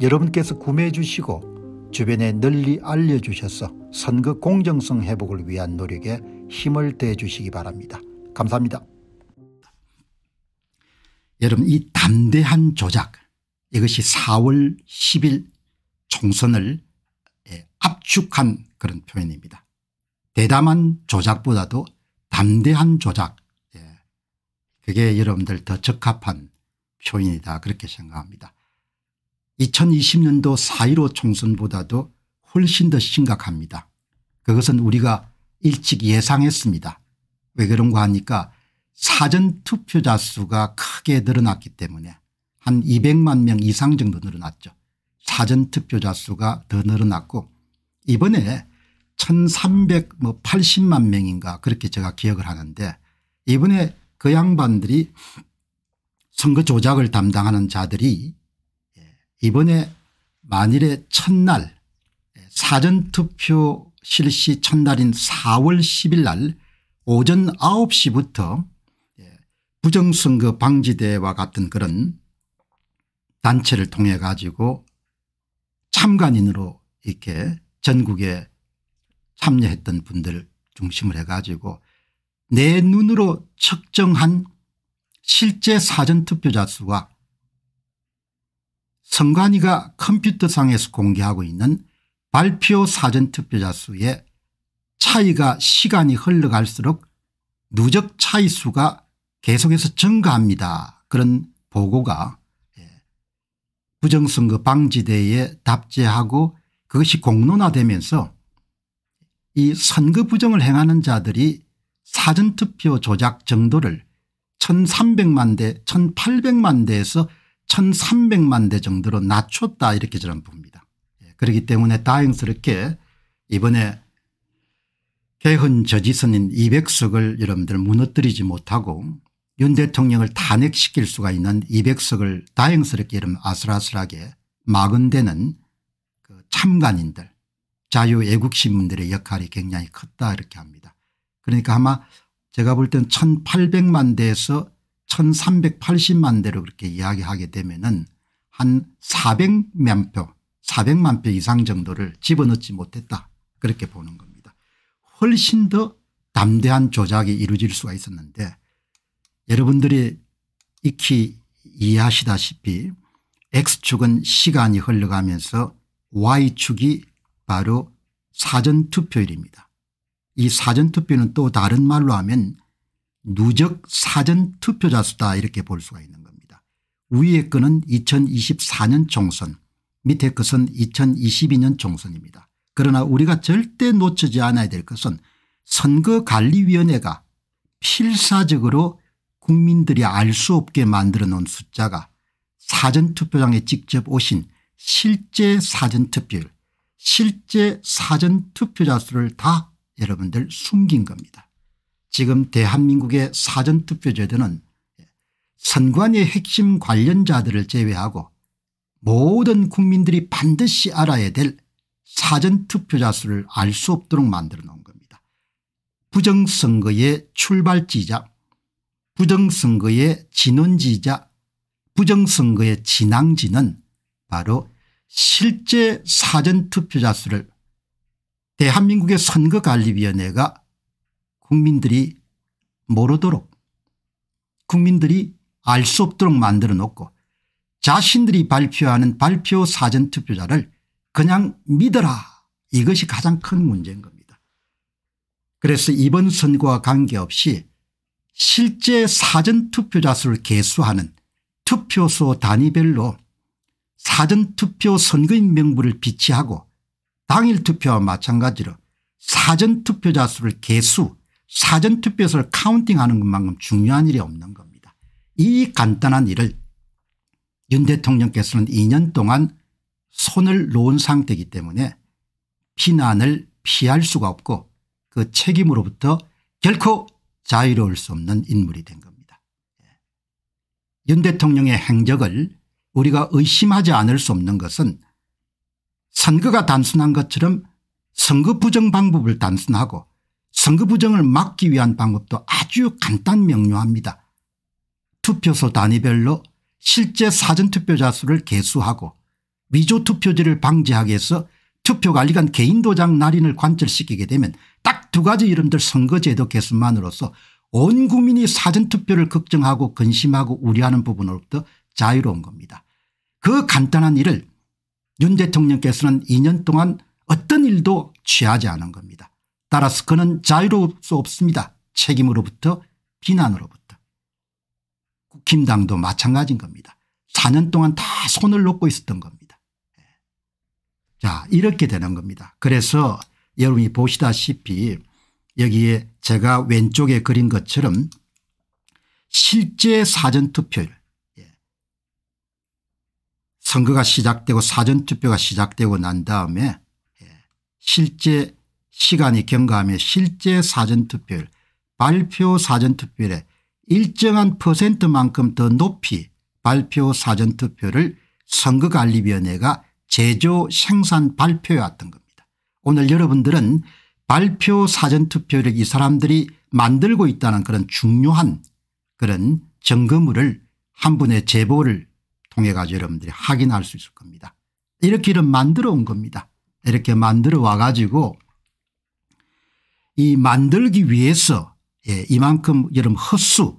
여러분께서 구매해 주시고 주변에 널리 알려주셔서 선거 공정성 회복을 위한 노력에 힘을 대 주시기 바랍니다. 감사합니다. 여러분 이 담대한 조작 이것이 4월 10일 총선을 예, 압축한 그런 표현입니다. 대담한 조작보다도 담대한 조작 예, 그게 여러분들 더 적합한 표현이다 그렇게 생각합니다. 2020년도 4.15 총선보다도 훨씬 더 심각합니다. 그것은 우리가 일찍 예상했습니다. 왜 그런가 하니까 사전투표자 수가 크게 늘어났기 때문에 한 200만 명 이상 정도 늘어났죠. 사전투표자 수가 더 늘어났고 이번에 1380만 뭐 명인가 그렇게 제가 기억을 하는데 이번에 그 양반들이 선거 조작을 담당하는 자들이 이번에 만일의 첫날 사전투표 실시 첫날인 4월 10일 날 오전 9시부터 예, 부정선거 방지대와 같은 그런 단체를 통해 가지고 참관인으로 이렇게 전국에 참여했던 분들 중심을 해 가지고 내 눈으로 측정한 실제 사전투표자 수가 선관위가 컴퓨터상에서 공개하고 있는 발표 사전투표자 수의 차이가 시간이 흘러갈수록 누적 차이수가 계속해서 증가합니다. 그런 보고가 예, 부정선거 방지대에 답제하고 그것이 공론화되면서 이 선거 부정을 행하는 자들이 사전투표 조작 정도를 1300만 대 1800만 대에서 1300만 대 정도로 낮췄다 이렇게 저는 봅니다. 예, 그렇기 때문에 다행스럽게 이번에 개헌 저지선인 200석을 여러분들 무너뜨리지 못하고 윤 대통령을 탄핵시킬 수가 있는 200석을 다행스럽게 이름 아슬아슬하게 막은 데는 그 참관인들 자유애국신문들의 역할이 굉장히 컸다 이렇게 합니다. 그러니까 아마 제가 볼 때는 1800만 대에서 1380만 대로 그렇게 이야기하게 되면은 한 400만 표 400만 표 이상 정도를 집어넣지 못했다 그렇게 보는 겁니다. 훨씬 더 담대한 조작이 이루어질 수가 있었는데 여러분들이 익히 이해하시다시피 X축은 시간이 흘러가면서 Y축이 바로 사전투표일입니다이 사전투표는 또 다른 말로 하면 누적 사전 투표자 수다 이렇게 볼 수가 있는 겁니다. 위의 건은 2024년 총선 밑에 것은 2022년 총선입니다. 그러나 우리가 절대 놓치지 않아야 될 것은 선거관리위원회가 필사적으로 국민들이 알 수 없게 만들어 놓은 숫자가 사전투표장에 직접 오신 실제 사전투표율 실제 사전투표자 수를 다 여러분들 숨긴 겁니다. 지금 대한민국의 사전투표제도는 선관위 핵심 관련자들을 제외하고 모든 국민들이 반드시 알아야 될 사전투표자 수를 알 수 없도록 만들어 놓은 겁니다. 부정선거의 출발지자 부정선거의 진원지자 부정선거의 진앙지는 바로 실제 사전투표자 수를 대한민국의 선거관리위원회가 국민들이 모르도록 국민들이 알 수 없도록 만들어 놓고 자신들이 발표하는 발표 사전투표자를 그냥 믿어라 이것이 가장 큰 문제인 겁니다. 그래서 이번 선거와 관계없이 실제 사전투표자 수를 개수하는 투표소 단위별로 사전투표 선거인 명부를 비치하고 당일 투표와 마찬가지로 사전투표자 수를 개수 사전투표에서 카운팅하는 것만큼 중요한 일이 없는 겁니다. 이 간단한 일을 윤 대통령께서는 2년 동안 손을 놓은 상태이기 때문에 비난을 피할 수가 없고 그 책임으로부터 결코 자유로울 수 없는 인물이 된 겁니다. 예. 윤 대통령의 행적을 우리가 의심하지 않을 수 없는 것은 선거가 단순한 것처럼 선거 부정 방법을 단순하고 선거 부정을 막기 위한 방법도 아주 간단 명료합니다. 투표소 단위별로 실제 사전투표자 수를 개수하고 위조 투표지를 방지하기 위해서 투표관리관 개인도장 날인을 관철시키게 되면 딱 두 가지 이름들 선거제도 개수만으로서온 국민이 사전투표를 걱정하고 근심하고 우려하는 부분으로부터 자유로운 겁니다. 그 간단한 일을 윤 대통령께서는 2년 동안 어떤 일도 취하지 않은 겁니다. 따라서 그는 자유로울 수 없습니다. 책임으로부터 비난으로부터. 국힘당도 마찬가지인 겁니다. 4년 동안 다 손을 놓고 있었던 겁니다. 예. 자 이렇게 되는 겁니다. 그래서 여러분이 보시다시피 여기에 제가 왼쪽에 그린 것처럼 실제 사전투표율 예. 선거가 시작되고 사전투표가 시작되고 난 다음에 예, 실제 시간이 경과하며 실제 사전투표율 발표 사전투표율에 일정한 퍼센트만큼 더 높이 발표 사전투표를 선거관리위원회가 제조 생산 발표해 왔던 겁니다. 오늘 여러분들은 발표 사전투표를 이 사람들이 만들고 있다는 그런 중요한 그런 점검을 한 분의 제보를 통해 가지고 여러분들이 확인할 수 있을 겁니다. 이렇게 이런 만들어 온 겁니다. 이렇게 만들어 와 가지고 이 만들기 위해서 예, 이만큼 여름 헛수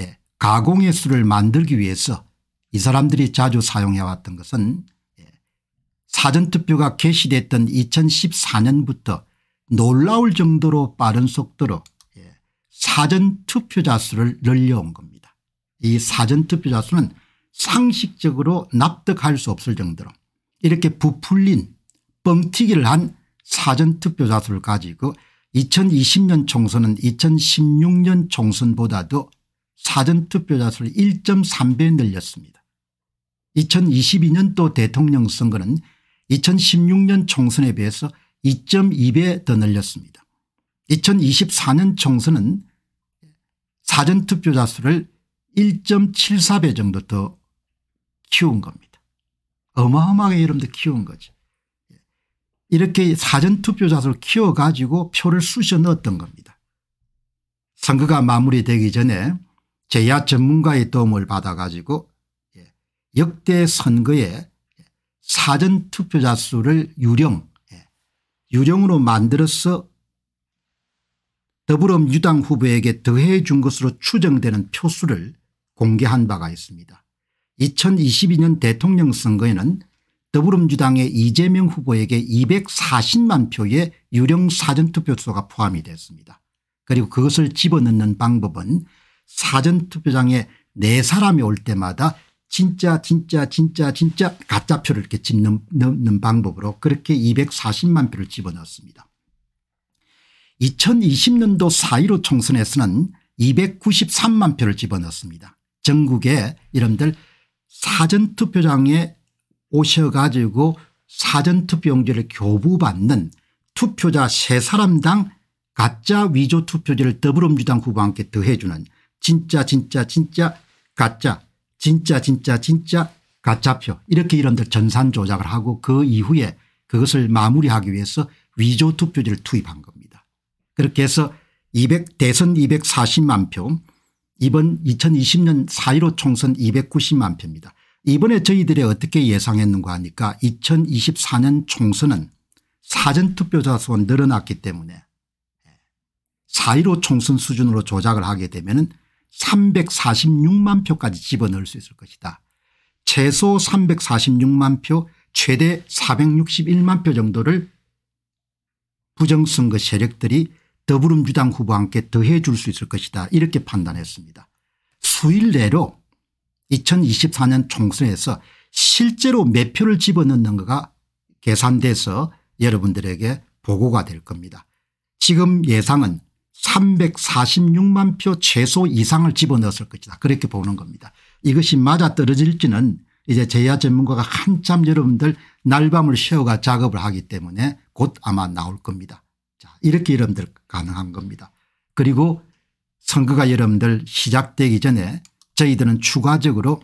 예, 가공의 수를 만들기 위해서 이 사람들이 자주 사용해왔던 것은 예, 사전투표가 개시됐던 2014년부터 놀라울 정도로 빠른 속도로 예, 사전투표자 수를 늘려온 겁니다. 이 사전투표자 수는 상식적으로 납득할 수 없을 정도로 이렇게 부풀린 뻥튀기를 한 사전투표자 수를 가지고 2020년 총선은 2016년 총선보다도 사전투표자 수를 1.3배 늘렸습니다. 2022년도 대통령 선거는 2016년 총선에 비해서 2.2배 더 늘렸습니다. 2024년 총선은 사전투표자 수를 1.74배 정도 더 키운 겁니다. 어마어마하게 여러분들 키운 거죠. 이렇게 사전투표자수를 키워가지고 표를 쑤셔 넣었던 겁니다. 선거가 마무리되기 전에 제야 전문가의 도움을 받아가지고 예, 역대 선거에 예, 사전투표자 수를 유령 예, 유령으로 만들어서 더불어민주당 후보에게 더해 준 것으로 추정되는 표수를 공개한 바가 있습니다. 2022년 대통령 선거에는 더불어민주당의 이재명 후보에게 240만 표의 유령 사전투표소가 포함이 됐습니다. 그리고 그것을 집어넣는 방법은 사전투표장에 네 사람이 올 때마다 진짜 진짜 진짜 진짜 가짜 표를 이렇게 집는 넣는 방법으로 그렇게 240만 표를 집어넣었습니다. 2020년도 4.15 총선에서는 293만 표를 집어넣었습니다. 전국에 이름들 사전투표장에 오셔가지고 사전투표용지를 교부받는 투표자 세사람당 가짜 위조 투표지를 더불어민주당 후보와 함께 더해주는 진짜 진짜 진짜 가짜 진짜 진짜 진짜 가짜표 이렇게 이런들 전산 조작을 하고 그 이후에 그것을 마무리하기 위해서 위조 투표지를 투입한 겁니다. 그렇게 해서 200 대선 240만 표 이번 2020년 4.15 총선 290만 표입니다. 이번에 저희들이 어떻게 예상했는가 하니까 2024년 총선은 사전투표자 수가 늘어났기 때문에 4.15 총선 수준으로 조작을 하게 되면 346만 표까지 집어넣을 수 있을 것이다. 최소 346만 표 최대 461만 표 정도를 부정선거 세력들이 더불어민주당 후보와 함께 더해 줄 수 있을 것이다 이렇게 판단했습니다. 수일 내로 2024년 총선에서 실제로 몇 표를 집어넣는가가 계산돼서 여러분들에게 보고가 될 겁니다. 지금 예상은 346만 표 최소 이상을 집어넣었을 것이다. 그렇게 보는 겁니다. 이것이 맞아떨어질지는 이제 제야 전문가가 한참 여러분들 날밤을 쉬어가 작업을 하기 때문에 곧 아마 나올 겁니다. 자 이렇게 여러분들 가능한 겁니다. 그리고 선거가 여러분들 시작되기 전에 저희들은 추가적으로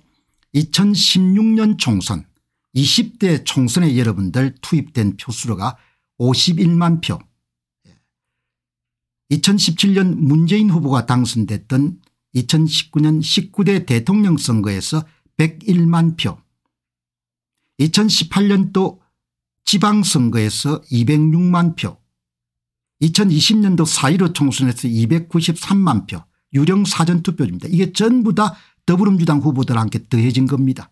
2016년 총선 20대 총선에 여러분들 투입된 표수로가 51만 표 2017년 예. 문재인 후보가 당선됐던 2019년 19대 대통령 선거에서 101만 표 2018년도 지방선거에서 206만 표 2020년도 4.15 총선에서 293만 표 유령 사전투표입니다. 이게 전부 다 더불어민주당 후보들한테 더해진 겁니다.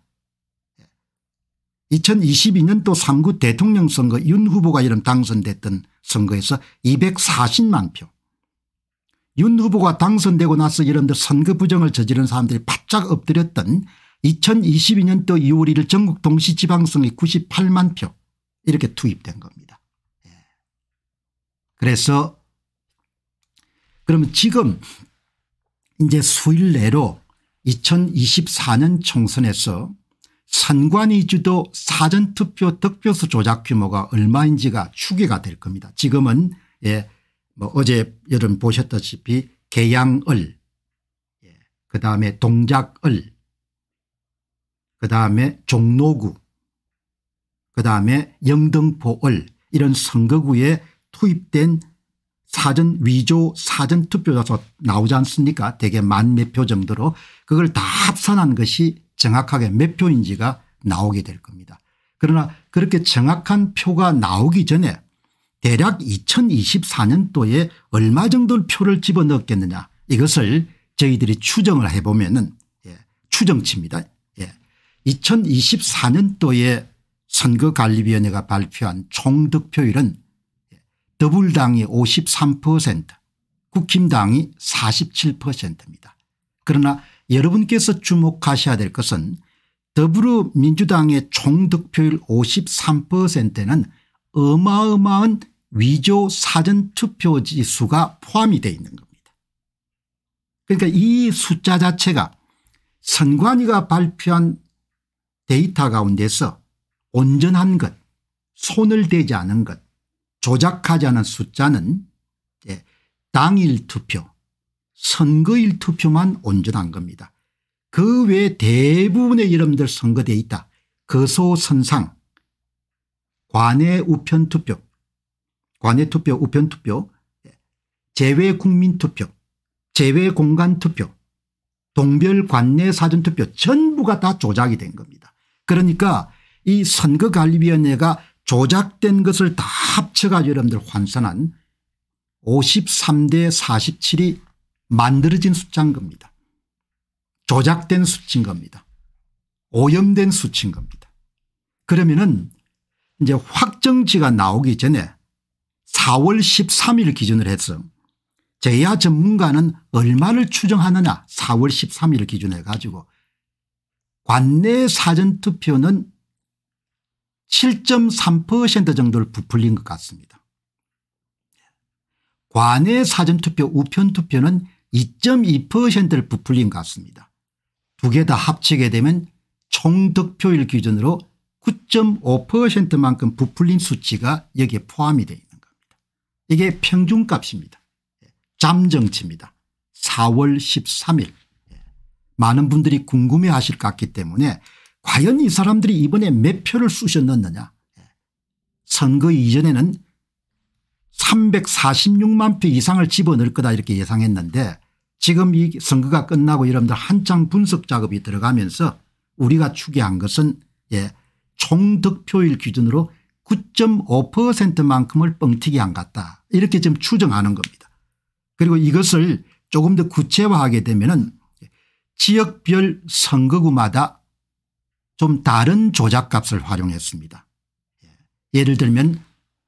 2022년도 예. 3구 대통령 선거 윤 후보가 이름 당선됐던 선거에서 240만 표. 윤 후보가 당선되고 나서 여러분들 선거 부정을 저지른 사람들이 바짝 엎드렸던 2022년도 2월 1일 전국 동시지방선거 98만 표 이렇게 투입된 겁니다. 예. 그래서 그러면 지금 이제 수일 내로 2024년 총선에서 선관위주도 사전투표 득표수 조작 규모가 얼마인지가 추계가 될 겁니다. 지금은 예, 뭐 어제 여러분 보셨다시피 계양을 예, 그다음에 동작을 그다음에 종로구 그다음에 영등포을 이런 선거구에 투입된 사전 위조 사전 투표조서 나오지 않습니까 대개 만 몇 표 정도로 그걸 다 합산한 것이 정확하게 몇 표인지가 나오게 될 겁니다. 그러나 그렇게 정확한 표가 나오기 전에 대략 2024년도에 얼마 정도 표를 집어넣었겠느냐 이것을 저희들이 추정을 해보면 은 예, 추정치입니다. 예. 2024년도에 선거관리위원회가 발표한 총득표율은 더불당이 53% 국힘당이 47%입니다. 그러나 여러분께서 주목하셔야 될 것은 더불어민주당의 총득표율 53%는 어마어마한 위조 사전투표지수가 포함이 되어 있는 겁니다. 그러니까 이 숫자 자체가 선관위가 발표한 데이터 가운데서 온전한 것 손을 대지 않은 것 조작하지 않은 숫자는 당일 투표 선거일 투표만 온전한 겁니다. 그 외 대부분의 이름들 선거돼 있다. 거소선상 관외 우편투표 관외투표 우편투표 제외국민투표 제외공간투표 동별 관내 사전투표 전부가 다 조작이 된 겁니다. 그러니까 이 선거관리위원회가 조작된 것을 다 합쳐가지고 여러분들 환산한 53대 47이 만들어진 숫자인 겁니다. 조작된 수치인 겁니다. 오염된 수치인 겁니다. 그러면은 이제 확정지가 나오기 전에 4월 13일 기준을 해서 제야 전문가는 얼마를 추정하느냐 4월 13일 기준해 가지고 관내 사전투표는 7.3% 정도를 부풀린 것 같습니다. 관내 사전투표 우편투표는 2.2%를 부풀린 것 같습니다. 두 개 다 합치게 되면 총 득표율 기준으로 9.5%만큼 부풀린 수치가 여기에 포함이 되어 있는 겁니다. 이게 평균값입니다. 예, 잠정치입니다. 4월 13일. 예, 많은 분들이 궁금해하실 것 같기 때문에 과연 이 사람들이 이번에 몇 표를 쑤셔 넣느냐 선거 이전에는 346만 표 이상을 집어넣을 거다 이렇게 예상했는데 지금 이 선거가 끝나고 여러분들 한창 분석 작업이 들어가면서 우리가 추계한 것은 예, 총 득표율 기준으로 9.5%만큼을 뻥튀기 한 같다 이렇게 지금 추정하는 겁니다. 그리고 이것을 조금 더 구체화하게 되면 은 지역별 선거구마다 좀 다른 조작값을 활용했습니다. 예. 예를 들면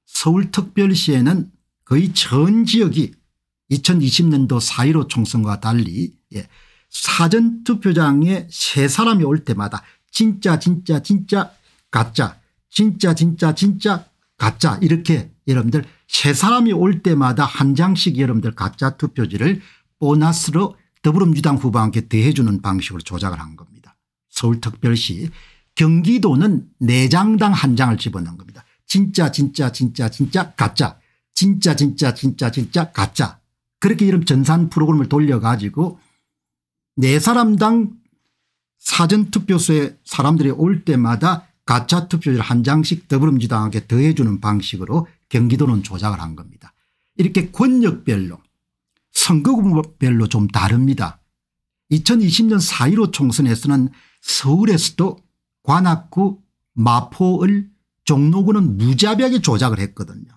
서울특별시에는 거의 전 지역이 2020년도 4.15 총선과 달리 예, 사전투표장에 세 사람이 올 때마다 진짜 진짜 진짜 가짜 진짜 진짜 진짜 가짜 이렇게 여러분들 세 사람이 올 때마다 한 장씩 여러분들 가짜 투표지를 보너스로 더불어민주당 후보한테 대해주는 방식으로 조작을 한 겁니다. 서울특별시 경기도는 4장당 1장을 집어넣은 겁니다. 진짜 진짜 진짜 진짜 가짜 진짜 진짜 진짜 진짜 가짜 그렇게 이런 전산 프로그램을 돌려가지고 4 사람당 사전투표소에 사람들이 올 때마다 가짜 투표지를 한 장씩 더불어민주당에게 더해주는 방식으로 경기도는 조작을 한 겁니다. 이렇게 권역별로 선거구별로 좀 다릅니다. 2020년 4.15 총선에서는 서울에서도 관악구 마포을 종로구는 무자비하게 조작을 했거든요.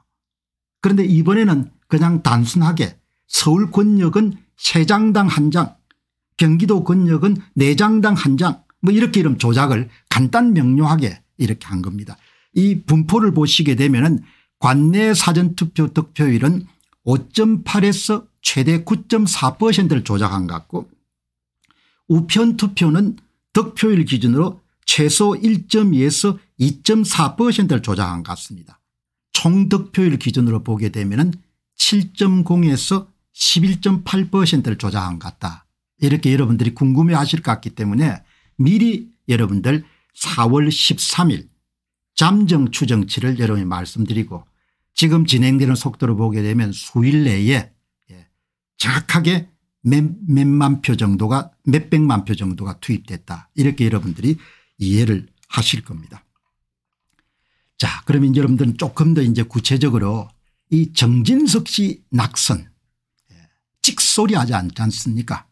그런데 이번에는 그냥 단순하게 서울 권역은 3장당1 장, 경기도 권역은 4장당1 장, 뭐 이렇게 이름 조작을 간단 명료하게 이렇게 한 겁니다. 이 분포를 보시게 되면은 관내 사전투표 득표율은 5.8에서 최대 9.4%를 조작한 것 같고 우편 투표는 득표율 기준으로 최소 1.2에서 2.4%를 조장한것 같습니다. 총 득표율 기준으로 보게 되면 7.0에서 11.8%를 조작한 것 같다. 이렇게 여러분들이 궁금해하실 것 같기 때문에 미리 여러분들 4월 13일 잠정 추정치를 여러분이 말씀드리고 지금 진행되는 속도로 보게 되면 수일 내에 예, 정확하게 몇, 몇만 표 정도가 몇백만 표 정도가 투입됐다 이렇게 여러분들이 이해를 하실 겁니다. 자 그러면 여러분들은 조금 더 이제 구체적으로 이 정진석 씨 낙선 예, 찍소리하지 않지 않습니까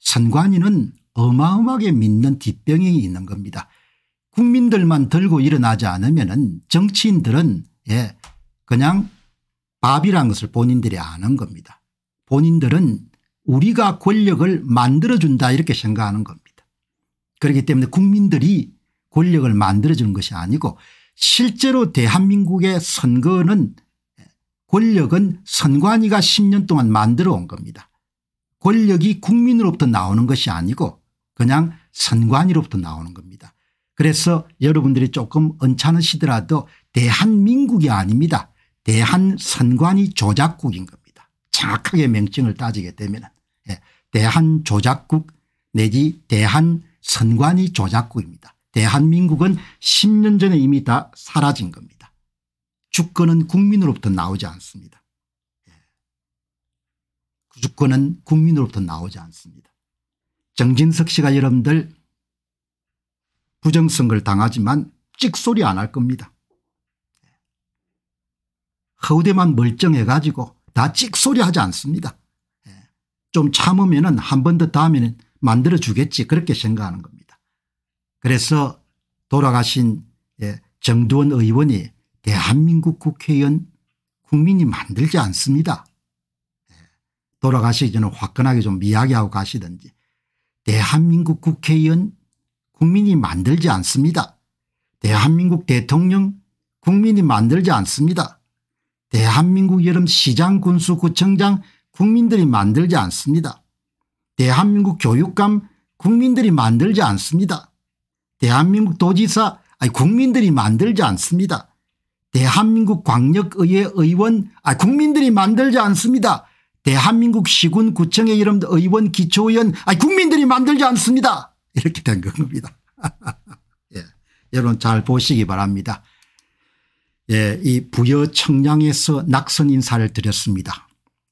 선관위는 어마어마하게 믿는 뒷병이 있는 겁니다. 국민들만 들고 일어나지 않으면 은 정치인들은 예 그냥 밥이란 것을 본인들이 아는 겁니다. 본인들은 우리가 권력을 만들어준다 이렇게 생각하는 겁니다. 그렇기 때문에 국민들이 권력을 만들어주는 것이 아니고 실제로 대한민국의 선거는 권력은 선관위가 10년 동안 만들어 온 겁니다. 권력이 국민으로부터 나오는 것이 아니고 그냥 선관위로부터 나오는 겁니다. 그래서 여러분들이 조금 언짢으시더라도 대한민국이 아닙니다. 대한선관위 조작국인 겁니다. 정확하게 명칭을 따지게 되면 은 예, 대한조작국 내지 대한선관위 조작국입니다. 대한민국은 10년 전에 이미 다 사라진 겁니다. 주권은 국민으로부터 나오지 않습니다. 예. 그 주권은 국민으로부터 나오지 않습니다. 정진석 씨가 여러분들 부정선거를 당하지만 찍소리 안 할 겁니다. 예. 허우대만 멀쩡해 가지고 다 찍소리 하지 않습니다. 좀 참으면 은한 번 더 다음에는 만들어 주겠지 그렇게 생각하는 겁니다. 그래서 돌아가신 예, 정두원 의원이 대한민국 국회의원 국민이 만들지 않습니다. 예, 돌아가시기 전에 화끈하게 좀 이야기하고 가시든지 대한민국 국회의원 국민이 만들지 않습니다. 대한민국 대통령 국민이 만들지 않습니다. 대한민국 여름 시장 군수구청장 국민들이 만들지 않습니다. 대한민국 교육감 국민들이 만들지 않습니다. 대한민국 도지사 아니 국민들이 만들지 않습니다. 대한민국 광역의회 의원 아 국민들이 만들지 않습니다. 대한민국 시군구청의 이름 의원 기초의원 아 국민들이 만들지 않습니다. 이렇게 된 겁니다. 예, 여러분 잘 보시기 바랍니다. 예, 이 부여 청량에서 낙선 인사를 드렸습니다.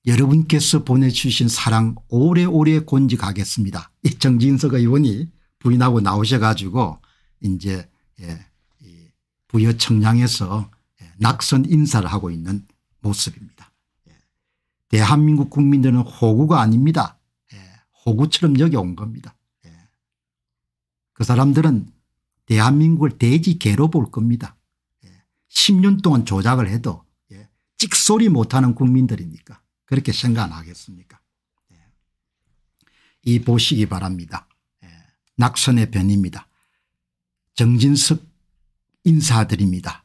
여러분께서 보내주신 사랑 오래오래 곤직하겠습니다. 정진석 의원이 부인하고 나오셔 가지고 이제 예, 부여 청량에서 예, 낙선 인사를 하고 있는 모습입니다. 예. 대한민국 국민들은 호구가 아닙니다. 호구처럼 여기 온 겁니다. 그 사람들은 대한민국을 돼지개로 볼 겁니다. 10년 동안 조작을 해도 찍소리 못하는 국민들이니까. 그렇게 생각 안 하겠습니까 예. 이 보시기 바랍니다. 예. 낙선의 변입니다. 정진석 인사드립니다.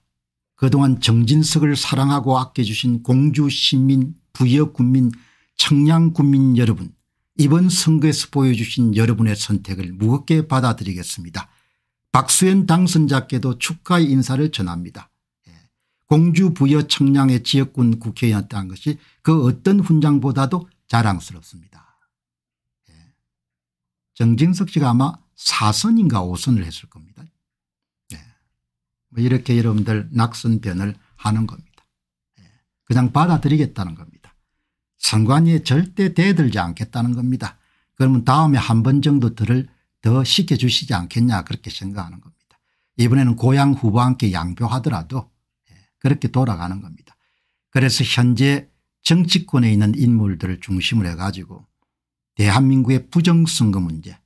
그동안 정진석을 사랑하고 아껴주신 공주시민 부여군민 청량군민 여러분 이번 선거에서 보여주신 여러분의 선택을 무겁게 받아들이겠습니다. 박수현 당선자께도 축하의 인사를 전합니다. 공주부여 청량의 지역군 국회의원이었다는 것이 그 어떤 훈장보다도 자랑스럽습니다. 예. 정진석 씨가 아마 4선인가 5선을 했을 겁니다. 예. 뭐 이렇게 여러분들 낙선변을 하는 겁니다. 예. 그냥 받아들이겠다는 겁니다. 선관위에 절대 대들지 않겠다는 겁니다. 그러면 다음에 한 번 정도 들을 더 시켜주시지 않겠냐 그렇게 생각하는 겁니다. 이번에는 고향 후보와 함께 양보하더라도 그렇게 돌아가는 겁니다. 그래서 현재 정치권에 있는 인물들을 중심으로 해가지고 대한민국의 부정선거 문제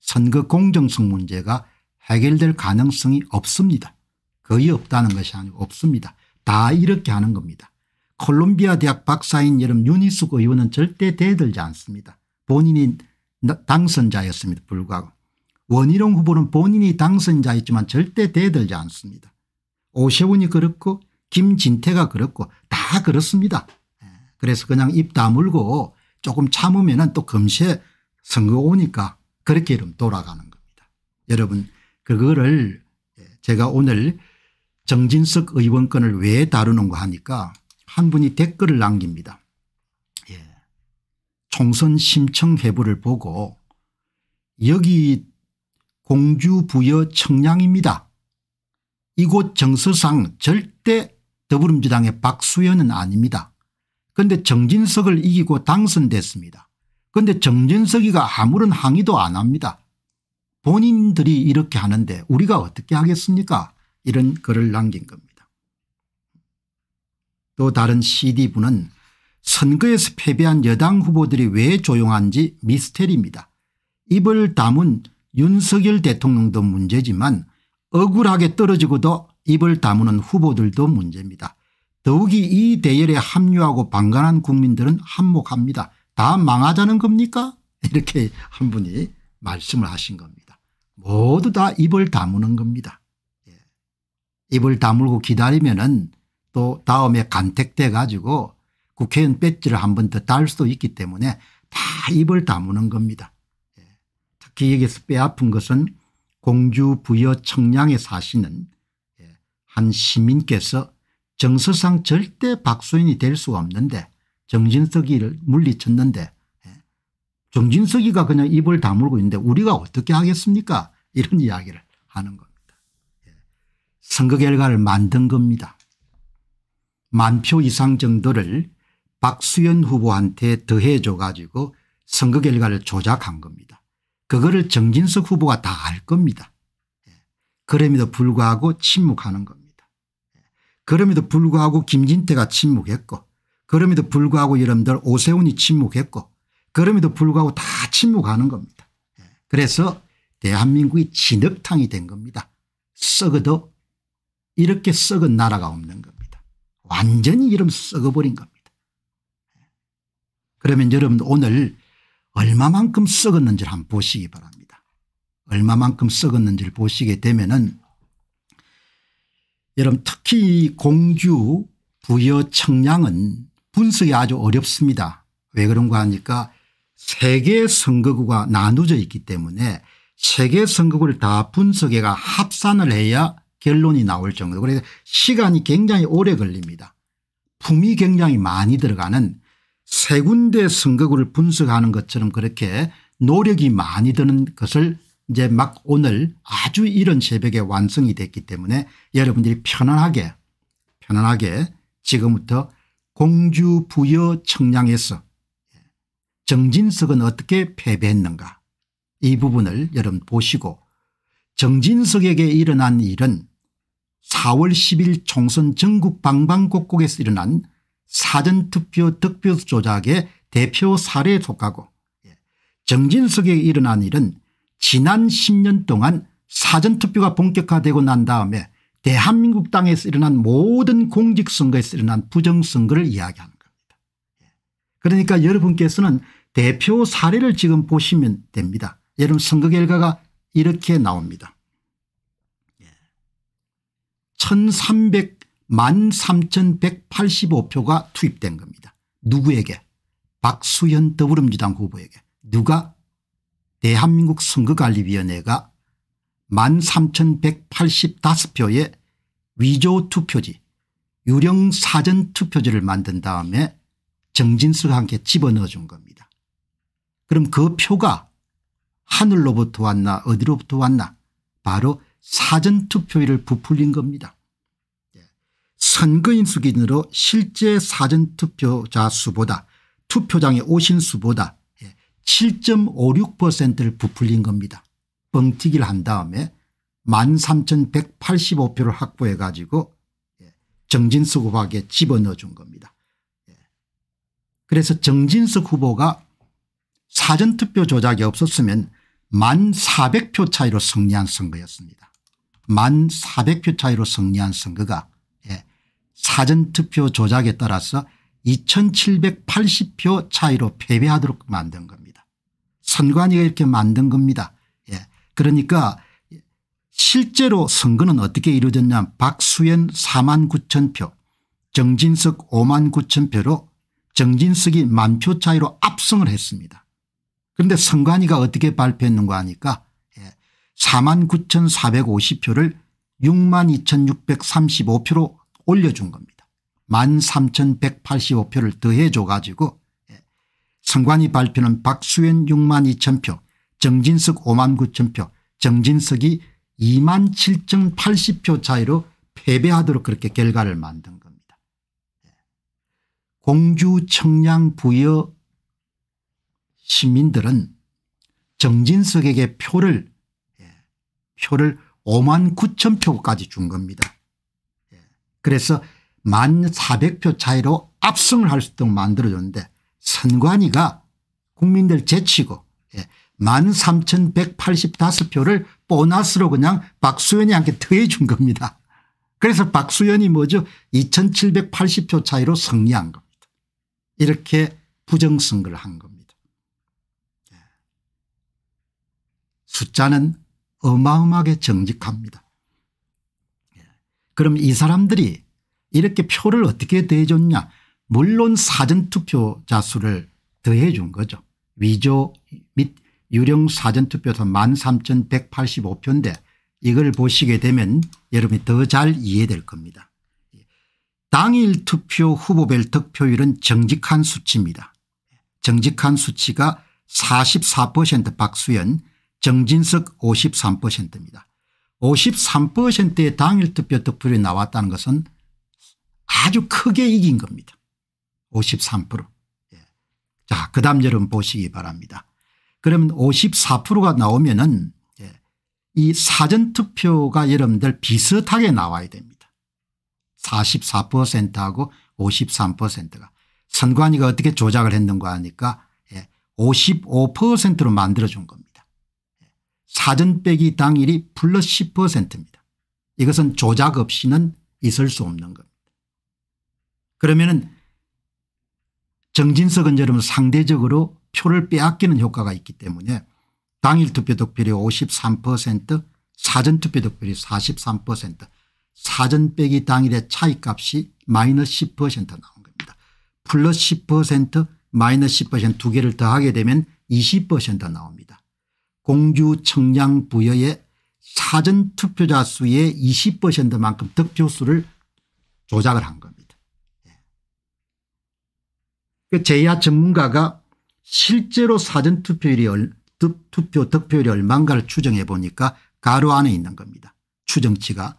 선거 공정성 문제가 해결될 가능성이 없습니다. 거의 없다는 것이 아니고 없습니다. 다 이렇게 하는 겁니다. 콜롬비아 대학 박사인 여름 유니숙 의원은 절대 대들지 않습니다. 본인이 당선자였습니다. 불구하고. 원희룡 후보는 본인이 당선자였지만 절대 대들지 않습니다. 오세훈이 그렇고 김진태가 그렇고 다 그렇습니다. 예, 그래서 그냥 입 다물고 조금 참으면 또 금세 선거 오니까 그렇게 이름 돌아가는 겁니다. 여러분 그거를 예, 제가 오늘 정진석 의원권을 왜 다루는가 하니까 한 분이 댓글을 남깁니다. 예. 총선 심청 회부를 보고 여기 공주 부여 청량입니다. 이곳 정서상 절대 더불어민주당의 박수현은 아닙니다. 그런데 정진석을 이기고 당선됐습니다. 그런데 정진석이가 아무런 항의도 안 합니다. 본인들이 이렇게 하는데 우리가 어떻게 하겠습니까 이런 글을 남긴 겁니다. 또 다른 CD분은 선거에서 패배한 여당 후보들이 왜 조용한지 미스테리입니다. 입을 담은 윤석열 대통령도 문제지만 억울하게 떨어지고도 입을 다무는 후보들도 문제입니다. 더욱이 이 대열에 합류하고 방관한 국민들은 한몫합니다. 다 망하자는 겁니까 이렇게 한 분이 말씀을 하신 겁니다. 모두 다 입을 다무는 겁니다. 예. 입을 다물고 기다리면 은또 다음에 간택돼 가지고 국회의원 배지를 한 번 더 딸 수도 있기 때문에 다 입을 다무는 겁니다. 예. 특히 여기서 빼앗픈 것은 공주 부여 청량에 사시는 한 시민께서 정서상 절대 박수인이 될 수가 없는데 정진석이를 물리쳤는데 예, 정진석이가 그냥 입을 다물고 있는데 우리가 어떻게 하겠습니까 이런 이야기를 하는 겁니다. 예, 선거 결과를 만든 겁니다. 만 표 이상 정도를 박수현 후보한테 더해줘 가지고 선거 결과를 조작한 겁니다. 그거를 정진석 후보가 다 알 겁니다. 예, 그럼에도 불구하고 침묵하는 겁니다. 그럼에도 불구하고 김진태가 침묵했고 그럼에도 불구하고 여러분들 오세훈이 침묵했고 그럼에도 불구하고 다 침묵하는 겁니다. 예. 그래서 대한민국이 진흙탕이 된 겁니다. 썩어도 이렇게 썩은 나라가 없는 겁니다. 완전히 이름 썩어버린 겁니다. 예. 그러면 여러분 오늘 얼마만큼 썩었는지를 한번 보시기 바랍니다. 얼마만큼 썩었는지를 보시게 되면 은 여러분 특히 공주 부여 청량은 분석이 아주 어렵습니다. 왜 그런가 하니까 세개 선거구가 나누어져 있기 때문에 세개 선거구를 다 분석해가 합산을 해야 결론이 나올 정도 그래서 시간이 굉장히 오래 걸립니다. 품이 굉장히 많이 들어가는 세 군데 선거구를 분석하는 것처럼 그렇게 노력이 많이 드는 것을 이제 막 오늘 아주 이른 새벽에 완성이 됐기 때문에 여러분들이 편안하게 편안하게 지금부터 공주부여 청량에서 정진석은 어떻게 패배했는가 이 부분을 여러분 보시고 정진석에게 일어난 일은 4월 10일 총선 전국 방방곡곡에서 일어난 사전투표 득표 조작의 대표 사례에 속하고 예, 정진석에게 일어난 일은 지난 10년 동안 사전투표가 본격화되고 난 다음에 대한민국 땅에서 일어난 모든 공직선거에서 일어난 부정선거를 이야기하는 겁니다. 예. 그러니까 여러분께서는 대표 사례를 지금 보시면 됩니다. 여러분 선거 결과가 이렇게 나옵니다. 1300만3 1 8 5표가 투입된 겁니다. 누구에게? 박수현 더불어민주당 후보에게. 누가? 대한민국 선거관리위원회가 13,185표의 위조 투표지 유령 사전 투표지를 만든 다음에 정진수가 함께 집어넣어 준 겁니다. 그럼 그 표가 하늘로부터 왔나 어디로부터 왔나 바로 사전 투표일을 부풀린 겁니다. 예. 선거인수 기준으로 실제 사전투표자 수보다 투표장에 오신 수보다 7.56%를 부풀린 겁니다. 뻥튀기를 한 다음에 13,185표를 확보해 가지고 예, 정진석 후보에게 집어넣어 준 겁니다. 예. 그래서 정진석 후보가 사전투표 조작이 없었으면 1,400표 차이로 승리한 선거였습니다. 1,400표 차이로 승리한 선거가 예, 사전투표 조작에 따라서 2780표 차이로 패배하도록 만든 겁니다. 선관위가 이렇게 만든 겁니다. 예. 그러니까 실제로 선거는 어떻게 이루어졌냐 박수현 4만 9천 표 정진석 5만 9천 표로 정진석이 만 표 차이로 압승을 했습니다. 그런데 선관위가 어떻게 발표했는가 하니까 4만 9,450표를 6만 2,635표로 올려준 겁니다. 만 3,185표를 더해 줘 가지고 선관위 발표는 박수현 6만 2천 표 정진석 5만 9천 표 정진석이 2만 7천 80표 차이로 패배하도록 그렇게 결과를 만든 겁니다. 예. 공주 청량 부여 시민들은 정진석에게 표를 예, 표를 5만 9천 표까지 준 겁니다. 예. 그래서 1만 400표 차이로 압승을 할 수 있도록 만들어줬는데 선관위가 국민들 제치고 13,185표를 예, 보너스로 그냥 박수현이한테 더해 준 겁니다. 그래서 박수현이 뭐죠 2780표 차이로 승리한 겁니다. 이렇게 부정선거를 한 겁니다. 예. 숫자는 어마어마하게 정직합니다. 예. 그럼 이 사람들이 이렇게 표를 어떻게 대해줬냐 물론 사전투표자 수를 더해 준 거죠. 위조 및 유령 사전투표서 13,185표인데 이걸 보시게 되면 여러분이 더 잘 이해될 겁니다. 당일 투표 후보별 득표율은 정직한 수치입니다. 정직한 수치가 44% 박수현, 정진석 53%입니다. 53%의 당일 투표 득표율이 나왔다는 것은 아주 크게 이긴 겁니다. 53%. 예. 자, 그 다음 여러분 보시기 바랍니다. 그러면 54%가 나오면은 예. 이 사전투표가 여러분들 비슷하게 나와야 됩니다. 44%하고 53%가. 선관위가 어떻게 조작을 했는가 하니까 예. 55%로 만들어준 겁니다. 예. 사전 빼기 당일이 플러스 10%입니다. 이것은 조작 없이는 있을 수 없는 겁니다. 그러면은 정진석은 여러분 상대적으로 표를 빼앗기는 효과가 있기 때문에 당일 투표 득표율이 53% 사전 투표 득표율이 43% 사전 빼기 당일의 차이값이 마이너스 10% 나온 겁니다. 플러스 10% 마이너스 10%두 개를 더하게 되면 20% 나옵니다. 공주 청량 부여의 사전 투표자 수의 20%만큼 득표수를 조작을 한 겁니다. 그 제야 전문가가 실제로 사전투표율이 투표 득표율이 얼마인가를 추정해 보니까 가로 안에 있는 겁니다. 추정치가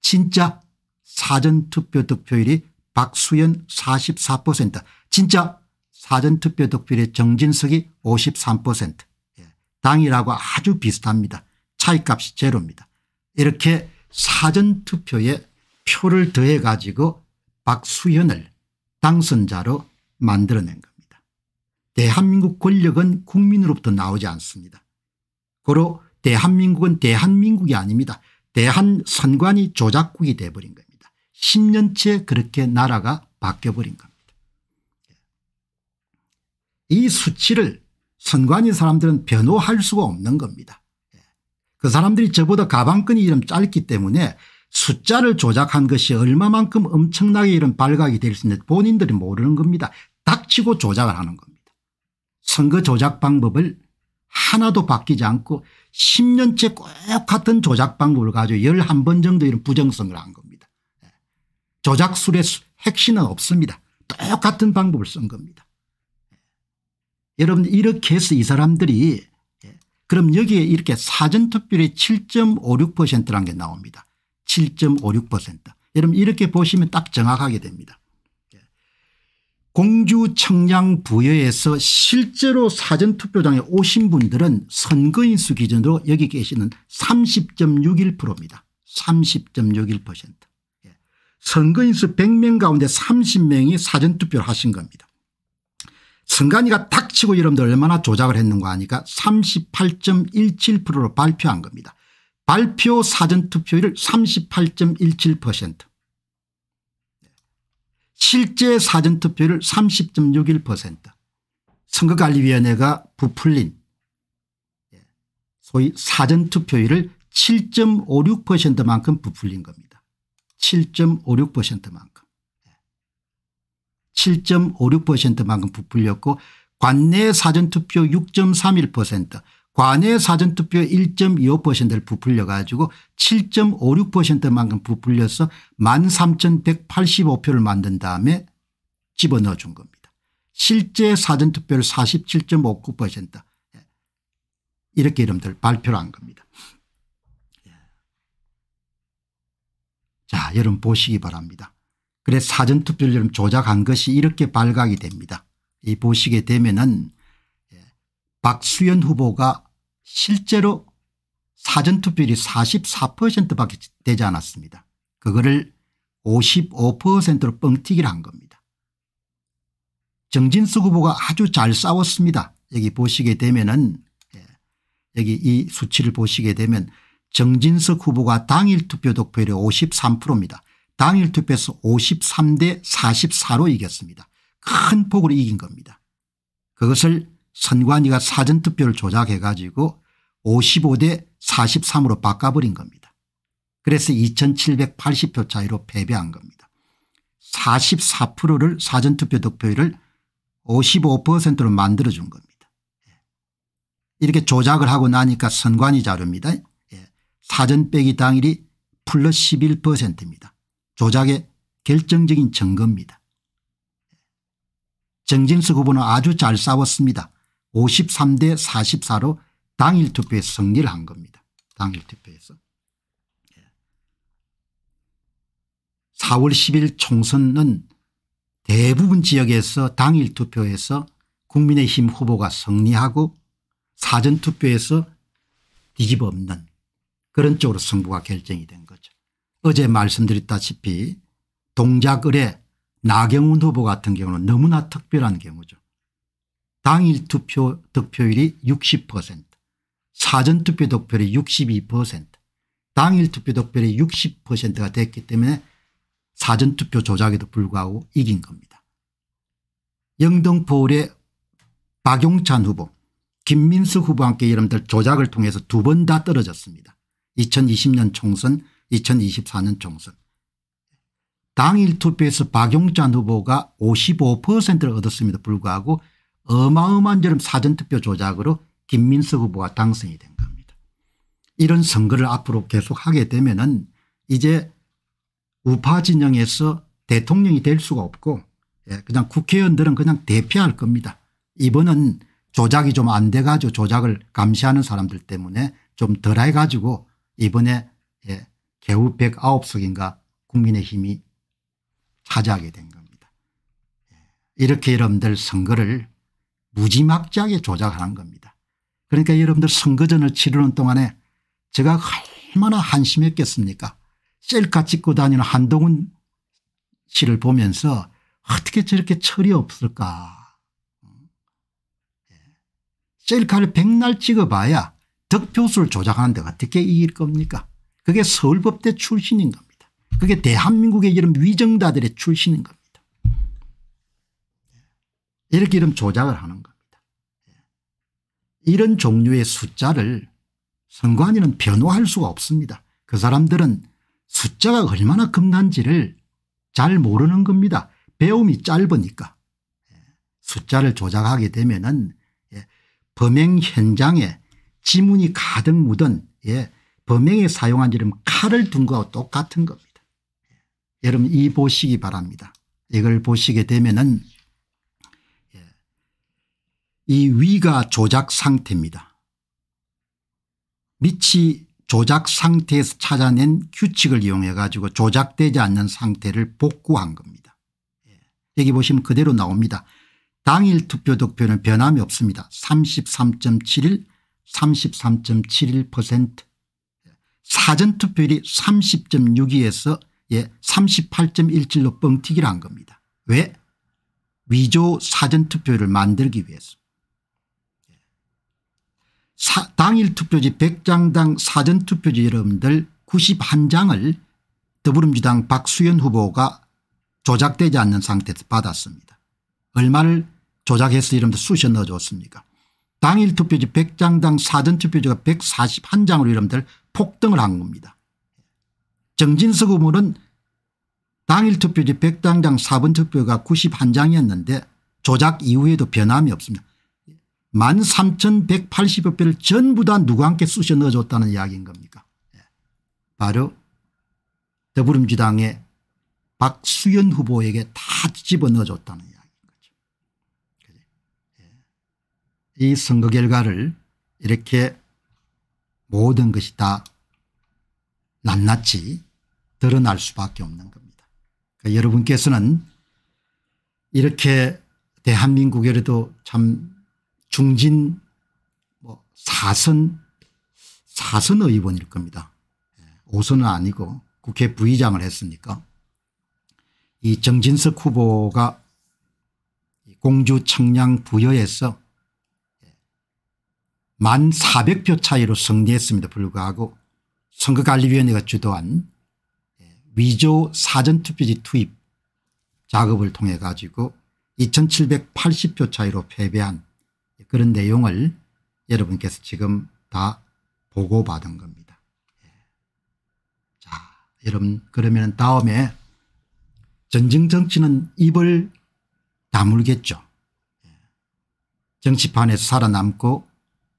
진짜 사전투표 득표율이 박수현 44% 진짜 사전투표 득표율의 정진석이 53% 예, 당이라고 아주 비슷합니다. 차이값이 제로입니다. 이렇게 사전투표에 표를 더해 가지고 박수현을 당선자로 만들어낸 겁니다. 대한민국 권력은 국민으로부터 나오지 않습니다. 고로 대한민국은 대한민국이 아닙니다. 대한선관위 조작국이 돼버린 겁니다. 10년째 그렇게 나라가 바뀌어버린 겁니다. 이 수치를 선관위 사람들은 변호할 수가 없는 겁니다. 그 사람들이 저보다 가방끈이 이름 짧기 때문에 숫자를 조작한 것이 얼마만큼 엄청나게 이런 발각이 될 수 있는지 본인들이 모르는 겁니다. 닥치고 조작을 하는 겁니다. 선거 조작 방법을 하나도 바뀌지 않고 10년째 꼭 같은 조작 방법을 가지고 11번 정도 이런 부정성을 한 겁니다. 예. 조작술의 핵심은 없습니다. 똑같은 방법을 쓴 겁니다. 예. 여러분 이렇게 해서 이 사람들이 예. 그럼 여기에 이렇게 사전투표율이 7.56%라는 게 나옵니다. 7.56% 여러분 이렇게 보시면 딱 정확하게 됩니다. 예. 공주 청량 부여에서 실제로 사전투표장에 오신 분들은 선거인수 기준으로 여기 계시는 30.61%입니다. 30.61% 선거인수 100명 가운데 30명이 사전투표를 하신 겁니다. 선관위가 닥치고 여러분들 얼마나 조작을 했는가 하니까 38.17%로 발표한 겁니다. 발표 사전투표율 38.17% 실제 사전투표율 30.61% 선거관리위원회가 부풀린 예, 소위 사전투표율을 7.56%만큼 부풀린 겁니다. 7.56%만큼. 7.56%만큼 예. 부풀렸고 관내 사전투표 6.31% 관외 사전투표 1.25%를 부풀려 가지고 7.56%만큼 부풀려서 13,185표를 만든 다음에 집어넣어 준 겁니다. 실제 사전투표를 47.59% 예. 이렇게 이름들 발표를 한 겁니다. 예. 자 여러분 보시기 바랍니다. 그래 사전투표를 조작한 것이 이렇게 발각이 됩니다. 이 보시게 되면은 박수현 후보가 실제로 사전투표율이 44%밖에 되지 않았습니다. 그거를 55%로 뻥튀기를 한 겁니다. 정진수 후보가 아주 잘 싸웠습니다. 여기 보시게 되면은 예, 여기 이 수치를 보시게 되면 정진석 후보가 당일 투표 독표율이 53%입니다. 당일 투표에서 53대 44로 이겼습니다. 큰 폭으로 이긴 겁니다. 그것을 선관위가 사전투표를 조작해 가지고 55대 43으로 바꿔버린 겁니다. 그래서 2780표 차이로 패배한 겁니다. 44%를 사전투표 득표율을 55%로 만들어준 겁니다. 예. 이렇게 조작을 하고 나니까 선관위 자료입니다. 예. 사전 빼기 당일이 플러스 11%입니다. 조작의 결정적인 증거입니다. 예. 정진수 후보는 아주 잘 싸웠습니다. 53대 44로 당일 투표에서 승리를 한 겁니다. 당일 투표에서. 4월 예. 10일 총선은 대부분 지역에서 당일 투표에서 국민의힘 후보가 승리하고 사전투표에서 뒤집어 없는 그런 쪽으로 승부가 결정이 된 거죠. 어제 말씀드렸다시피 동작을의 나경원 후보 같은 경우는 너무나 특별한 경우죠. 당일 투표 득표율이 60% 사전투표 득표율이 62% 당일 투표 득표율이 60%가 됐기 때문에 사전투표 조작에도 불구하고 이긴 겁니다. 영등포울의 박용찬 후보 김민수 후보와 함께 여러분들 조작을 통해서 두 번 다 떨어졌습니다. 2020년 총선 2024년 총선 당일 투표에서 박용찬 후보가 55%를 얻었음에도 불구하고 어마어마한 여름 사전투표 조작으로 김민석 후보가 당선이 된 겁니다. 이런 선거를 앞으로 계속 하게 되면 은 이제 우파 진영에서 대통령이 될 수가 없고 예, 그냥 국회의원들은 그냥 대피할 겁니다. 이번은 조작이 좀 안돼 가지고 조작을 감시하는 사람들 때문에 좀 덜해 가지고 이번에 예, 개우 109석인가 국민의힘이 차지하게 된 겁니다. 예, 이렇게 여러분들 선거를 무지막지하게 조작하는 겁니다. 그러니까 여러분들 선거전을 치르는 동안에 제가 얼마나 한심했겠습니까 셀카 찍고 다니는 한동훈 씨를 보면서 어떻게 저렇게 철이 없을까 예. 셀카를 백날 찍어봐야 득표수를 조작하는데 어떻게 이길 겁니까 그게 서울법대 출신인 겁니다. 그게 대한민국의 이런 위정자들의 출신인 겁니다. 이렇게 이름 조작을 하는 겁니다. 예. 이런 종류의 숫자를 선관위는 변호할 수가 없습니다. 그 사람들은 숫자가 얼마나 겁난지를 잘 모르는 겁니다. 배움이 짧으니까. 예. 숫자를 조작하게 되면 은 예, 범행 현장에 지문이 가득 묻은 범행에 사용한 이름 칼을 둔 거와 똑같은 겁니다. 여러분 이 보시기 바랍니다. 이걸 보시게 되면 은이 위가 조작 상태입니다. 밑이 조작 상태에서 찾아낸 규칙을 이용해 가지고 조작되지 않는 상태를 복구한 겁니다. 예. 여기 보시면 그대로 나옵니다. 당일 투표 득표는 변함이 없습니다. 33.71 33.71% 사전투표율이 30.62에서 예, 38.17로 예, 뻥튀기를 한 겁니다. 왜? 위조 사전투표를 만들기 위해서. 사, 당일 투표지 100장당 사전투표지 여러분들 91장을 더불어민주당 박수현 후보가 조작되지 않는 상태에서 받았습니다. 얼마를 조작해서 여러분들 쑤셔 넣어줬습니까 당일 투표지 100장당 사전투표지가 141장으로 여러분들 폭등을 한 겁니다. 정진석 의원은 당일 투표지 100장당 4번 투표가 91장이었는데 조작 이후에도 변함이 없습니다. 13,180여 표를 전부 다 누구 한테 쑤셔 넣어줬다는 이야기인 겁니까 예. 바로 더불어민주당의 박수현 후보에게 다 집어넣어줬다는 이야기인 거죠. 예. 이 선거 결과를 이렇게 모든 것이 다 낱낱이 드러날 수밖에 없는 겁니다. 그러니까 여러분께서는 이렇게 대한민국에도 참 중진 뭐 사선 사선 의원일 겁니다. 5선은 예, 아니고 국회 부의장을 했으니까 이 정진석 후보가 공주 청량 부여에서 만 400표 차이로 승리했습니다 불구하고 선거관리위원회가 주도한 예, 위조 사전투표지 투입 작업을 통해 가지고 2780표 차이로 패배한 그런 내용을 여러분께서 지금 다 보고받은 겁니다. 예. 자, 여러분 그러면 다음에 전쟁 정치는 입을 다물겠죠. 예. 정치판에서 살아남고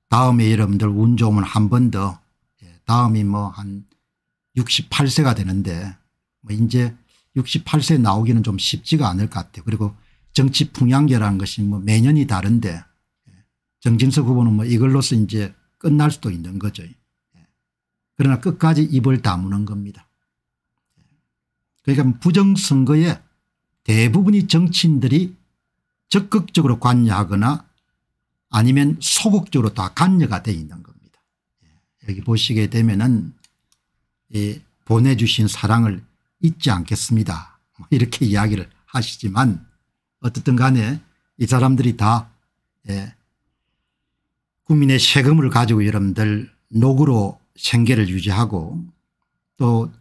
다음에 여러분들 운 좋으면 한 번 더, 예, 다음이 뭐 한 68세가 되는데 뭐 이제 68세 나오기는 좀 쉽지가 않을 것 같아요. 그리고 정치 풍향계라는 것이 뭐 매년이 다른데 정진석 후보는 뭐 이걸로써 이제 끝날 수도 있는 거죠. 예. 그러나 끝까지 입을 다무는 겁니다. 예. 그러니까 부정선거에 대부분이 정치인들이 적극적으로 관여하거나 아니면 소극적으로 다 관여가 되어 있는 겁니다. 예. 여기 보시게 되면은 보내주신 사랑을 잊지 않겠습니다. 뭐 이렇게 이야기를 하시지만 어떻든 간에 이 사람들이 다 예, 국민의 세금을 가지고 여러분들 녹으로 생계를 유지하고 또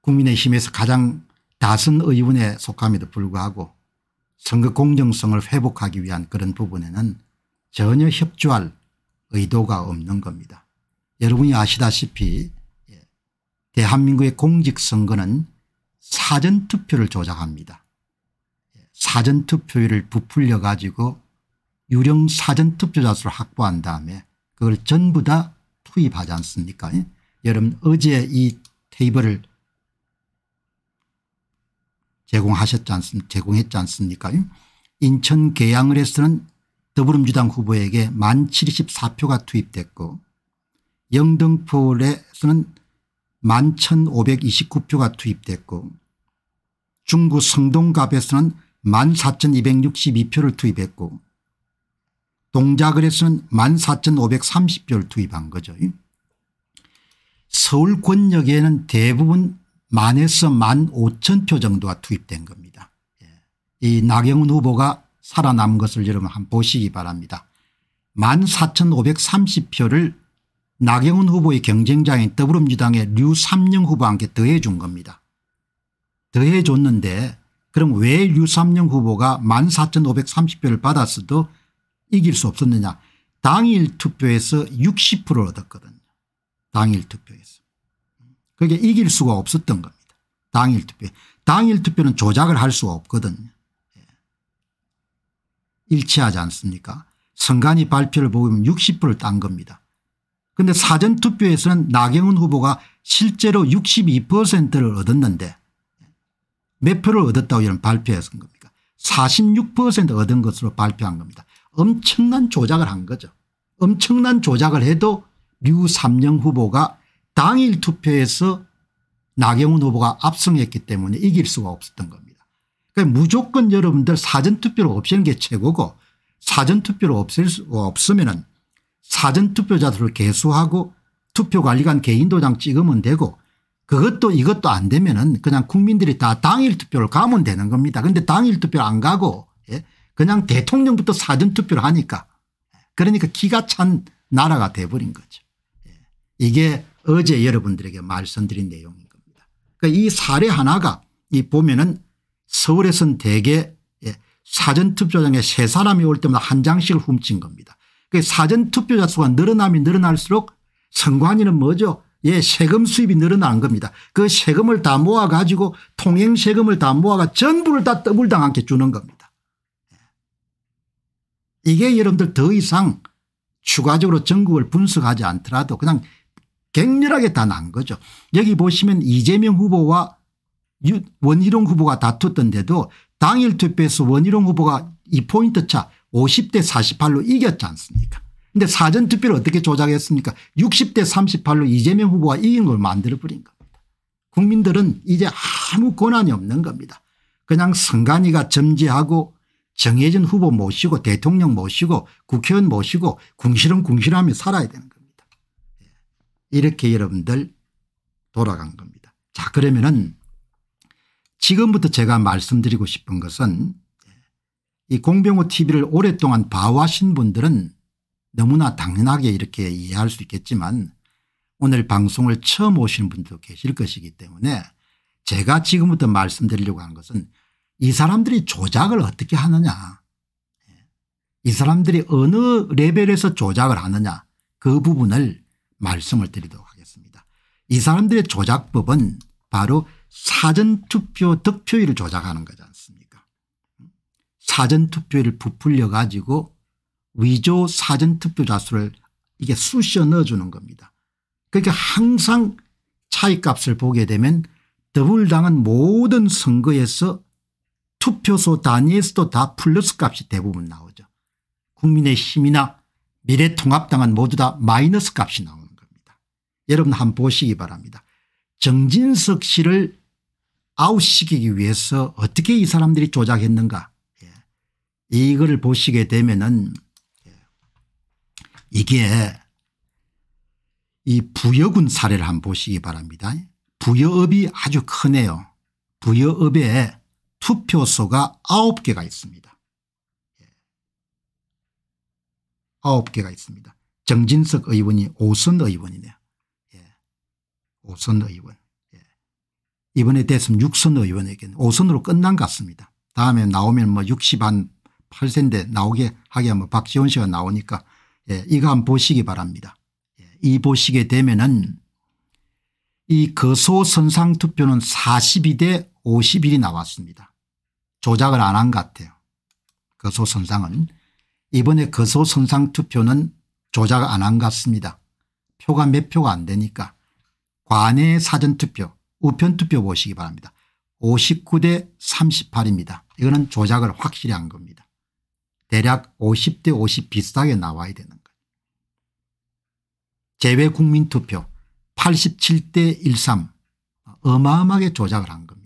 국민의힘에서 가장 다선 의원에 속함에도 불구하고 선거 공정성을 회복하기 위한 그런 부분에는 전혀 협조할 의도가 없는 겁니다. 여러분이 아시다시피 예, 대한민국의 공직선거는 사전투표를 조작합니다. 예, 사전투표율을 부풀려 가지고 유령 사전 투표자수를 확보한 다음에 그걸 전부 다 투입하지 않습니까 예? 여러분 어제 이 테이블을 제공하셨지 않습니까 제공했지 않습니까 예? 인천 계양을에서는 더불어민주당 후보에게 만 74표가 투입됐고 영등포에서는 만 1529표가 투입됐고 중구 성동갑에서는 만 4262표를 투입했고 동작을해서는 14,530표를 투입한 거죠. 서울 권역에는 대부분 만에서 만 5천 표 정도가 투입된 겁니다. 예. 이 나경원 후보가 살아남은 것을 여러분 한번 보시기 바랍니다. 14,530표를 나경원 후보의 경쟁자인 더불어민주당의 류삼영 후보한테 더해 준 겁니다. 더해 줬는데 그럼 왜 류삼영 후보가 14,530표를 받았어도 이길 수 없었느냐 당일 투표에서 60%를 얻었거든요. 당일 투표에서. 그게 이길 수가 없었던 겁니다. 당일 투표. 당일 투표는 조작을 할 수가 없거든요. 예. 일치하지 않습니까 선관위 발표를 보면 60%를 딴 겁니다. 그런데 사전투표에서는 나경원 후보가 실제로 62%를 얻었는데 몇 표를 얻었다고 이런 발표했은 겁니까 46% 얻은 것으로 발표한 겁니다. 엄청난 조작을 한 거죠. 엄청난 조작을 해도 류 삼령 후보가 당일 투표에서 나경원 후보가 압승했기 때문에 이길 수가 없었던 겁니다. 그러니까 무조건 여러분들 사전투표를 없애는 게 최고고 사전투표를 없앨 수 없으면 사전투표자들을 개수하고 투표관리관 개인도장 찍으면 되고 그것도 이것도 안 되면 은 그냥 국민들이 다 당일 투표를 가면 되는 겁니다. 그런데 당일 투표를 안 가고 예? 그냥 대통령부터 사전투표를 하니까 그러니까 기가 찬 나라가 돼버린 거죠. 예. 이게 어제 여러분들에게 말씀드린 내용인 겁니다. 그러니까 이 사례 하나가 이 보면은 서울에선 대개 예, 사전투표장에 세 사람이 올 때마다 한 장씩 훔친 겁니다. 그 사전투표자 수가 늘어나면 늘어날수록 선관위는 뭐죠? 예, 세금 수입이 늘어난 겁니다. 그 세금을 다 모아가지고 통행 세금을 다 모아가 전부를 다 더블당하게 주는 겁니다. 이게 여러분들 더 이상 추가적으로 전국을 분석하지 않더라도 그냥 격렬하게 다 난 거죠. 여기 보시면 이재명 후보와 원희룡 후보가 다투던데도 당일 투표에서 원희룡 후보가 2포인트 차 50대 48로 이겼지 않습니까 근데 사전투표를 어떻게 조작했습니까 60대 38로 이재명 후보가 이긴 걸 만들어버린 겁니다. 국민들은 이제 아무 권한이 없는 겁니다. 그냥 선관위가 점지하고 정해진 후보 모시고 대통령 모시고 국회의원 모시고 궁시렁궁시렁하며 살아야 되는 겁니다. 예. 이렇게 여러분들 돌아간 겁니다. 자 그러면은 지금부터 제가 말씀드리고 싶은 것은 예, 이 공병호 tv를 오랫동안 봐와신 분들은 너무나 당연하게 이렇게 이해할 수 있겠지만 오늘 방송을 처음 오신 분도 계실 것이기 때문에 제가 지금부터 말씀드리려고 하는 것은 이 사람들이 조작을 어떻게 하느냐 이 사람들이 어느 레벨에서 조작을 하느냐 그 부분을 말씀을 드리도록 하겠습니다. 이 사람들의 조작법은 바로 사전투표 득표율을 조작하는 거지 않습니까 사전투표율을 부풀려 가지고 위조 사전투표자 수를 이게 쑤셔 넣어주는 겁니다. 그러니까 항상 차이값을 보게 되면 더블당은 모든 선거에서 투표소 단위에서도 다 플러스 값이 대부분 나오죠. 국민의힘이나 미래통합당은 모두 다 마이너스 값이 나오는 겁니다. 여러분 한 번 보시기 바랍니다. 정진석 씨를 아웃시키기 위해서 어떻게 이 사람들이 조작했는가 예. 이걸 보시게 되면 은 예. 이게 이 부여군 사례를 한 번 보시기 바랍니다. 부여업이 아주 크네요. 부여업에 투표소가 9개가 있습니다. 9개가 예. 있습니다. 정진석 의원이 오선 의원이네요. 예. 오선 의원. 예. 이번에 됐으 6선 의원에게는 5선으로 끝난 것 같습니다. 다음에 나오면 뭐 60한 8세인데 나오게 하게 하면 박지원 씨가 나오니까 예. 이거 한번 보시기 바랍니다. 예, 이 보시게 되면은 이 거소선상투표는 42대 50일이 나왔습니다. 조작을 안 한 것 같아요. 거소선상은. 이번에 거소선상 투표는 조작 안한 것 같습니다. 표가 몇 표가 안 되니까. 관외 사전투표 우편투표 보시기 바랍니다. 59대 38입니다. 이거는 조작을 확실히 한 겁니다. 대략 50대 50 비슷하게 나와야 되는 거예요. 재외국민투표 87대 13 어마어마하게 조작을 한 겁니다.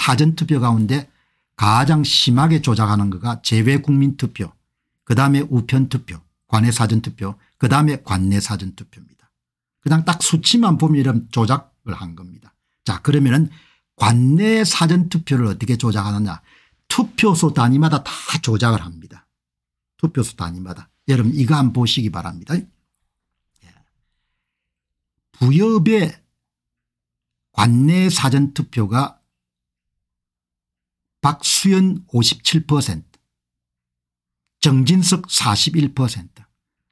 사전투표 가운데 가장 심하게 조작하는 거가 제외국민투표그 다음에 우편투표 관내 사전투표 그 다음에 관내 사전투표입니다. 그냥 딱 수치만 보면 이런 조작을 한 겁니다. 자 그러면은 관내 사전투표를 어떻게 조작하느냐 투표소 단위마다 다 조작을 합니다. 투표소 단위마다 여러분 이거 한번 보시기 바랍니다. 예. 부협의 관내 사전투표가 박수현 57% 정진석 41%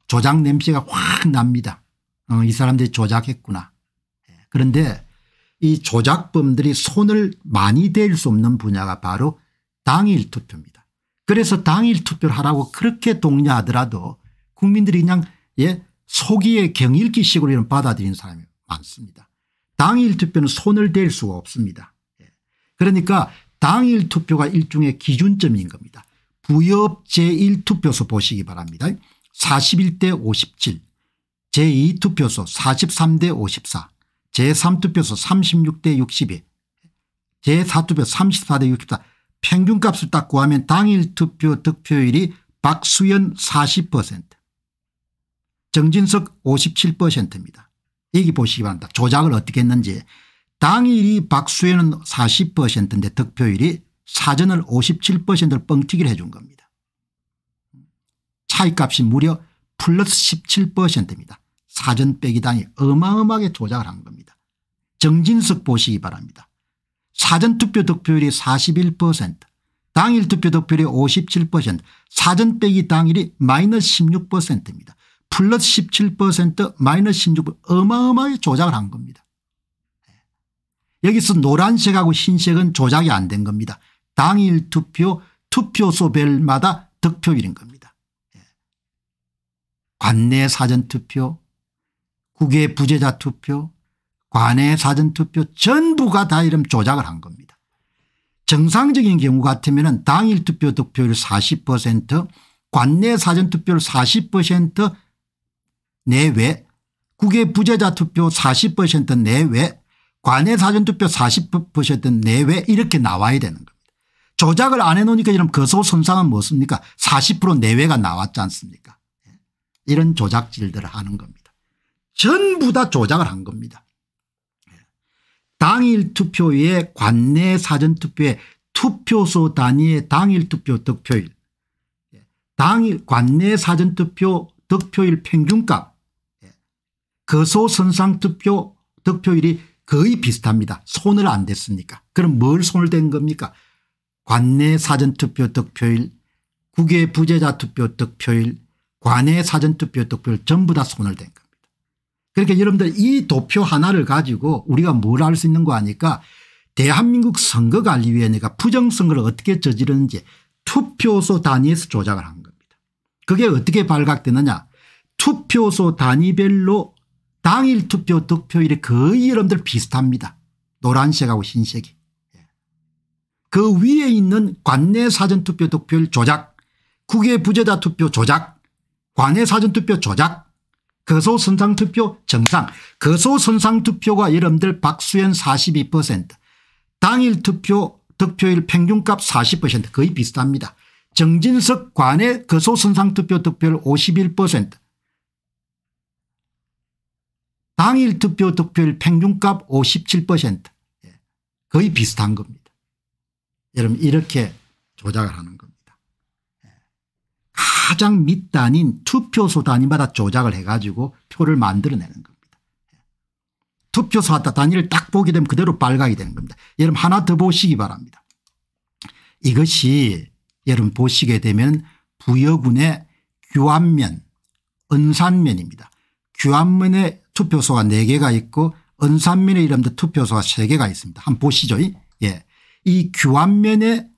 조작 냄새가 확 납니다. 어, 이 사람들이 조작했구나. 예, 그런데 이 조작범들이 손을 많이 대일 수 없는 분야가 바로 당일 투표입니다. 그래서 당일 투표를 하라고 그렇게 독려하더라도 국민들이 그냥 예 속이의 경일기식으로 받아들이 사람이 많습니다. 당일 투표는 손을 댈 수가 없습니다. 예, 그러니까 당일 투표가 일종의 기준점인 겁니다. 부협 제1투표소 보시기 바랍니다. 41대 57 제2투표소 43대 54 제3투표소 36대 62 제4투표 34대 64 평균값을 딱 구하면 당일 투표 득표율이 박수현 40% 정진석 57%입니다. 여기 보시기 바랍니다. 조작을 어떻게 했는지 당일이 박수에는 40%인데 득표율이 사전을 57%를 뻥튀기를 해준 겁니다. 차이값이 무려 플러스 17%입니다. 사전 빼기 당이 어마어마하게 조작을 한 겁니다. 정진석 보시기 바랍니다. 사전투표 득표율이 41% 당일 투표 득표율이 57% 사전 빼기 당일이 마이너스 16%입니다. 플러스 17% 마이너스 16% 어마어마하게 조작을 한 겁니다. 여기서 노란색하고 흰색은 조작이 안 된 겁니다. 당일 투표 투표소별마다 득표율인 겁니다. 예. 관내 사전투표 국외 부재자 투표 관내 사전투표 전부가 다 이런 조작을 한 겁니다. 정상적인 경우 같으면 당일 투표 득표율 40% 관내 사전투표율 40% 내외 국외 부재자 투표 40% 내외 관외 사전투표 40%던 내외 이렇게 나와야 되는 겁니다. 조작을 안 해놓으니까 이런 거소손상은 무엇입니까 40% 내외가 나왔지 않습니까 예. 이런 조작질들을 하는 겁니다. 전부 다 조작을 한 겁니다. 예. 당일 투표에 관내 사전투표에 투표소 단위의 당일 투표 득표일 예. 당일 관내 사전투표 득표일 평균값 거소선상투표 득표일이 거의 비슷합니다. 손을 안 댔으니까. 그럼 뭘 손을 댄 겁니까 관내 사전투표 득표일 국외 부재자 투표 득표일 관내 사전투표 득표일 전부 다 손을 댄 겁니다. 그러니까 여러분들 이 도표 하나를 가지고 우리가 뭘 알 수 있는 거 아니까 대한민국 선거관리위원회가 부정선거를 어떻게 저지르는지 투표소 단위에서 조작을 한 겁니다. 그게 어떻게 발각되느냐 투표소 단위별로 당일 투표 득표율이 거의 여러분들 비슷합니다. 노란색하고 흰색이. 예. 그 위에 있는 관내 사전투표 득표율 조작, 국외 부재자 투표 조작, 관내 사전투표 조작, 거소선상투표 정상, 거소선상투표가 여러분들 박수현 42%, 당일 투표 득표율 평균값 40% 거의 비슷합니다. 정진석 관의 거소선상투표 득표율 51%, 당일 투표 득표율 평균값 57% 예, 거의 비슷한 겁니다. 여러분 이렇게 조작을 하는 겁니다. 예, 가장 밑단인 투표소 단위마다 조작을 해가지고 표를 만들어내는 겁니다. 예, 투표소 단위를 딱 보게 되면 그대로 빨강이 되는 겁니다. 여러분 하나 더 보시기 바랍니다. 이것이 여러분 보시게 되면 부여군의 규안면 은산면입니다. 규안면의 투표소가 4개가 있고 은산면에 이름도 투표소가 3개가 있습니다. 한번 보시죠. 예. 이 규안면의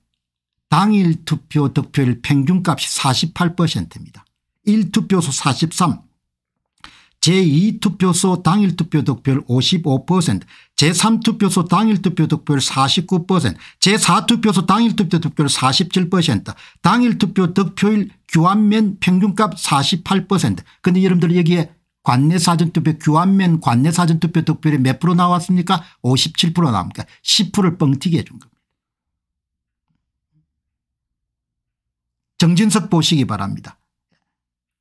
당일 투표 득표율 평균값이 48%입니다. 1투표소 43 제2투표소 당일 투표 득표율 55% 제3투표소 당일 투표 득표율 49% 제4투표소 당일 투표 득표율 47% 당일 투표 득표율 규안면 평균값 48% 근데 여러분들 여기에 관내 사전투표 교환면 관내 사전투표 득표율이 몇 프로 나왔습니까 57%나옵니까 10%를 뻥튀기 해준 겁니다. 정진석 보시기 바랍니다.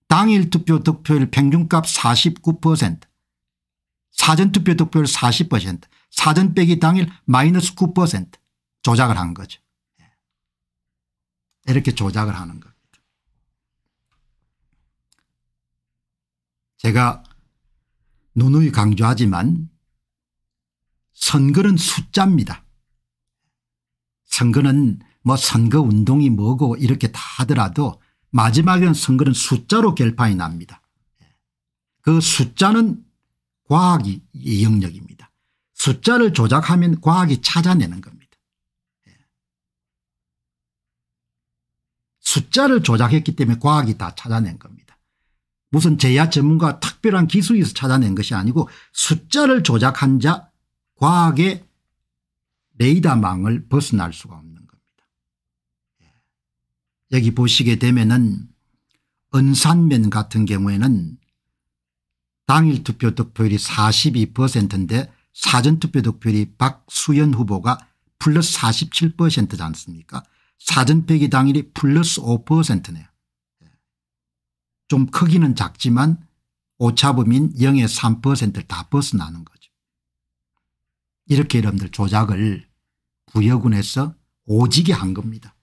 당일 투표 득표율 평균값 49% 사전투표 득표율 40% 사전 빼기 당일 마이너스 9% 조작을 한 거죠. 예. 이렇게 조작을 하는 겁니다. 제가 누누이 강조하지만 선거는 숫자입니다. 선거는 뭐 선거운동이 뭐고 이렇게 다 하더라도 마지막에는 선거는 숫자로 결판이 납니다. 그 숫자는 과학이 영역입니다. 숫자를 조작하면 과학이 찾아내는 겁니다. 예. 숫자를 조작했기 때문에 과학이 다 찾아낸 겁니다. 무슨 제야 전문가 특별한 기술에서 찾아낸 것이 아니고 숫자를 조작한 자 과학의 레이더망을 벗어날 수가 없는 겁니다. 예. 여기 보시게 되면은 은산면 같은 경우에는 당일 투표 득표율이 42%인데 사전투표 득표율이 박수현 후보가 플러스 47%지 않습니까 사전폐기 당일이 플러스 5%네요. 좀 크기는 작지만 오차범인 0의 3%를 다 벗어나는 거죠. 이렇게 여러분들 조작을 부여군에서 오지게 한 겁니다.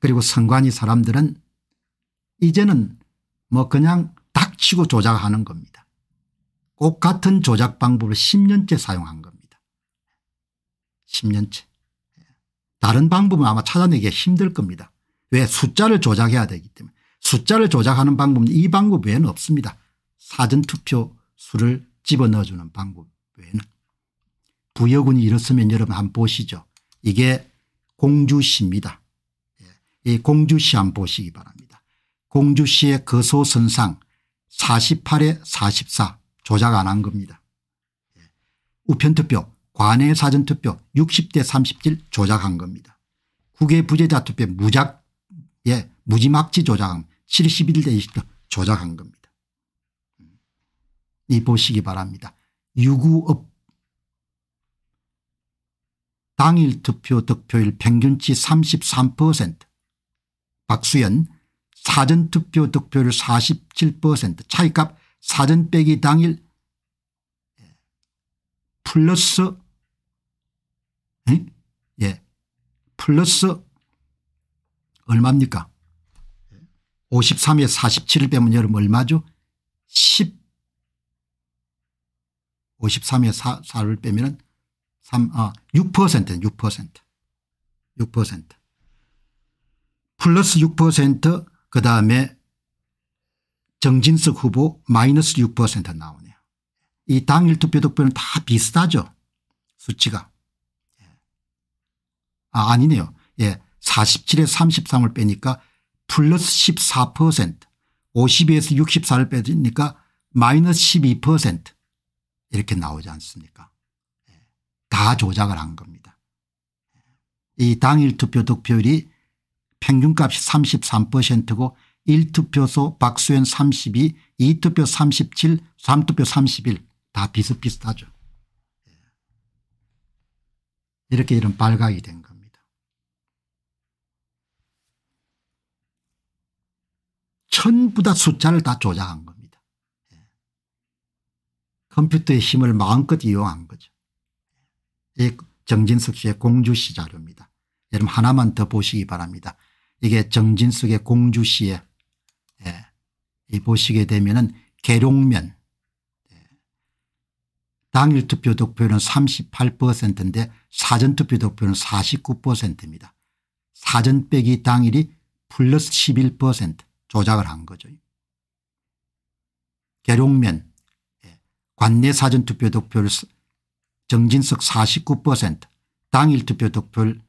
그리고 선관위 사람들은 이제는 뭐 그냥 닥치고 조작하는 겁니다. 꼭 같은 조작 방법을 10년째 사용한 겁니다. 10년째. 다른 방법은 아마 찾아내기가 힘들 겁니다. 왜 숫자를 조작해야 되기 때문에 숫자를 조작하는 방법 은이 방법 외에는 없습니다. 사전투표 수를 집어넣어주는 방법 외에는. 부여군이 이렇으면 여러분 한번 보시죠. 이게 공주시입니다. 예, 이 공주시 한번 보시기 바랍니다. 공주시의 거소선상 48에 44 조작 안 한 겁니다. 예, 우편투표 관외 사전투표 60대 37 조작한 겁니다. 국외 부재자 투표 무작 예 무지막지 조작함 71대 20도 조작한 겁니다. 음. 이 보시기 바랍니다. 유구업 당일 투표 득표율 평균치 33% 박수현 사전투표 득표율 47% 차이값 사전 빼기 당일 예. 플러스 예 플러스 얼마입니까 53에 47을 빼면 여러분 얼마죠? 10. 53에 4, 4를 빼면 3, 아, 6%, 6%. 플러스 6%그 다음에 정진석 후보 마이너스 6% 나오네요. 이 당일 투표 득표는 다 비슷하죠. 수치가. 예. 아, 아니네요. 예. 47에 33을 빼니까 플러스 14% 5 2에서 64를 빼니까 마이너스 12% 이렇게 나오지 않습니까 예, 다 조작을 한 겁니다. 예, 이 당일 투표 득표율이 평균값이 33%고 1투표소 박수현 32, 2투표 37, 3투표 31 다 비슷비슷하죠. 예, 이렇게 이런 발각이 된 겁니다. 전부 다 숫자를 다 조작한 겁니다. 예. 컴퓨터의 힘을 마음껏 이용한 거죠. 예. 이 정진숙 씨의 공주시 자료입니다. 여러분 하나만 더 보시기 바랍니다. 이게 정진숙의 공주시에 예, 보시게 되면은 계룡면 예. 당일 투표 득표율은 38%인데 사전 투표 득표율은 49%입니다. 사전 빼기 당일이 플러스 11% 조작을 한 거죠. 계룡면 예, 관내 사전투표 득표율 정진석 49% 당일 투표 득표율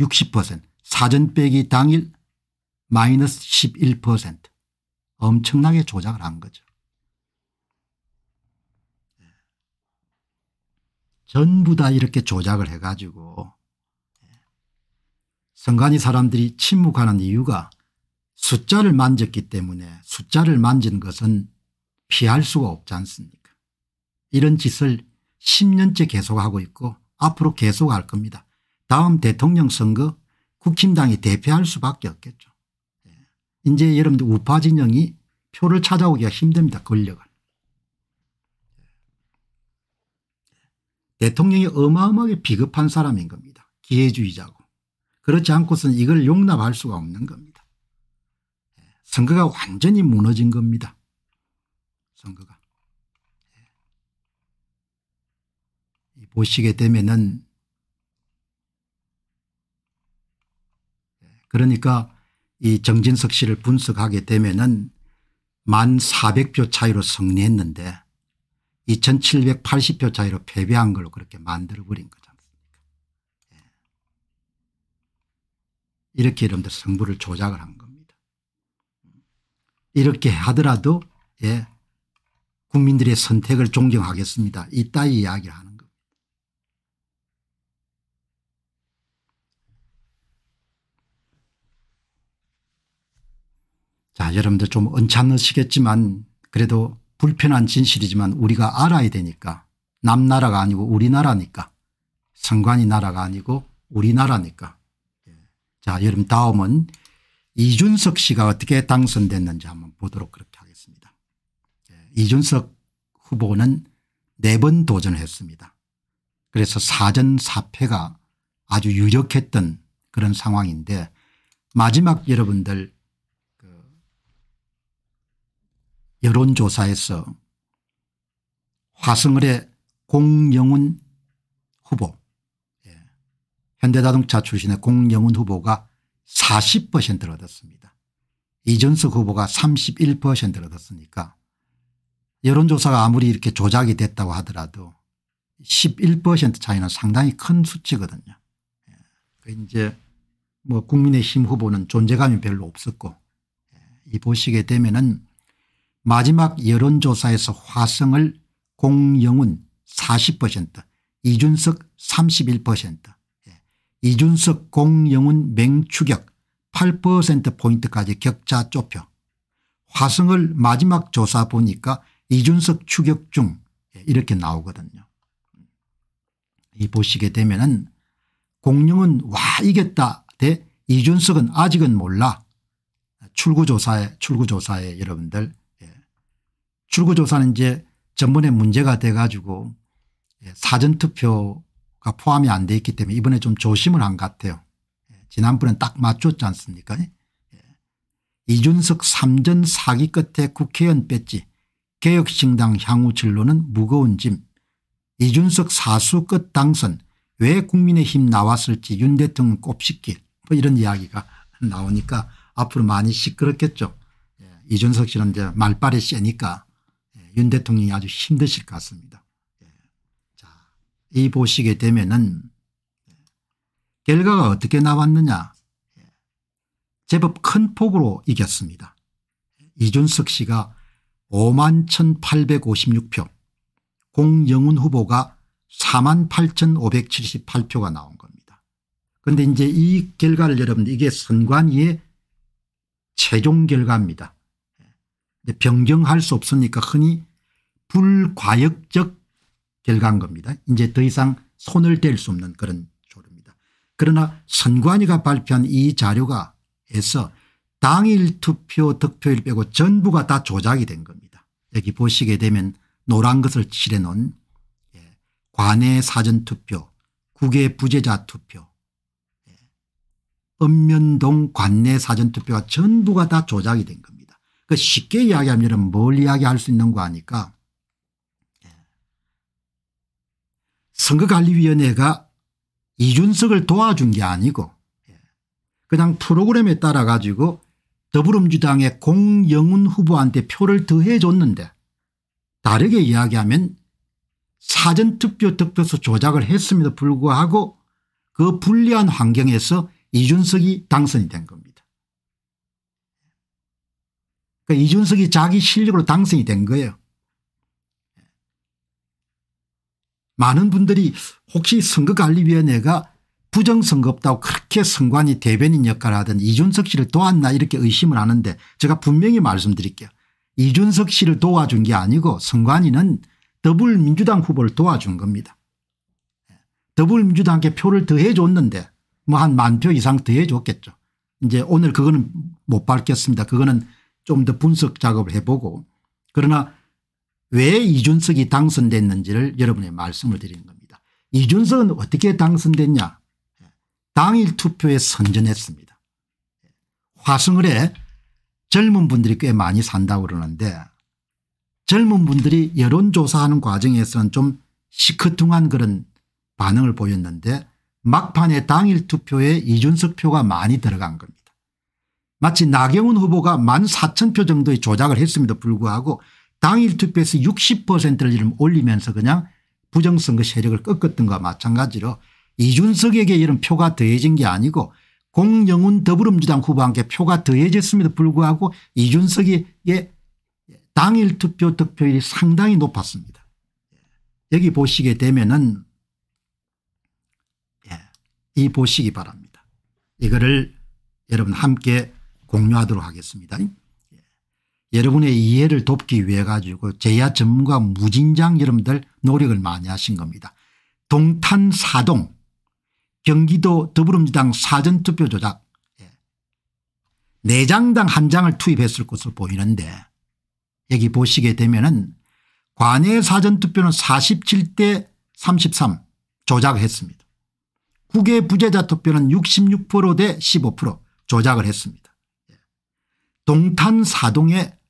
60% 사전 빼기 당일 마이너스 11% 엄청나게 조작을 한 거죠. 예. 전부 다 이렇게 조작을 해가지고 선관위 예, 사람들이 침묵하는 이유가 숫자를 만졌기 때문에 숫자를 만진 것은 피할 수가 없지 않습니까 이런 짓을 10년째 계속하고 있고 앞으로 계속할 겁니다. 다음 대통령 선거 국힘당이 대패할 수밖에 없겠죠. 예. 이제 여러분들 우파 진영이 표를 찾아오기가 힘듭니다. 권력을. 예. 대통령이 어마어마하게 비겁한 사람인 겁니다. 기회주의자고. 그렇지 않고서는 이걸 용납할 수가 없는 겁니다. 선거가 완전히 무너진 겁니다. 선거가. 예. 보시게 되면은 예. 그러니까 이 정진석 씨를 분석하게 되면은 만 400표 차이로 승리했는데 2780표 차이로 패배한 걸로 그렇게 만들어버린 거지 예. 이렇게 여러분들 승부를 조작을 한거 이렇게 하더라도 예, 국민들의 선택을 존경하겠습니다. 이따위 이야기를 하는 겁니다. 자 여러분들 좀 언짢으시겠지만 그래도 불편한 진실이지만 우리가 알아야 되니까 남나라가 아니고 우리나라니까 성관이 나라가 아니고 우리나라니까 예. 자 여러분 다음은 이준석 씨가 어떻게 당선됐는지 한번 보도록 그렇게 하겠습니다. 예, 이준석 후보는 네 번 도전했습니다. 그래서 사전 사패가 아주 유력했던 그런 상황인데 마지막 여러분들 그 여론조사에서 화성을의 공영훈 후보 예, 현대자동차 출신의 공영훈 후보가 40%를 얻었습니다. 이준석 후보가 31%를 얻었으니까 여론조사가 아무리 이렇게 조작이 됐다고 하더라도 11% 차이는 상당히 큰 수치거든요. 예. 그 이제 뭐 국민의힘 후보는 존재감이 별로 없었고 예, 이 보시게 되면은 마지막 여론조사에서 화성을 공영훈 40% 이준석 31% 이준석 공영훈 맹추격 8%포인트까지 격차 좁혀 화성을 마지막 조사 보니까 이준석 추격 중 예, 이렇게 나오거든요. 이 보시게 되면은 공룡은 와 이겼다 대 이준석은 아직은 몰라 출구조사에 출구조사에 여러분들 예. 출구조사는 이제 전번에 문제가 돼가지고 예, 사전투표 가 포함이 안돼 있기 때문에 이번에 좀 조심을 한 것 같아요. 예, 지난번엔 딱 맞췄지 않습니까 예. 이준석 3전 사기 끝에 국회의원 뺐지 개혁신당 향후 진로는 무거운 짐 이준석 사수 끝 당선 왜 국민의힘 나왔을지 윤 대통령 꼽시길 뭐 이런 이야기가 나오니까 앞으로 많이 시끄럽겠죠. 예, 이준석 씨는 이제 말빨이 세니까 윤 대통령이 아주 힘드실 것 같습니다. 이 보시게 되면은 결과가 어떻게 나왔느냐 제법 큰 폭으로 이겼습니다. 이준석 씨가 5만 1856표 공영훈 후보가 4만 8578표가 나온 겁니다. 그런데 이제 이 결과를 여러분들 이게 선관위의 최종 결과입니다. 변경할 수 없으니까 흔히 불과역적 결과인 겁니다. 이제 더 이상 손을 댈 수 없는 그런 조류입니다. 그러나 선관위가 발표한 이 자료가 에서 당일 투표 득표일 빼고 전부가 다 조작이 된 겁니다. 여기 보시게 되면 노란 것을 칠해놓은 예, 관내 사전투표 국외 부재자 투표 예, 읍면동 관내 사전투표가 전부가 다 조작이 된 겁니다. 그 쉽게 이야기하면 뭘 이야기할 수 있는가 하니까 선거관리위원회가 이준석을 도와준 게 아니고 예, 그냥 프로그램에 따라 가지고 더불어민주당의 공영훈 후보한테 표를 더해 줬는데 다르게 이야기하면 사전투표 득표수 조작을 했음에도 불구하고 그 불리한 환경에서 이준석이 당선이 된 겁니다. 그러니까 이준석이 자기 실력으로 당선이 된 거예요. 많은 분들이 혹시 선거관리위원회가 부정선거 없다고 그렇게 선관위 대변인 역할을 하던 이준석 씨를 도왔나 이렇게 의심을 하는데 제가 분명히 말씀드릴게요. 이준석 씨를 도와준 게 아니고 선관위는 더불민주당 후보를 도와준 겁니다. 더불민주당께 표를 더해 줬는데 뭐 한 만 표 이상 더해 줬겠죠. 이제 오늘 그거는 못 밝혔습니다. 그거는 좀 더 분석 작업을 해보고 그러나 왜 이준석이 당선됐는지를 여러분의 말씀을 드리는 겁니다. 이준석은 어떻게 당선됐냐 당일 투표에 선전했습니다. 화성을에 젊은 분들이 꽤 많이 산다고 그러는데 젊은 분들이 여론조사하는 과정에서는 좀 시크퉁한 그런 반응을 보였는데 막판에 당일 투표에 이준석 표가 많이 들어간 겁니다. 마치 나경원 후보가 만 4천 표 정도의 조작을 했음에도 불구하고 당일 투표에서 60%를 이름 올리면서 그냥 부정선거 세력을 꺾었던 것과 마찬가지로 이준석에게 이런 표가 더해진 게 아니고 공영훈 더불어민주당 후보한테 표가 더해졌음에도 불구하고 이준석의 예, 당일 투표 득표율이 상당히 높았습니다. 여기 보시게 되면은 예, 이 보시기 바랍니다. 이거를 여러분 함께 공유하도록 하겠습니다. 여러분의 이해를 돕기 위해 가지고 제야 전문가 무진장 여러분들 노력을 많이 하신 겁니다. 동탄사동 경기도 더불어민주당 사전투표 조작 4장당 예. 한 장을 투입했을 것으로 보이는데 여기 보시게 되면 은 관외 사전투표는 47대 33 조작했습니다. 국외 부재자 투표는 66%대 15% 조작을 했습니다. 예. 동탄사동의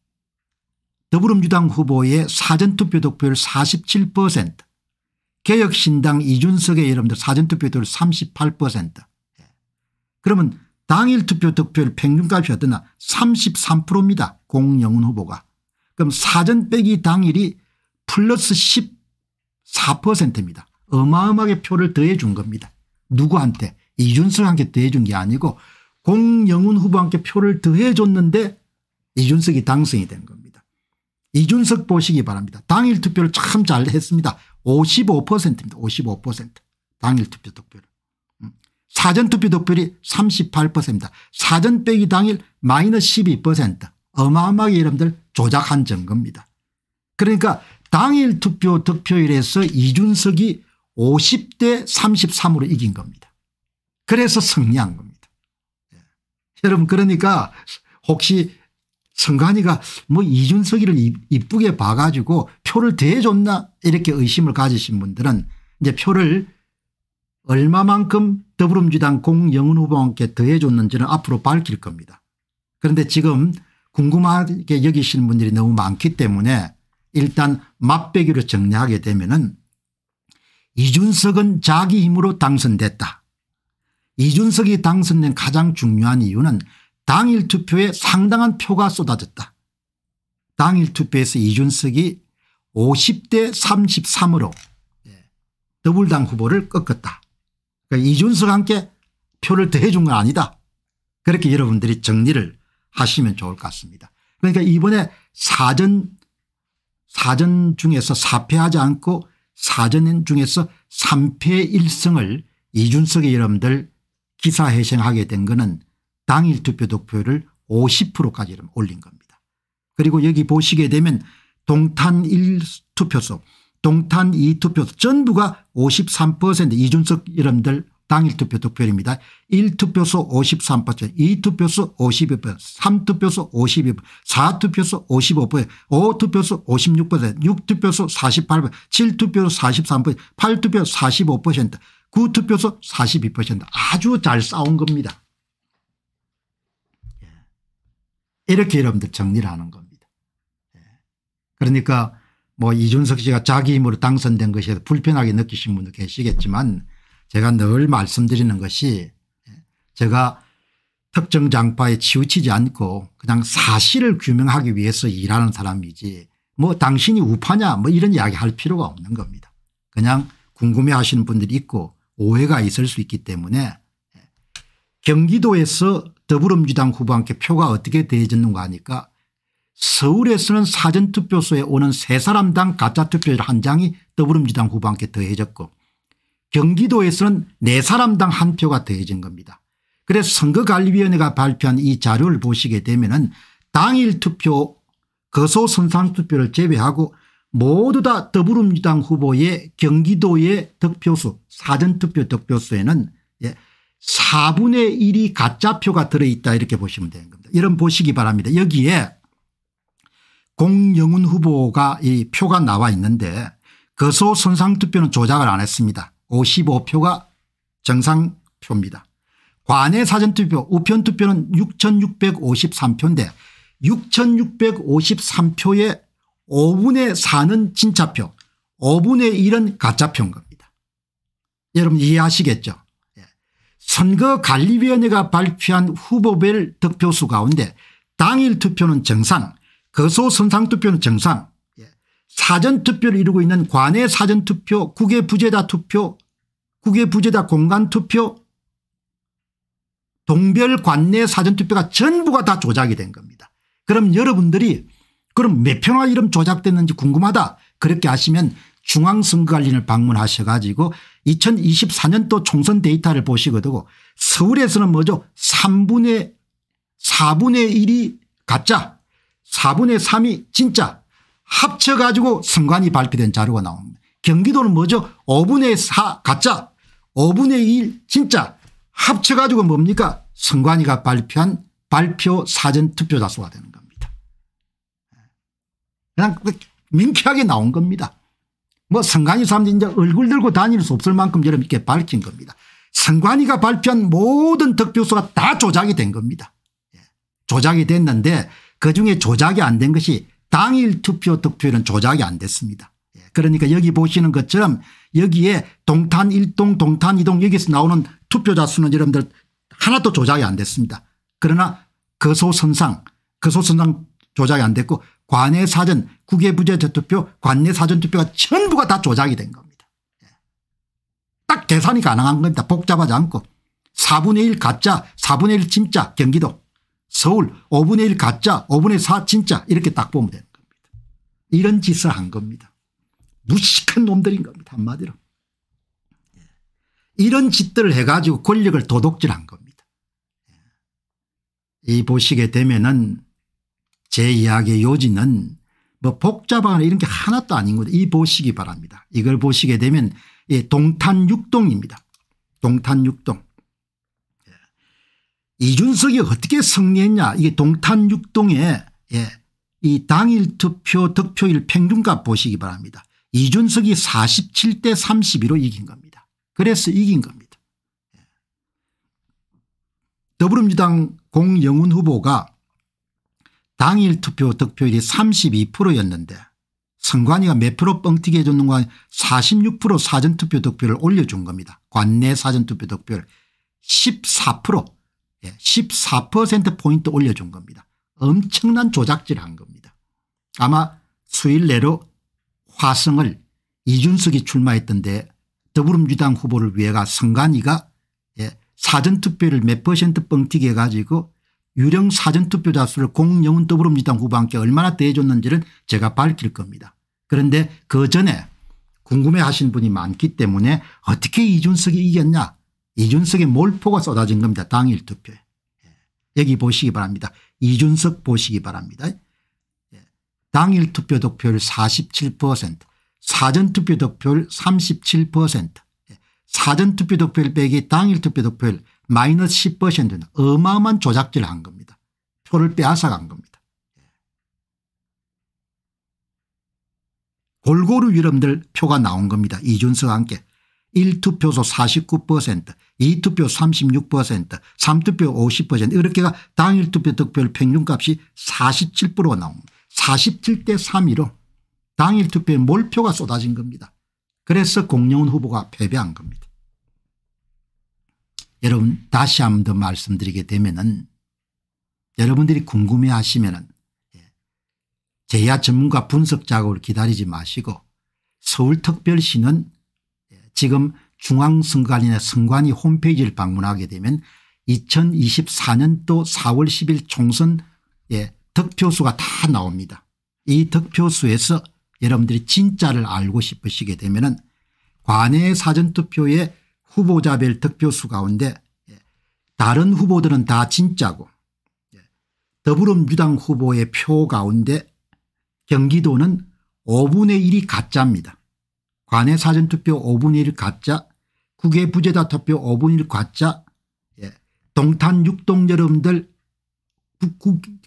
더불어민주당 후보의 사전투표 득표율 47% 개혁신당 이준석의 여러분들 사전투표 득표율 38% 예. 그러면 당일 투표 득표율 평균값이 어떠나 33%입니다. 공영훈 후보가. 그럼 사전 빼기 당일이 플러스 14%입니다. 어마어마하게 표를 더해 준 겁니다. 누구한테 이준석한테 더해 준 게 아니고 공영훈 후보한테 표를 더해 줬는데 이준석이 당선이 된 겁니다. 이준석 보시기 바랍니다. 당일 투표를 참 잘 했습니다. 55%입니다. 55% 당일 투표 득표를. 음. 사전투표 득표율이 38%입니다. 사전 빼기 당일 마이너스 12% 어마어마하게 여러분들 조작한 증거입니다. 그러니까 당일 투표 득표율에서 이준석이 50대 33으로 이긴 겁니다. 그래서 승리한 겁니다. 예. 여러분 그러니까 혹시 선관위가 뭐 이준석이를 이쁘게 봐가지고 표를 대줬나 이렇게 의심을 가지신 분들은 이제 표를 얼마만큼 더불어민주당 공영훈 후보와 함께 더해줬는지는 앞으로 밝힐 겁니다. 그런데 지금 궁금하게 여기시는 분들이 너무 많기 때문에 일단 맛배기로 정리하게 되면은 이준석은 자기 힘으로 당선됐다. 이준석이 당선된 가장 중요한 이유는 당일 투표에 상당한 표가 쏟아졌다. 당일 투표에서 이준석이 50대 33으로 예, 더불당 후보를 꺾었다. 그러니까 이준석과 함께 표를 더해준 건 아니다. 그렇게 여러분들이 정리를 하시면 좋을 것 같습니다. 그러니까 이번에 사전 사전 중에서 사패하지 않고 사전 중에서 3패 1승을 이준석이 여러분들 기사회생하게 된 것은 당일 투표 득표율을 50%까지 올린 겁니다. 그리고 여기 보시게 되면 동탄 1투표소 동탄 2투표소 전부가 53% 이준석 이름들 당일 투표 득표율입니다. 1투표소 53%, 2투표소 52%, 3투표소 52%, 4투표소 55%, 5투표소 56%, 6투표소 48%, 7투표소 43%, 8투표 소 45%, 9투표소 42% 아주 잘 싸운 겁니다. 이렇게 여러분들 정리를 하는 겁니다. 예. 그러니까 뭐 이준석 씨가 자기 힘으로 당선된 것이 불편하게 느끼신 분도 계시겠지만 제가 늘 말씀드리는 것이 예, 제가 특정 장파에 치우치지 않고 그냥 사실을 규명하기 위해서 일하는 사람이지 뭐 당신이 우파냐 뭐 이런 이야기 할 필요가 없는 겁니다. 그냥 궁금해 하시는 분들이 있고 오해가 있을 수 있기 때문에 예, 경기도에서 더불어민주당 후보한테 표가 어떻게 되어졌는가 하니까 서울에서는 사전투표소에 오는 세 사람당 가짜투표 한 장이 더불어민주당 후보한테 더해졌고 경기도에서는 네 사람당 한 표가 더해진 겁니다. 그래서 선거관리위원회가 발표한 이 자료를 보시게 되면 은 당일 투표 거소선상투표를 제외하고 모두 다 더불어민주당 후보의 경기도의 득표수 사전투표 득표수에는 4분의 1이 가짜표가 들어있다 이렇게 보시면 되는 겁니다. 여러분 보시기 바랍니다. 여기에 공영훈 후보가 이 표가 나와 있는데 거소 선상투표는 조작을 안 했습니다. 55표가 정상표입니다. 관외 사전투표 우편투표는 6653표인데 6653표의 5분의 4는 진짜표 5분의 1은 가짜표인 겁니다. 여러분 이해하시겠죠 선거관리위원회가 발표한 후보별 득표수 가운데 당일 투표는 정상 거소 선상 투표는 정상 예, 사전투표를 이루고 있는 관외 사전투표 국외 부재자 투표 국외 부재자 공간투표 동별 관내 사전투표가 전부가 다 조작이 된 겁니다. 그럼 여러분들이 그럼 몇 평화 이름 조작됐는지 궁금하다 그렇게 하시면 중앙선거관리를 방문하셔가지고 2024년도 총선 데이터를 보시거든 서울에서는 뭐죠 3분의 4분의 1이 가짜 4분의 3이 진짜 합쳐가지고 선관위 발표된 자료가 나옵니다. 경기도는 뭐죠 5분의 4 가짜 5분의 1 진짜 합쳐가지고 뭡니까 선관위가 발표한 발표 사전 투표자 수가 되는 겁니다. 그냥 명쾌하게 그 나온 겁니다. 뭐 선관위 사람들이 이제 얼굴 들고 다닐 수 없을 만큼 여러 이렇게 밝힌 겁니다. 선관위가 발표한 모든 득표수가 다 조작이 된 겁니다. 예. 조작이 됐는데 그중에 조작이 안 된 것이 당일 투표 득표율은 조작이 안 됐습니다. 예. 그러니까 여기 보시는 것처럼 여기에 동탄 1동 동탄 2동 여기서 나오는 투표자 수는 여러분들 하나도 조작이 안 됐습니다. 그러나 거소선상 그 거소선상 그 조작이 안 됐고 관내 사전 국외부재 재투표 관내 사전투표가 전부가 다 조작이 된 겁니다. 예. 딱 계산이 가능한 겁니다. 복잡하지 않고 4분의 1 가짜 4분의 1 진짜 경기도 서울 5분의 1 가짜 5분의 4 진짜 이렇게 딱 보면 되는 겁니다. 이런 짓을 한 겁니다. 무식한 놈들인 겁니다. 한마디로. 예. 이런 짓들을 해가지고 권력을 도둑질한 겁니다. 예. 이 보시게 되면은 제 이야기의 요지는 뭐 복잡하거나 이런 게 하나도 아닌 거죠이 보시기 바랍니다. 이걸 보시게 되면 예, 동탄육동입니다. 동탄육동. 예. 이준석이 어떻게 승리했냐 이게 동탄육동에 예, 이 당일 투표 득표일 평균값 보시기 바랍니다. 이준석이 47대 32로 이긴 겁니다. 그래서 이긴 겁니다. 예. 더불어민주당 공영훈 후보가 당일 투표 득표율이 32%였는데 선관위가 몇 프로 뻥튀기 해줬는가 46% 사전투표 득표를 올려준 겁니다. 관내 사전투표 득표율14% 14%포인트 예, 올려준 겁니다. 엄청난 조작질을 한 겁니다. 아마 수일 내로 화성을 이준석이 출마했던데 더불어민주당 후보를 위해가 선관위가 예, 사전투표를 몇 퍼센트 뻥튀기 해가지고 유령 사전투표 자수를 공영은 더불어민주당 후보한테 얼마나 대해줬는지를 제가 밝힐 겁니다. 그런데 그 전에 궁금해하신 분이 많기 때문에 어떻게 이준석이 이겼냐 이준석의 몰포가 쏟아진 겁니다. 당일 투표에. 예. 여기 보시기 바랍니다. 이준석 보시기 바랍니다. 예. 당일 투표 득표율 47% 사전투표 득표율 37% 예. 사전투표 득표율 빼기 당일 투표 득표율 마이너스 10%는 어마어마한 조작질을 한 겁니다. 표를 빼앗아간 겁니다. 예. 골고루 유럽들 표가 나온 겁니다. 이준석과 함께 1투표소 49% 2투표 36% 3투표 50% 이렇게가 당일 투표 득표율 평균값이 47%가 나옵니다. 47대 3위로 당일 투표에 몰표가 쏟아진 겁니다. 그래서 공영훈 후보가 패배한 겁니다. 여러분 다시 한 번 더 말씀드리게 되면은 여러분들이 궁금해 하시면은 예, 제야 전문가 분석 작업을 기다리지 마시고 서울특별시는 예, 지금 중앙선관위나 선관위 홈페이지를 방문하게 되면 2024년도 4월 10일 총선 예, 득표수가 다 나옵니다. 이 득표수에서 여러분들이 진짜를 알고 싶으시게 되면 관외 사전투표에 후보자별 득표수 가운데 예, 다른 후보들은 다 진짜고 예, 더불어민주당 후보의 표 가운데 경기도는 5분의 1이 가짜입니다. 관내 사전투표 5분의 1 가짜 국외 부재자 투표 5분의 1 예, 가짜 동탄 6동 여러분들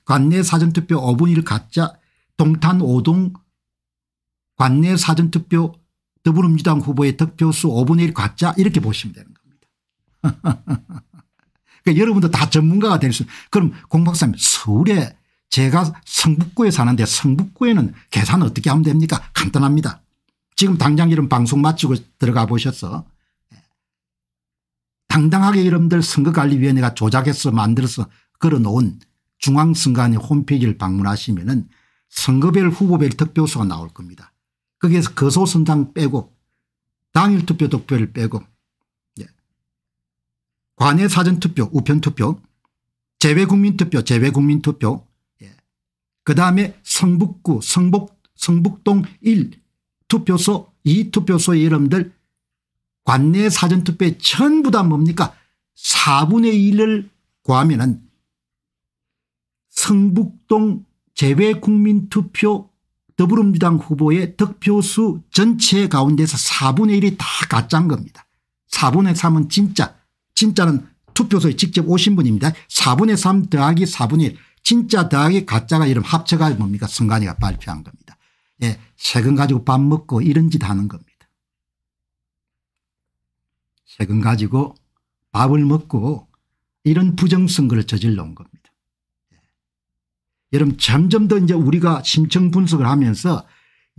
관내 사전투표 5분의 1 가짜 동탄 5동 관내 사전투표 더불어민주당 후보의 득표수 5분의 1 과짜 이렇게 보시면 되는 겁니다. 그러니까 여러분도 다 전문가가 될 수 있는 그럼 공박사님 서울에 제가 성북구에 사는데 성북구에는 계산 어떻게 하면 됩니까 간단합니다. 지금 당장 이런 방송 마치고 들어가 보셔서 예. 당당하게 여러분들 선거관리위원회가 조작해서 만들어서 걸어놓은 중앙선관위 홈페이지를 방문하시면 은 선거별 후보별 득표수가 나올 겁니다. 거기에서 거소선당 빼고 당일투표 득표를 빼고 예. 관외 사전투표 우편투표 재외국민투표 재외국민투표 예. 그다음에 성북구 성북, 성북동 1 투표소 2 투표소 의 여러분들 관내 사전투표에 전부 다 뭡니까 4분의 1을 구하면 은 성북동 재외국민투표 더불어민주당 후보의 득표수 전체 가운데서 4분의 1이 다 가짜인 겁니다. 4분의 3은 진짜 진짜는 투표소에 직접 오신 분입니다. 4분의 3 더하기 4분의 1 진짜 더하기 가짜가 이런 합쳐가 뭡니까 선관위가 발표한 겁니다. 예, 세금 가지고 밥 먹고 이런 짓 하는 겁니다. 세금 가지고 밥을 먹고 이런 부정선거를 저질러 온 겁니다. 여러분 점점 더 이제 우리가 심층 분석을 하면서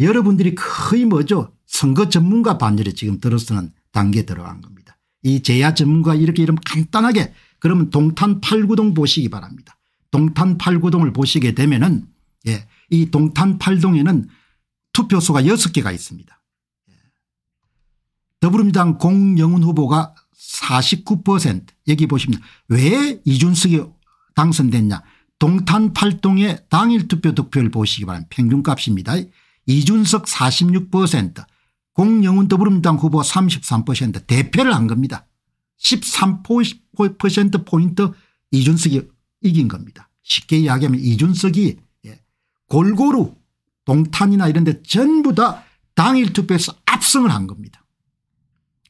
여러분들이 거의 뭐죠 선거 전문가 반열에 지금 들어서는 단계에 들어간 겁니다. 이 제야 전문가 이렇게 이름 간단하게 그러면 동탄 8구동 보시기 바랍니다. 동탄 8구동을 보시게 되면은 예, 이 동탄 8동에는 투표소가 6개가 있습니다. 예. 더불어민주당 공영훈 후보가 49% 여기 보시면 왜 이준석이 당선됐냐 동탄팔동의 당일투표 득표를 보시기 바랍니다. 평균값입니다. 이준석 46% 공영훈 더불어민주당 후보 33% 대패를 한 겁니다. 13%포인트 이준석이 이긴 겁니다. 쉽게 이야기하면 이준석이 예, 골고루 동탄이나 이런 데 전부 다 당일 투표에서 압승을 한 겁니다.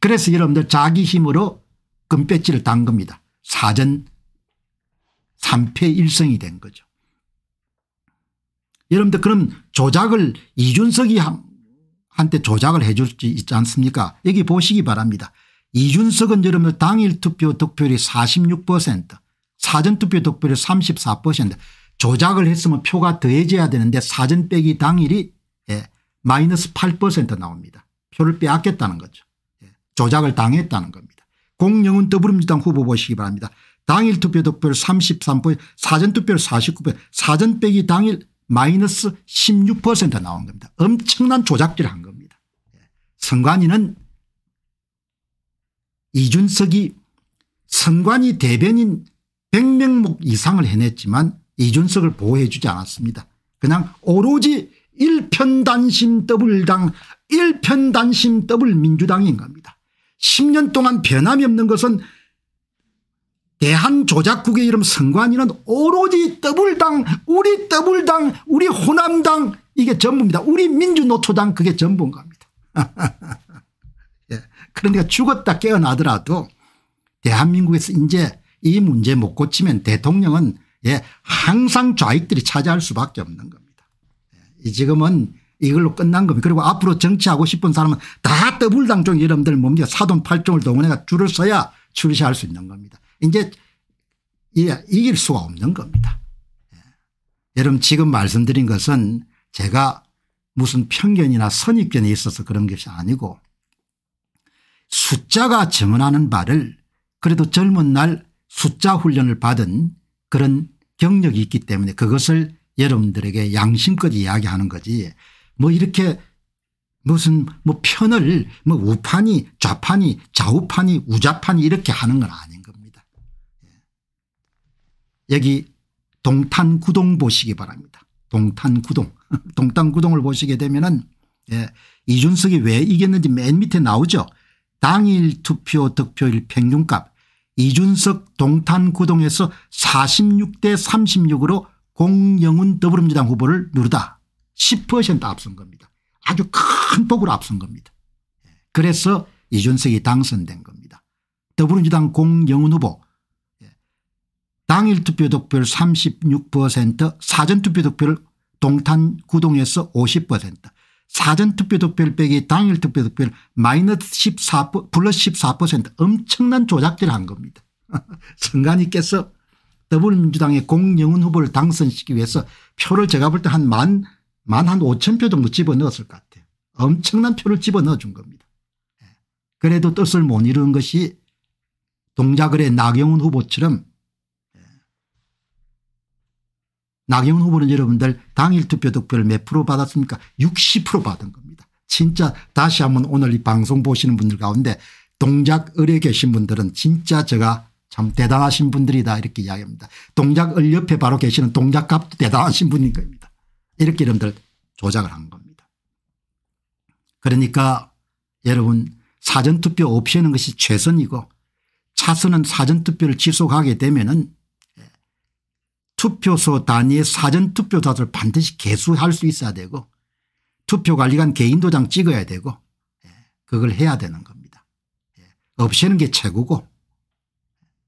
그래서 여러분들 자기 힘으로 금배지를 단 겁니다. 사전 3패 1승이 된 거죠. 여러분들 그럼 조작을 이준석이 한테 조작을 해줄수 있지 않습니까 여기 보시기 바랍니다. 이준석은 여러분들 당일 투표 득표율이 46% 사전투표 득표율이 34% 조작을 했으면 표가 더해져야 되는데 사전 빼기 당일이 예, 마이너스 8% 나옵니다. 표를 빼앗겼다는 거죠. 예, 조작을 당했다는 겁니다. 공영은 더불어민주당 후보 보시기 바랍니다. 당일 투표 득표율 33% 사전투표율 49% 사전 빼기 당일 마이너스 16% 나온 겁니다. 엄청난 조작질을 한 겁니다. 예. 선관위는 이준석이 선관위 대변인 100명목 이상을 해냈지만 이준석을 보호해 주지 않았습니다. 그냥 오로지 일편단심 더블당 일편단심 더블민주당인 겁니다. 10년 동안 변함이 없는 것은 대한조작국의 이름 선관위는 오로지 더블당 우리 더블당 우리 호남당 이게 전부입니다. 우리 민주노초당 그게 전부인 겁니다. 예. 그러니 죽었다 깨어나더라도 대한민국에서 이제 이 문제 못 고치면 대통령은 예, 항상 좌익들이 차지할 수밖에 없는 겁니다. 예. 지금은 이걸로 끝난 겁니다. 그리고 앞으로 정치하고 싶은 사람은 다 더블당 쪽 여러분들 뭡니까 사돈팔종을 동원해가 줄을 서야 출시할 수 있는 겁니다. 이제 이길 수가 없는 겁니다. 예. 여러분 지금 말씀드린 것은 제가 무슨 편견이나 선입견이 있어서 그런 것이 아니고 숫자가 증언하는 바를 그래도 젊은 날 숫자 훈련을 받은 그런 경력이 있기 때문에 그것을 여러분들에게 양심껏 이야기하는 거지 뭐 이렇게 무슨 뭐 편을 뭐 우판이 좌판이 좌우판이 우좌판이 이렇게 하는 건 아니에요. 여기 동탄구동 보시기 바랍니다. 동탄구동. 동탄구동을 보시게 되면은 예, 이준석이 왜 이겼는지 맨 밑에 나오죠. 당일 투표 득표일 평균값 이준석 동탄구동에서 46대 36으로 공영훈 더불어민주당 후보를 누르다 10% 앞선 겁니다. 아주 큰 폭으로 앞선 겁니다. 예, 그래서 이준석이 당선된 겁니다. 더불어민주당 공영훈 후보 당일 투표 득표율 36% 사전투표 득표율 동탄 구동에서 50% 사전투표 득표율 빼기 당일 투표 득표율 마이너스 14 플러스 14% 엄청난 조작들을한 겁니다. 선관위께서 더불어민주당의 공영훈 후보를 당선시키기 위해서 표를 제가 볼 때 한 만, 만한 5천 표 정도 집어넣었을 것 같아요. 엄청난 표를 집어넣어 준 겁니다. 예. 그래도 뜻을 못 이루는 것이 동작을해 나경훈 후보처럼 나경원 후보는 여러분들 당일 투표 득표를 몇 프로 받았습니까 60% 받은 겁니다. 진짜 다시 한번 오늘 이 방송 보시는 분들 가운데 동작을에 계신 분들은 진짜 제가 참 대단하신 분들이다 이렇게 이야기합니다. 동작을 옆에 바로 계시는 동작값도 대단하신 분인 겁니다. 이렇게 여러분들 조작을 한 겁니다. 그러니까 여러분 사전투표 없이 하는 것이 최선이고 차선은 사전투표를 지속하게 되면 은 투표소 단위의 사전투표자들 반드시 개수할 수 있어야 되고 투표관리관 개인도장 찍어야 되고 예, 그걸 해야 되는 겁니다. 예, 없애는 게 최고고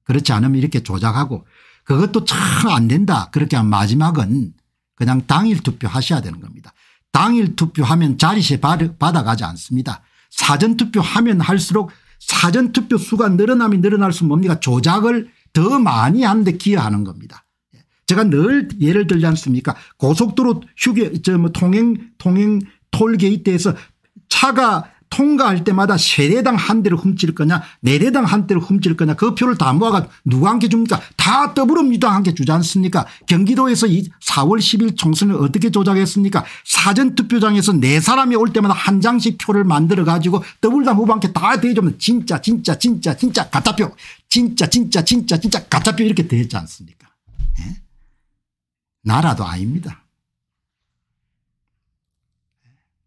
그렇지 않으면 이렇게 조작하고 그것도 참 안 된다. 그렇게 하면 마지막은 그냥 당일 투표하셔야 되는 겁니다. 당일 투표하면 자리세 받아가지 않습니다. 사전투표하면 할수록 사전투표 수가 늘어나면 늘어날수록 뭡니까 조작을 더 많이 하는 데 기여하는 겁니다. 제가 늘 예를 들지 않습니까 고속도로 휴게 저뭐 통행 통행 톨게이트에서 차가 통과할 때마다 세대당 한 대를 훔칠 거냐 네 대당 한 대를 훔칠 거냐 그 표를 다 모아가 누가 함께 줍니까 다 더불어민주당 함께 주지 않습니까 경기도에서 이 4월 10일 총선을 어떻게 조작했습니까 사전투표장에서 네 사람이 올 때마다 한 장씩 표를 만들어 가지고 더불당 후보한테 다 대해주면 진짜 진짜 진짜 진짜 가짜표 진짜 진짜 진짜 진짜 가짜표 이렇게 대했지 않습니까 나라도 아닙니다.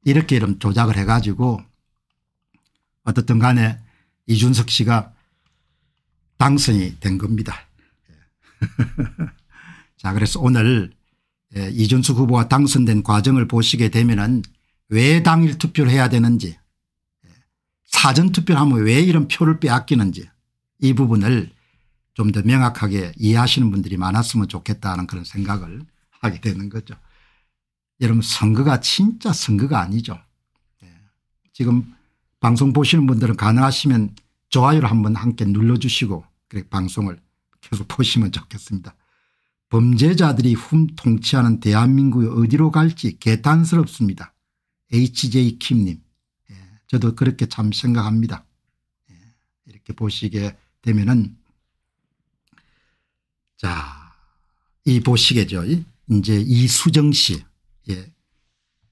이렇게 이름 조작을 해가지고 어떻든 간에 이준석 씨가 당선이 된 겁니다. 자 그래서 오늘 예, 이준석 후보가 당선된 과정을 보시게 되면 은왜 당일 투표를 해야 되는지 예, 사전투표를 하면 왜 이런 표를 빼앗기는지 이 부분을 좀 더 명확하게 이해하시는 분들이 많았으면 좋겠다는 그런 생각을 하게 되는 거죠. 여러분 선거가 진짜 선거가 아니죠. 네. 지금 방송 보시는 분들은 가능하시면 좋아요를 한번 함께 눌러주시고 그래 방송을 계속 보시면 좋겠습니다. 범죄자들이 훔 통치하는 대한민국이 어디로 갈지 개탄스럽습니다. HJ 킴님 예. 저도 그렇게 참 생각합니다. 예. 이렇게 보시게 되면은 자이 보시겠죠. 이? 이제 이수정 씨 예.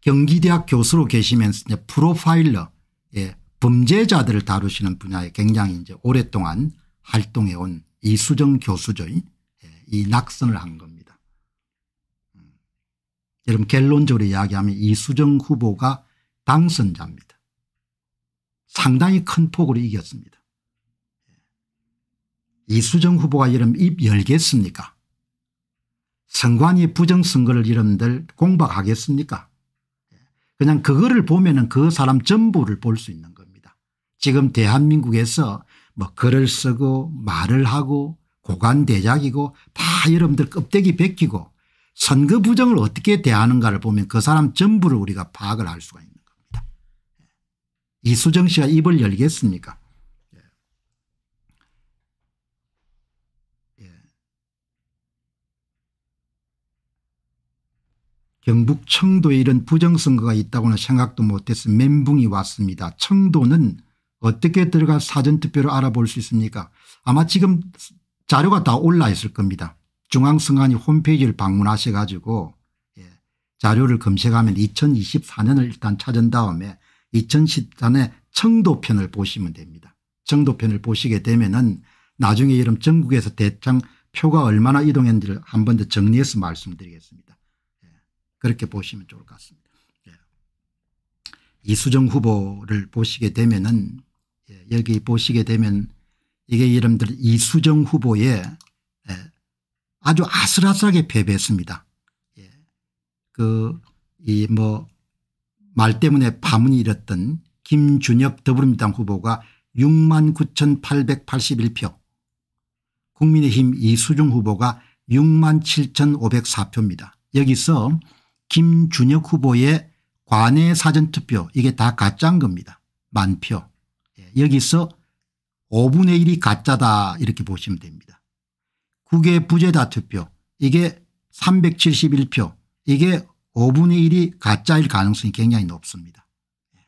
경기대학 교수로 계시면서 이제 프로파일러 예. 범죄자들을 다루시는 분야에 굉장히 이제 오랫동안 활동해 온 이수정 교수죠. 예, 이 낙선을 한 겁니다. 음. 여러분 결론적으로 이야기하면 이수정 후보가 당선자입니다. 상당히 큰 폭으로 이겼습니다. 예. 이수정 후보가 여러분 입 열겠습니까 선관위 부정선거를 이런들 공박하겠습니까 그냥 그거를 보면 은그 사람 전부를 볼 수 있는 겁니다. 지금 대한민국에서 뭐 글을 쓰고 말을 하고 고관대작이고 다 여러분들 껍데기 베기고 선거 부정을 어떻게 대하는가를 보면 그 사람 전부를 우리가 파악을 할 수가 있는 겁니다. 이수정 씨가 입을 열겠습니까 경북 청도에 이런 부정선거가 있다고는 생각도 못해서 멘붕이 왔습니다. 청도는 어떻게 들어가 사전투표를 알아볼 수 있습니까 아마 지금 자료가 다 올라 있을 겁니다. 중앙선관위 홈페이지를 방문하셔 가지고 예, 자료를 검색하면 2024년을 일단 찾은 다음에 2014년에 청도편을 보시면 됩니다. 청도편을 보시게 되면 은 나중에 이런 전국에서 대창 표가 얼마나 이동했는지를 한 번 더 정리해서 말씀드리겠습니다. 그렇게 보시면 좋을 것 같습니다. 예. 이수정 후보를 보시게 되면은 예. 여기 보시게 되면 이게 여러들 이수정 후보의 예. 아주 아슬아슬하게 패배했습니다. 예. 그이 뭐 말 때문에 파문이 일었던 김준혁 더불어민주당 후보가 6만 9,881표 국민의힘 이수중 후보가 6만 7,504표입니다. 여기서 김준혁 후보의 관내 사전투표 이게 다 가짜인 겁니다. 만표. 예, 여기서 5분의 1이 가짜다 이렇게 보시면 됩니다. 국외 부재다 투표 이게 371표 이게 5분의 1이 가짜일 가능성이 굉장히 높습니다. 예.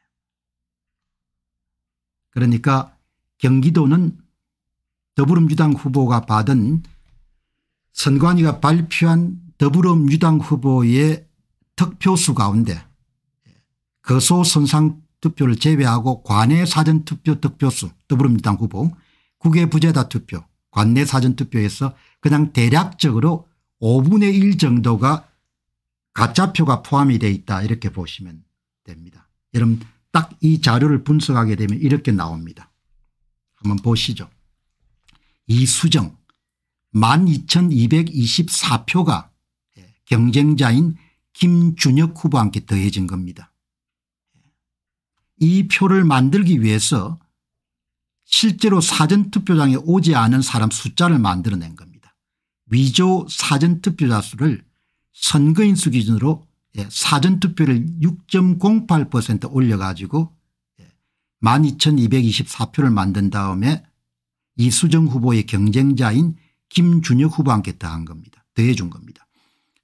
그러니까 경기도는 더불어민주당 후보가 받은 선관위가 발표한 더불어민주당 후보의 득표수 가운데 거소 선상 투표를 제외하고 관내 사전투표 득표수 더불어민주당 후보 국외 부재다 투표 관내 사전투표에서 그냥 대략적으로 5분의 1 정도가 가짜표가 포함이 되어 있다 이렇게 보시면 됩니다. 여러분 딱 이 자료를 분석하게 되면 이렇게 나옵니다. 한번 보시죠. 이수정 12,224표가 예, 경쟁자인 김준혁 후보한테 더해진 겁니다. 이 표를 만들기 위해서 실제로 사전투표장에 오지 않은 사람 숫자를 만들어낸 겁니다. 위조 사전투표자 수를 선거인수 기준으로 예, 사전투표를 6.08% 올려가지고 12,224표를 예, 만든 다음에 이수정 후보의 경쟁자인 김준혁 후보한테 더한 겁니다. 더해준 겁니다.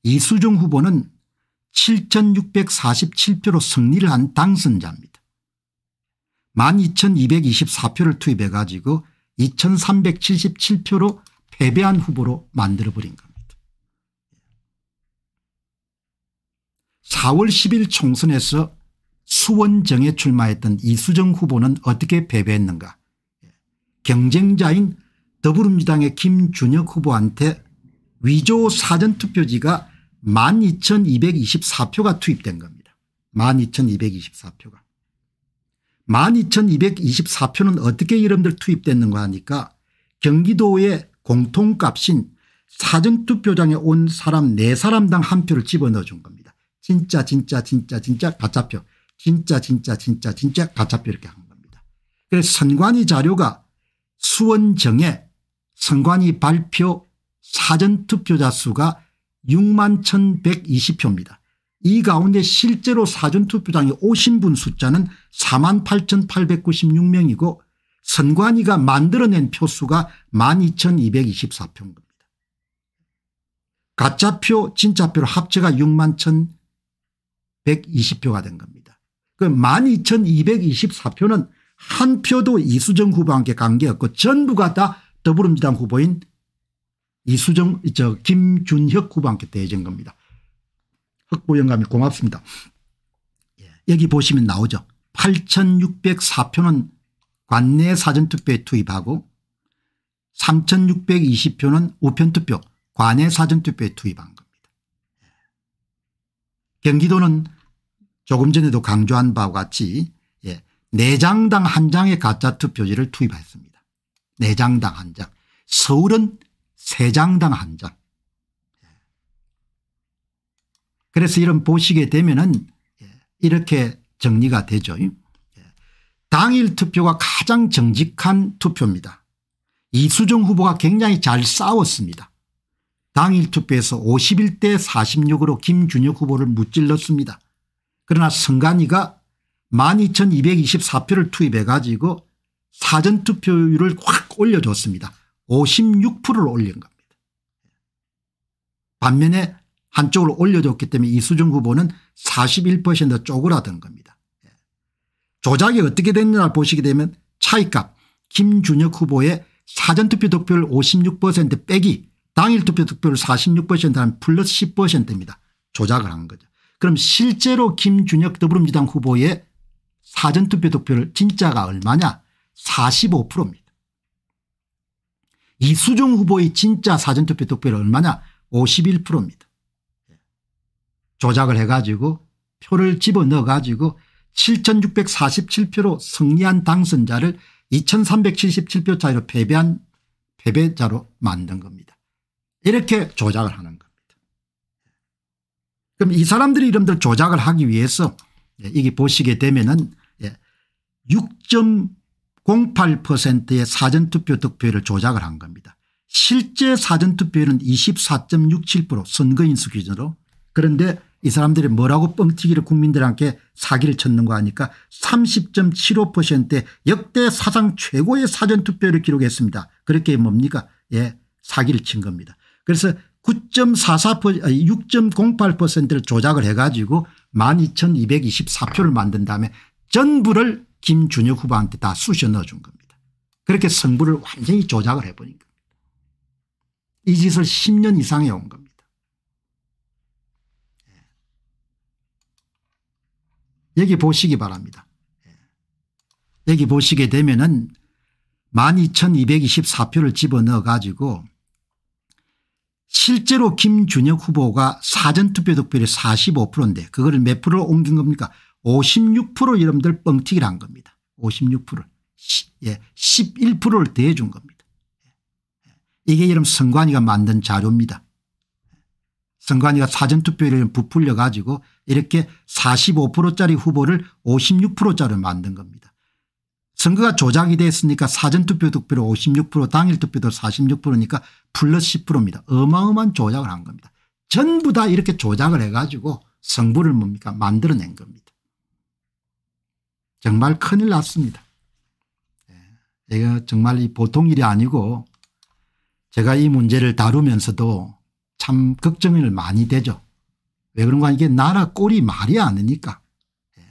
이수정 후보는 7647표로 승리를 한 당선자입니다. 12,224표를 투입해 가지고 2,377표로 패배한 후보로 만들어버린 겁니다. 4월 10일 총선에서 수원정에 출마했던 이수정 후보는 어떻게 패배했는가 경쟁자인 더불어민주당의 김준혁 후보한테 위조 사전투표지가 12,224표가 투입된 겁니다. 12,224표가. 12,224표는 어떻게 이름들 투입됐는가 하니까 경기도의 공통값인 사전투표장에 온 사람 4사람당 한 표를 집어넣어 준 겁니다. 진짜 진짜 진짜 진짜 가짜표 진짜 진짜 진짜 진짜 가짜표 이렇게 한 겁니다. 그래서 선관위 자료가 수원정에 선관위 발표 사전투표자 수가 6만 1120표입니다. 이 가운데 실제로 사전투표장에 오신 분 숫자는 4만 8,896명이고 선관위가 만들어낸 표수가 12,224표인 겁니다. 가짜표 진짜표로 합쳐가 6만 1,120표가 된 겁니다. 그 12,224표는 한 표도 이수정 후보와 관계없고 전부가 다 더불어민주당 후보인 이수정 저 김준혁 후보한테 대전 겁니다. 흑보 영감이 고맙습니다. 예, 여기 보시면 나오죠. 8604표는 관내 사전투표에 투입하고 3620표는 우편투표 관내 사전투표에 투입한 겁니다. 예. 경기도는 조금 전에도 강조한 바와 같이 4장당 예, 1장의 가짜투표지를 투입했습니다. 4장당 1장. 서울은 세장당한 장. 예. 그래서 이런 보시게 되면은 예, 이렇게 정리가 되죠. 예. 당일 투표가 가장 정직한 투표입니다. 이수정 후보가 굉장히 잘 싸웠습니다. 당일 투표에서 51대 46으로 김준혁 후보를 무찔렀습니다. 그러나 성간이가 12,224표를 투입해 가지고 사전투표율을 확 올려줬습니다. 56%를 올린 겁니다. 반면에 한쪽으로 올려줬기 때문에 이수정 후보는 41% 쪼그라든 겁니다. 예. 조작이 어떻게 됐느냐 보시게 되면 차이값 김준혁 후보의 사전투표 득표율 56% 빼기 당일투표 득표율 4 6라는 플러스 10%입니다. 조작을 한 거죠. 그럼 실제로 김준혁 더불어민주당 후보의 사전투표 득표율 진짜가 얼마냐 45%입니다. 이수종 후보의 진짜 사전투표 득표율 얼마냐 51%입니다. 조작을 해가지고 표를 집어넣어가지고 7647표로 승리한 당선자를 2377표 차이로 패배한 패배자로 만든 겁니다. 이렇게 조작을 하는 겁니다. 그럼 이 사람들이 이름들 조작을 하기 위해서 예, 이게 보시게 되면 은 예, 08%의 사전투표 득표율을 조작을 한 겁니다. 실제 사전투표율은 24.67% 선거인수 기준으로 그런데 이 사람들이 뭐라고 뻥튀기를 국민들한테 사기를 쳤는 거 아니까 30.75%의 역대 사상 최고의 사전투표를 기록했습니다. 그렇게 뭡니까? 예, 사기를 친 겁니다. 그래서 9.44% 6.08%를 조작을 해가지고 12,224표를 만든 다음에 전부를 김준혁 후보한테 다 쑤셔 넣어준 겁니다. 그렇게 성부를 완전히 조작을 해버린 겁니다. 이 짓을 10년 이상 해온 겁니다. 예. 여기 보시기 바랍니다. 예. 여기 보시게 되면은 12,224표를 집어넣어 가지고 실제로 김준혁 후보가 사전투표 득표율이 45%인데 그거를 몇 프로 옮긴 겁니까? 56% 여러분들 뻥튀기를 한 겁니다. 5 6 예, 11%를 대해준 겁니다. 예, 예. 이게 여러분 선관위가 만든 자료입니다. 선관위가 예. 사전투표를 부풀려 가지고 이렇게 45%짜리 후보를 56%짜리로 만든 겁니다. 선거가 조작이 됐으니까 사전투표 득표로 56% 당일투표도 46%니까 플러스 10%입니다. 어마어마한 조작을 한 겁니다. 전부 다 이렇게 조작을 해가지고 성부를 뭡니까 만들어낸 겁니다. 정말 큰일 났습니다. 예. 이거 정말 보통 일이 아니고 제가 이 문제를 다루면서도 참 걱정을 많이 되죠. 왜 그런가 이게 나라 꼴이 말이 아니니까. 예.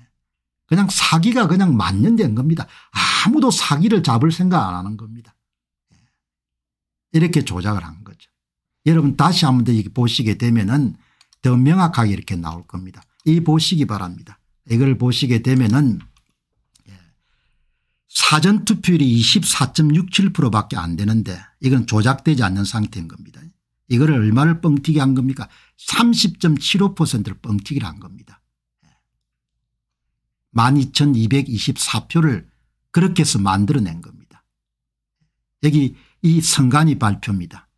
그냥 사기가 그냥 만년된 겁니다. 아무도 사기를 잡을 생각 안 하는 겁니다. 예. 이렇게 조작을 한 거죠. 여러분 다시 한 번 더 보시게 되면 은더 명확하게 이렇게 나올 겁니다. 이 보시기 바랍니다. 이걸 보시게 되면 은 사전투표율이 24.67%밖에 안 되는데 이건 조작되지 않는 상태인 겁니다. 이거를 얼마를 뻥튀기 한 겁니까 30.75%를 뻥튀기를 한 겁니다. 12,224표를 그렇게 해서 만들어낸 겁니다. 여기 이 선관위 발표입니다.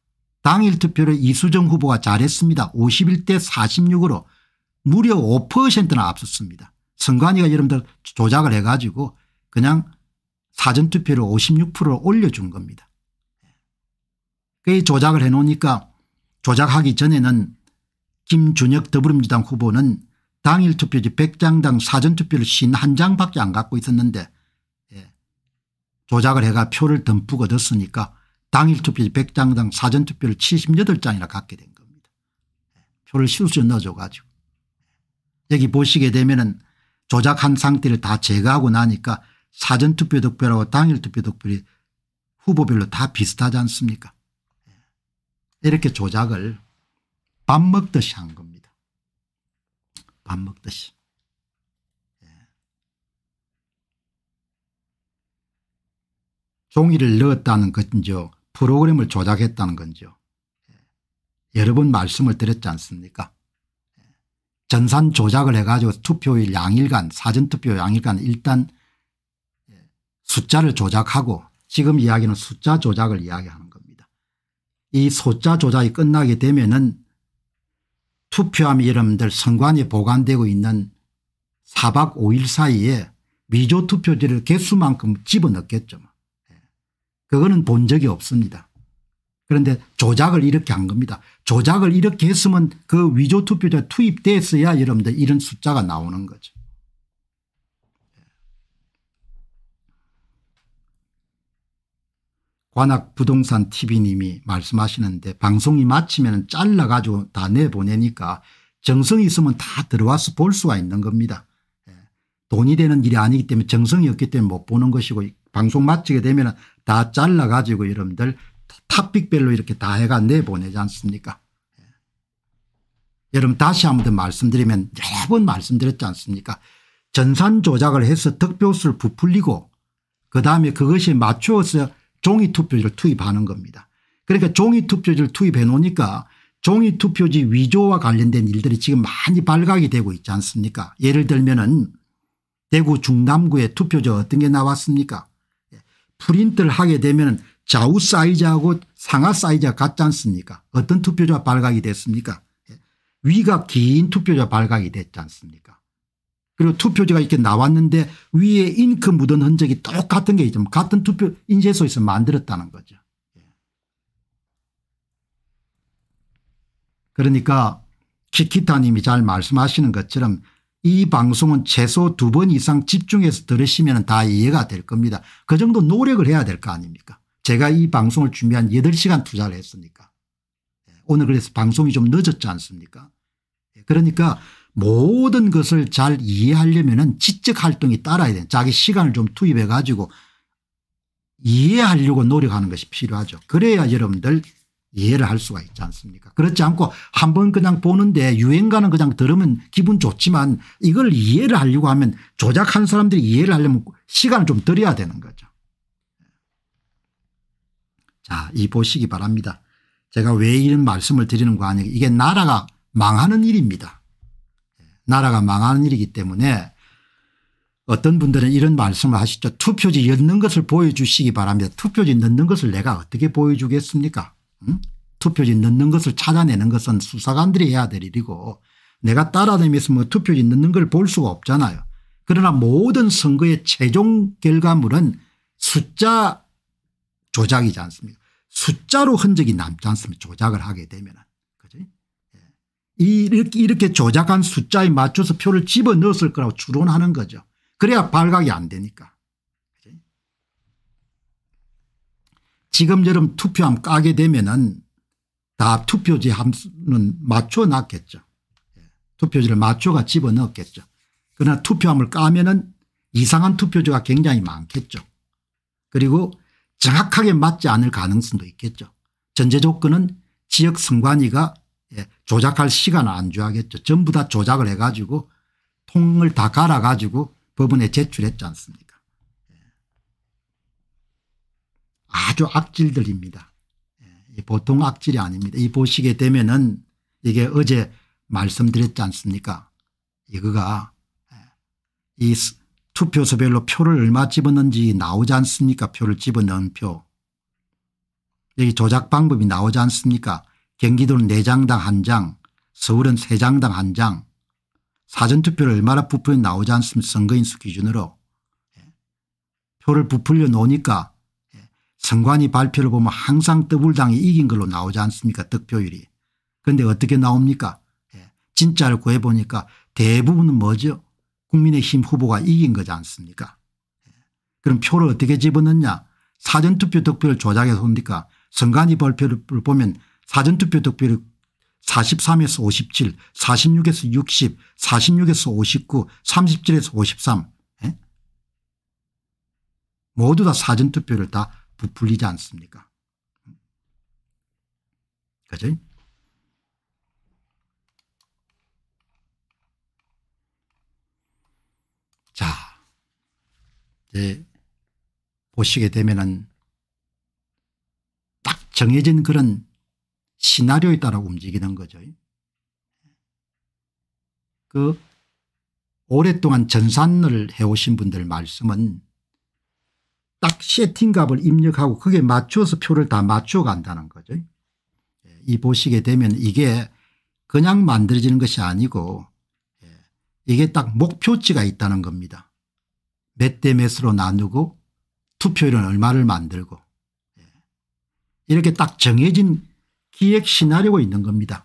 당일 투표를 이수정 후보가 잘했습니다. 51대 46으로 무려 5%나 앞섰습니다. 선관위가 여러분들 조작을 해가지고 그냥 사전투표를 56% 올려준 겁니다. 그 조작을 해놓으니까 조작하기 전에는 김준혁 더불어민주당 후보는 당일 투표지 100장당 사전투표를 51장밖에 안 갖고 있었는데 예, 조작을 해가 표를 듬뿍 얻었으니까 당일 투표지 100장당 사전투표를 78장이나 갖게 된 겁니다. 예, 표를 실수로 넣어줘 가지고. 여기 보시게 되면 은 조작한 상태를 다 제거하고 나니까 사전투표 득표라고 당일투표 득표이 후보별로 다 비슷하지 않습니까 예. 이렇게 조작을 밥 먹듯이 한 겁니다. 밥 먹듯이. 예. 종이를 넣었다는 건지요 프로그램을 조작했다는 건지요 예. 여러 번 말씀을 드렸지 않습니까 전산 조작을 해가지고 투표일 양일간 사전투표 양일간 일단 숫자를 조작하고 지금 이야기는 숫자 조작을 이야기하는 겁니다. 이 숫자 조작이 끝나게 되면은 투표함 이름들 선관위에 보관되고 있는 4박 5일 사이에 위조 투표지를 개수만큼 집어넣겠죠. 뭐. 예. 그거는 본 적이 없습니다. 그런데 조작을 이렇게 한 겁니다. 조작을 이렇게 했으면 그 위조 투표자 투입됐어야 여러분들 이런 숫자가 나오는 거죠. 관악 부동산 TV님이 말씀하시는데 방송이 마치면 잘라가지고 다 내보내니까 정성이 있으면 다 들어와서 볼 수가 있는 겁니다. 예. 돈이 되는 일이 아니기 때문에 정성이 없기 때문에 못 보는 것이고 방송 마치게 되면 다 잘라가지고 여러분들 탑픽별로 이렇게 다 해가 내보내지 않습니까 예. 여러분 다시 한번 말씀드리면 여러 번 말씀드렸지 않습니까 전산 조작을 해서 득표수를 부풀리고 그 다음에 그것이 맞추어서 종이 투표지를 투입하는 겁니다. 그러니까 종이 투표지를 투입해 놓으니까 종이 투표지 위조와 관련된 일들이 지금 많이 발각이 되고 있지 않습니까 예를 들면 은 대구 중남구에 투표지 어떤 게 나왔습니까 예, 프린트를 하게 되면 좌우 사이즈하고 상하 사이즈가 같지 않습니까 어떤 투표지가 발각이 됐습니까 예, 위가 긴 투표지가 발각이 됐지 않습니까 그리고 투표지가 이렇게 나왔는데 위에 잉크 묻은 흔적이 똑같은 게 있죠. 같은 투표 인쇄소에서 만들었다는 거죠. 예. 그러니까 키키타님이 잘 말씀하시는 것처럼 이 방송은 최소 두 번 이상 집중해서 들으시면 다 이해가 될 겁니다. 그 정도 노력을 해야 될 거 아닙니까 제가 이 방송을 준비한 8시간 투자를 했으니까. 예. 오늘 그래서 방송이 좀 늦었지 않습니까 예. 그러니까 모든 것을 잘 이해하려면 지적 활동이 따라야 돼 자기 시간을 좀 투입해 가지고 이해하려고 노력하는 것이 필요하죠. 그래야 여러분들 이해를 할 수가 있지 않습니까 그렇지 않고 한번 그냥 보는데 유행가는 그냥 들으면 기분 좋지만 이걸 이해를 하려고 하면 조작한 사람들이 이해를 하려면 시간을 좀 들여야 되는 거죠. 자, 이 보시기 바랍니다. 제가 왜 이런 말씀을 드리는 거 아니에요. 이게 나라가 망하는 일입니다. 나라가 망하는 일이기 때문에 어떤 분들은 이런 말씀을 하시죠. 투표지 넣는 것을 보여주시기 바랍니다. 투표지 넣는 것을 내가 어떻게 보여주겠습니까 응? 투표지 넣는 것을 찾아내는 것은 수사관들이 해야 될 일이고 내가 따라다니면서 뭐 투표지 넣는 걸 볼 수가 없잖아요. 그러나 모든 선거의 최종 결과물은 숫자 조작이지 않습니까 숫자로 흔적이 남지 않습니까 조작을 하게 되면 이렇게, 이렇게 조작한 숫자에 맞춰서 표를 집어넣었을 거라고 추론하는 거죠. 그래야 발각이 안 되니까. 지금처럼 투표함 까게 되면은 다 투표지 함수는 맞춰놨겠죠. 예. 투표지를 맞춰가 집어넣었겠죠. 그러나 투표함을 까면은 이상한 투표지가 굉장히 많겠죠. 그리고 정확하게 맞지 않을 가능성도 있겠죠. 전제 조건은 지역 선관위가 예, 조작할 시간을 안 줘야겠죠. 전부 다 조작을 해가지고 통을 다 갈아가지고 법원에 제출했지 않습니까 예. 아주 악질들입니다. 예, 보통 악질이 아닙니다. 이 보시게 되면은 이게 어제 말씀드렸지 않습니까 이거가 예, 이 투표소별로 표를 얼마 집었는지 나오지 않습니까 표를 집어넣은 표. 여기 조작 방법이 나오지 않습니까 경기도는 4장당 1장 서울은 3장당 1장 사전투표를 얼마나 부풀려 나오지 않습니까 선거인수 기준으로 예. 표를 부풀려 놓으니까 예. 선관위 발표를 보면 항상 더블당이 이긴 걸로 나오지 않습니까 득표율이. 그런데 어떻게 나옵니까 예. 진짜를 구해보니까 대부분은 뭐죠 국민의힘 후보가 이긴 거지 않습니까 그럼 표를 어떻게 집어넣냐 사전투표 득표를 조작해서 옵니까 선관위 발표를 보면 사전투표 득표율 43에서 57 46에서 60 46에서 59 37에서 53 에? 모두 다 사전투표를 다 부풀리지 않습니까 그죠 자 이제 보시게 되면 은딱 정해진 그런 시나리오에 따라 움직이는 거죠. 그 오랫동안 전산을 해오신 분들 말씀은 딱 세팅값을 입력하고 그게 맞춰서 표를 다 맞춰 간다는 거죠. 이 보시게 되면 이게 그냥 만들어지는 것이 아니고 예, 이게 딱 목표치가 있다는 겁니다. 몇 대 몇으로 나누고 투표율은 얼마를 만들고 예, 이렇게 딱 정해진 기획신하려고 있는 겁니다.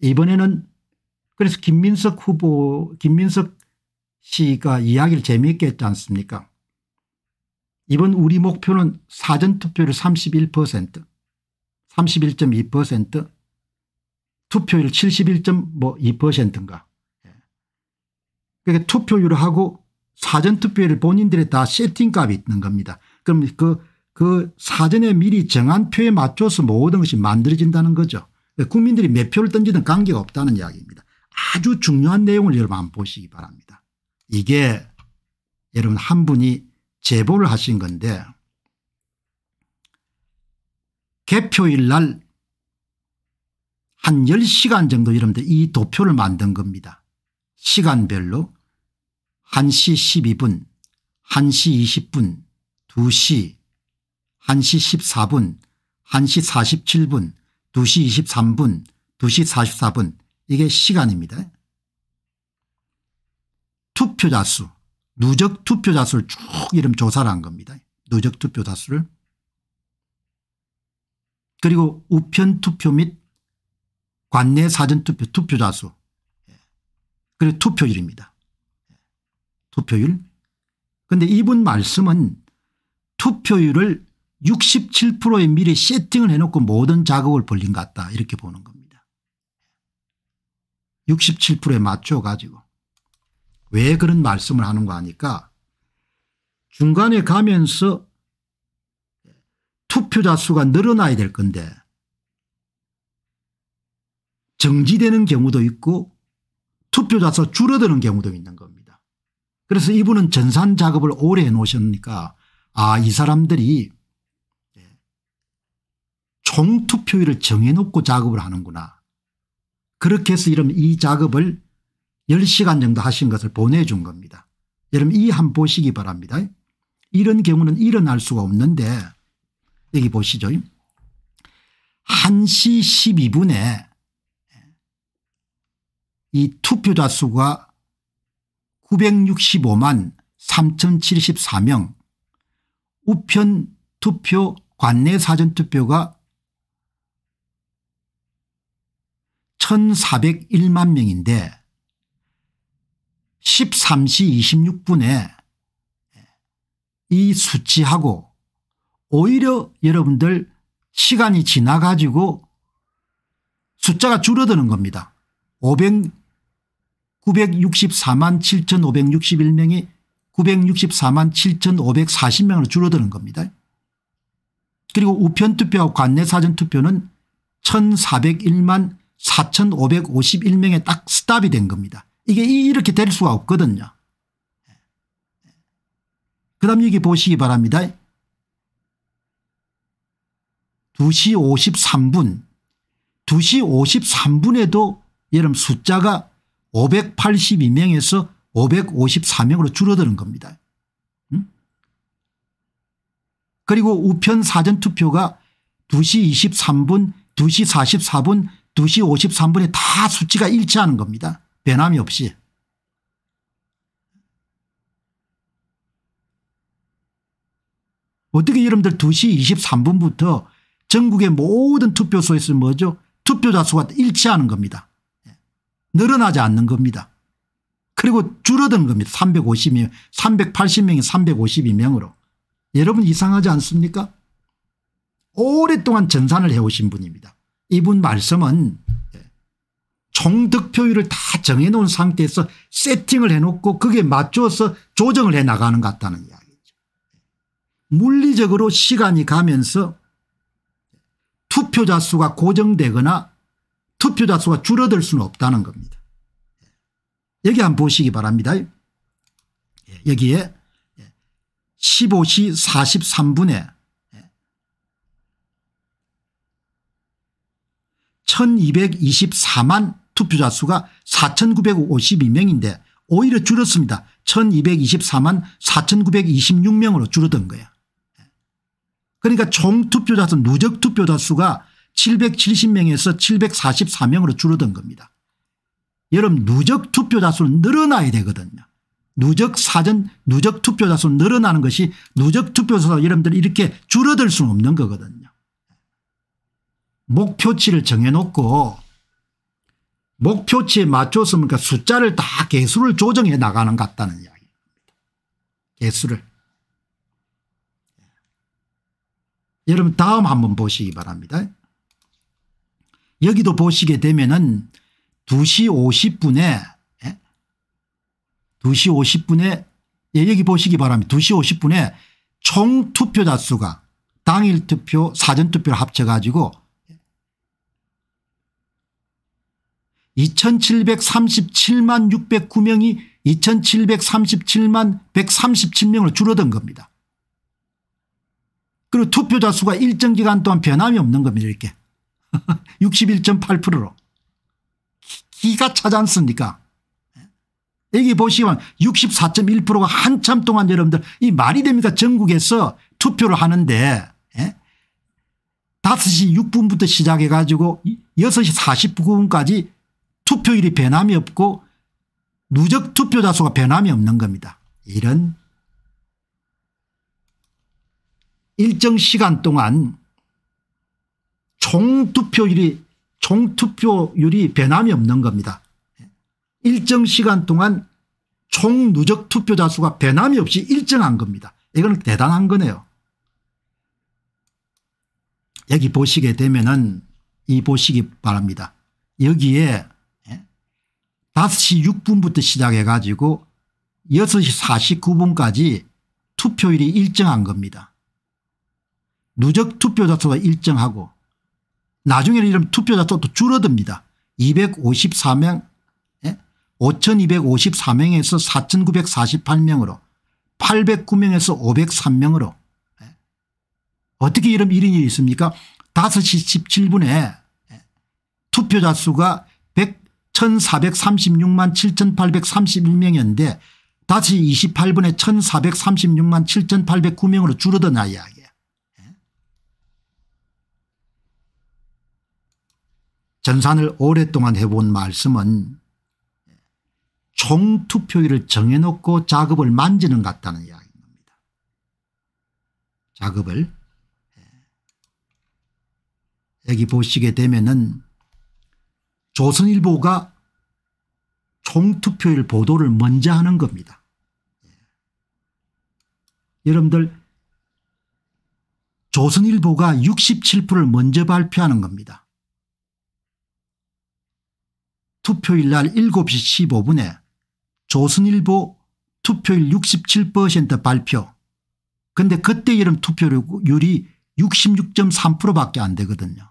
이번에는 그래서 김민석 후보 김민석 씨가 이야기를 재미있게 했지 않습니까 이번 우리 목표는 사전투표율 31% 31.2% 투표율 71.2%인가 뭐 그러니까 투표율하고 사전투표율 본인들의 다 세팅값이 있는 겁니다. 그럼 그그 사전에 미리 정한 표에 맞춰서 모든 것이 만들어진다는 거죠. 국민들이 몇 표를 던지든 관계가 없다는 이야기입니다. 아주 중요한 내용을 여러분 한번 보시기 바랍니다. 이게 여러분 한 분이 제보를 하신 건데 개표일 날 한 10시간 정도 여러분들 이 도표를 만든 겁니다. 시간별로 1시 12분, 1시 20분, 2시, 1시 14분, 1시 47분, 2시 23분, 2시 44분 이게 시간입니다. 투표자 수, 누적 투표자 수를 쭉 이름 조사를 한 겁니다. 누적 투표자 수를. 그리고 우편 투표 및 관내 사전투표 투표자 수 그리고 투표율입니다. 투표율. 그런데 이분 말씀은 투표율을 67%의 미리 세팅을 해놓고 모든 작업을 벌린 것 같다 이렇게 보는 겁니다. 67%에 맞춰가지고 왜 그런 말씀을 하는 거 아니까 중간에 가면서 투표자 수가 늘어나야 될 건데 정지되는 경우도 있고 투표자 수 줄어드는 경우도 있는 겁니다. 그래서 이분은 전산 작업을 오래 해놓으셨으니까 아 이 사람들이 총투표율을 정해놓고 작업을 하는구나. 그렇게 해서 여러분이 작업을 10시간 정도 하신 것을 보내준 겁니다. 여러분 이 한 보시기 바랍니다. 이런 경우는 일어날 수가 없는데 여기 보시죠. 1시 12분에 이 투표자 수가 965만 3074명 우편 투표 관내 사전투표가 1401만 명인데 13시 26분에 이 수치하고 오히려 여러분들 시간이 지나가지고 숫자가 줄어드는 겁니다. 500, 964만 7561명이 964만 7540명으로 줄어드는 겁니다. 그리고 우편투표와 관내사전투표는 1401만 4,551명에 딱 스탑이 된 겁니다. 이게 이렇게 될 수가 없거든요. 그 다음 여기 보시기 바랍니다. 2시 53분 2시 53분에도 여러분 숫자가 582명에서 554명으로 줄어드는 겁니다. 음? 그리고 우편 사전투표가 2시 23분 2시 44분 2시 53분에 다 수치가 일치하는 겁니다. 변함이 없이. 어떻게 여러분들 2시 23분부터 전국의 모든 투표소에서 뭐죠? 투표자 수가 일치하는 겁니다. 예. 늘어나지 않는 겁니다. 그리고 줄어든 겁니다. 350명, 380명이 352명으로. 여러분 이상하지 않습니까? 오랫동안 전산을 해오신 분입니다. 이분 말씀은 총득표율을 다 정해놓은 상태에서 세팅을 해놓고 그게 맞춰서 조정을 해나가는 것 같다는 이야기죠. 물리적으로 시간이 가면서 투표자 수가 고정되거나 투표자 수가 줄어들 수는 없다는 겁니다. 여기 한번 보시기 바랍니다. 여기에 15시 43분에 1224만 투표자 수가 4952명인데 오히려 줄었습니다. 1224만 4926명으로 줄어든 거예요. 그러니까 총 투표자 수 누적 투표자 수가 770명에서 744명으로 줄어든 겁니다. 여러분 누적 투표자 수는 늘어나야 되거든요. 누적 사전 누적 투표자 수 늘어나는 것이 누적 투표자 수 여러분들 이렇게 줄어들 수는 없는 거거든요. 목표치를 정해놓고 목표치에 맞춰서 그러니까 숫자를 다 개수를 조정해 나가는 것 같다는 이야기입니다. 개수를. 예. 여러분 다음 한번 보시기 바랍니다. 여기도 보시게 되면은 2시 50분에 2시 예? 50분에 예, 여기 보시기 바랍니다. 2시 50분에 총 투표자 수가 당일 투표 사전 투표를 합쳐가지고 2737만 609명이 2737만 137명으로 줄어든 겁니다. 그리고 투표자 수가 일정 기간 동안 변함이 없는 겁니다. 이렇게 61.8%로 기가 차지 않습니까 여기 보시면 64.1%가 한참 동안 여러분들 이 말이 됩니까 전국에서 투표를 하는데 5시 예? 6분부터 시작해 가지고 6시 49분까지 투표율이 변함이 없고 누적 투표자수가 변함이 없는 겁니다. 이런 일정 시간 동안 총투표율이 총투표율이 변함이 없는 겁니다. 일정 시간 동안 총 누적 투표자 수가 변함이 없이 일정한 겁니다. 이건 대단한 거네요. 여기 보시게 되면은 이 보시기 바랍니다. 여기에 5시 6분부터 시작해 가지고 6시 49분까지 투표율이 일정한 겁니다. 누적 투표자 수가 일정하고 나중에는 이런 투표자 수도 줄어듭니다. 254명 5254명에서 4948명으로 809명에서 503명으로 어떻게 이런 일이 있습니까 5시 17분에 예? 투표자 수가 1436만 7831명이었는데 다시 2 8분에 1436만 7809명으로 줄어든 이야기예요. 전산을 오랫동안 해본 말씀은 총투표율을 정해놓고 작업을 만지는 같다는 이야기입니다. 작업을 예. 여기 보시게 되면은 조선일보가 총투표일 보도를 먼저 하는 겁니다. 예. 여러분들 조선일보가 67%를 먼저 발표하는 겁니다. 투표일 날 7시 15분에 조선일보 투표일 67% 발표 근데 그때 이름 투표율이 66.3% 밖에 안 되거든요.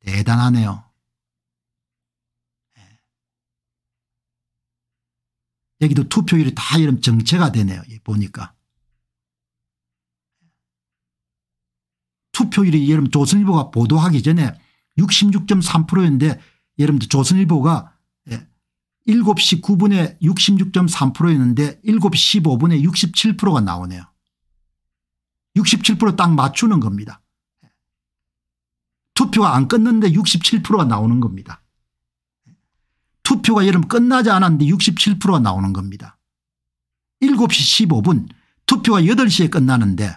대단하네요. 여기도 투표율이 다 이런 정체가 되네요. 보니까. 투표율이 여러분 조선일보가 보도하기 전에 66.3%였는데 여러분들 조선일보가 7시 9분에 66.3%였는데 7시 15분에 67%가 나오네요. 67%딱 맞추는 겁니다. 투표가 안 끝났는데 67%가 나오는 겁니다. 투표가 여름 끝나지 않았는데 67%가 나오는 겁니다. 7시 15분 투표가 8시에 끝나는데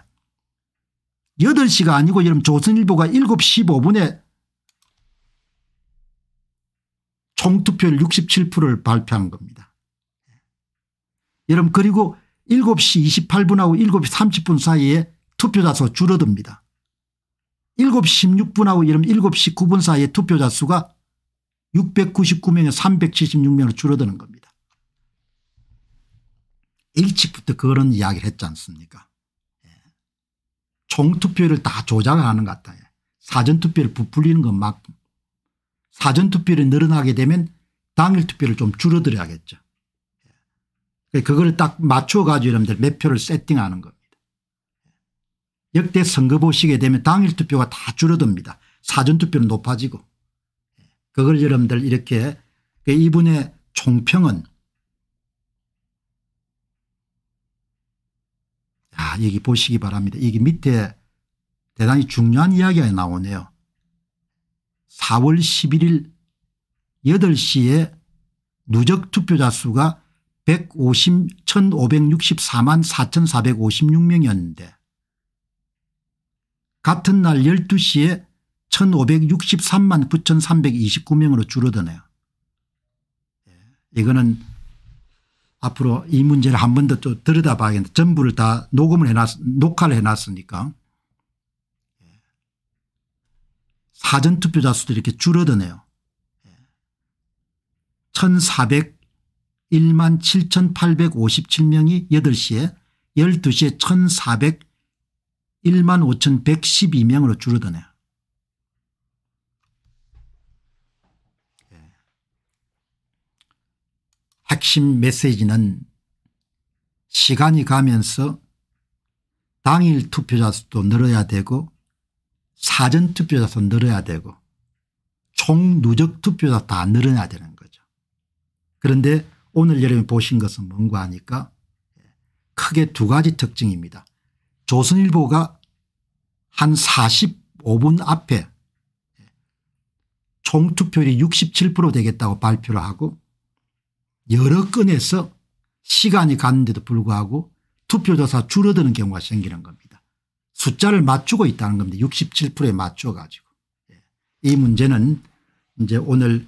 8시가 아니고 여러분 조선일보가 7시 15분에 총투표율 67%를 발표한 겁니다. 여러분 그리고 7시 28분하고 7시 30분 사이에 투표자 수가 줄어듭니다. 7시 16분하고 여러 7시 9분 사이에 투표자 수가 699명에서 376명으로 줄어드는 겁니다. 일찍부터 그런 이야기를 했지 않습니까 예. 총투표를 다 조작하는 것 같아요. 사전투표를 부풀리는 건막 사전투표를 늘어나게 되면 당일투표를 좀 줄어들어야겠죠. 예. 그걸 딱 맞춰가지고 여러분들 몇 표를 세팅하는 겁니다. 예. 역대 선거 보시게 되면 당일투표가 다 줄어듭니다. 사전투표는 높아지고 그걸 여러분들 이렇게 그 이분의 총평은 아, 여기 보시기 바랍니다. 여기 밑에 대단히 중요한 이야기가 나오네요. 4월 11일 8시에 누적 투표자 수가 150, 1564만 4456명이었는데 같은 날 12시에 1563만 9329명으로 줄어드네요. 예, 이거는 앞으로 이 문제를 한 번 더 들여다봐야겠는데 전부를 다 녹음을 해놨 녹화를 해놨으니까 예, 사전투표자 수도 이렇게 줄어드네요. 1401만 7857명이 8시에 12시에 1401만 5112명으로 줄어드네요. 핵심 메시지는 시간이 가면서 당일 투표자 수도 늘어야 되고 사전 투표자 수 늘어야 되고 총 누적 투표자 다 늘어야 되는 거죠. 그런데 오늘 여러분 보신 것은 뭔가 하니까 크게 두 가지 특징입니다. 조선일보가 한 45분 앞에 총투표율이 67% 되겠다고 발표를 하고 여러 건에서 시간이 갔는데도 불구하고 투표조사 줄어드는 경우가 생기는 겁니다. 숫자를 맞추고 있다는 겁니다. 67%에 맞춰 가지고. 예. 이 문제는 이제 오늘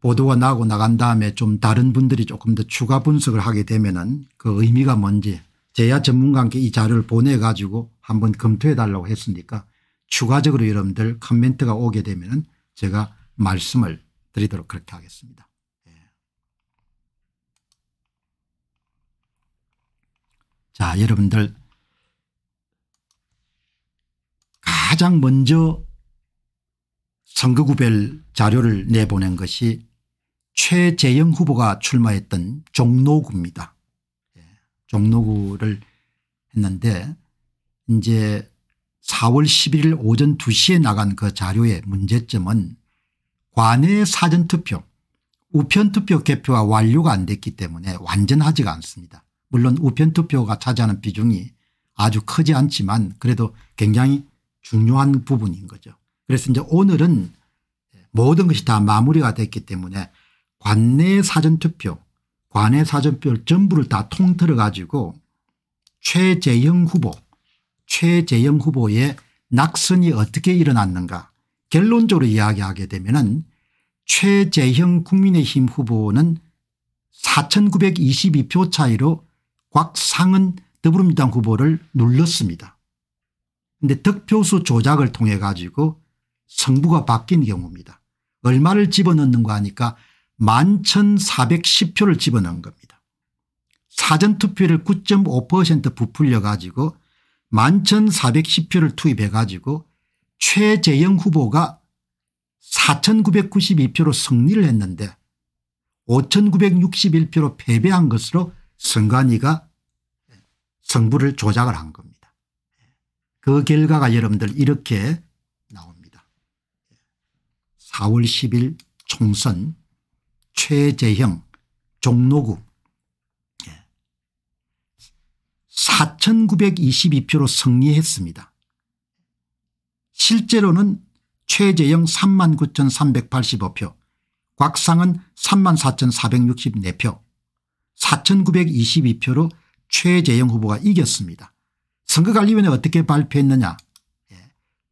보도가 나고 나간 다음에 좀 다른 분들이 조금 더 추가 분석을 하게 되면은 그 의미가 뭔지 제야 전문가께 이 자료를 보내 가지고 한번 검토해 달라고 했으니까 추가적으로 여러분들 커멘트가 오게 되면은 제가 말씀을 드리도록 그렇게 하겠습니다. 자 여러분들 가장 먼저 선거구별 자료를 내보낸 것이 최재형 후보가 출마했던 종로구입니다. 예, 종로구를 했는데 이제 4월 11일 오전 2시에 나간 그 자료의 문제점은 관내 사전투표 우편투표 개표가 완료가 안 됐기 때문에 완전하지가 않습니다. 물론 우편 투표가 차지하는 비중이 아주 크지 않지만 그래도 굉장히 중요한 부분인 거죠. 그래서 이제 오늘은 모든 것이 다 마무리가 됐기 때문에 관내 사전투표 관내 사전표를 전부를 다 통틀어 가지고 최재형 후보 최재형 후보의 낙선이 어떻게 일어났는가 결론적으로 이야기하게 되면 은 최재형 국민의힘 후보는 4922표 차이로 곽상은 더불어민주당 후보를 눌렀습니다. 그런데 득표수 조작을 통해 가지고 성부가 바뀐 경우입니다. 얼마를 집어넣는가 하니까 11,410표를 집어넣은 겁니다. 사전투표를 9.5% 부풀려 가지고 11,410표를 투입해 가지고 최재영 후보가 4,992표로 승리를 했는데 5,961표로 패배한 것으로 선관위가 성부를 조작을 한 겁니다. 그 결과가 여러분들 이렇게 나옵니다. 4월 10일 총선 최재형 종로구 4,922표로 예. 승리했습니다. 실제로는 최재형 39,385표, 곽상은 34,464표, 4,922표로 최재형 후보가 이겼습니다. 선거관리위원회 어떻게 발표했느냐 예.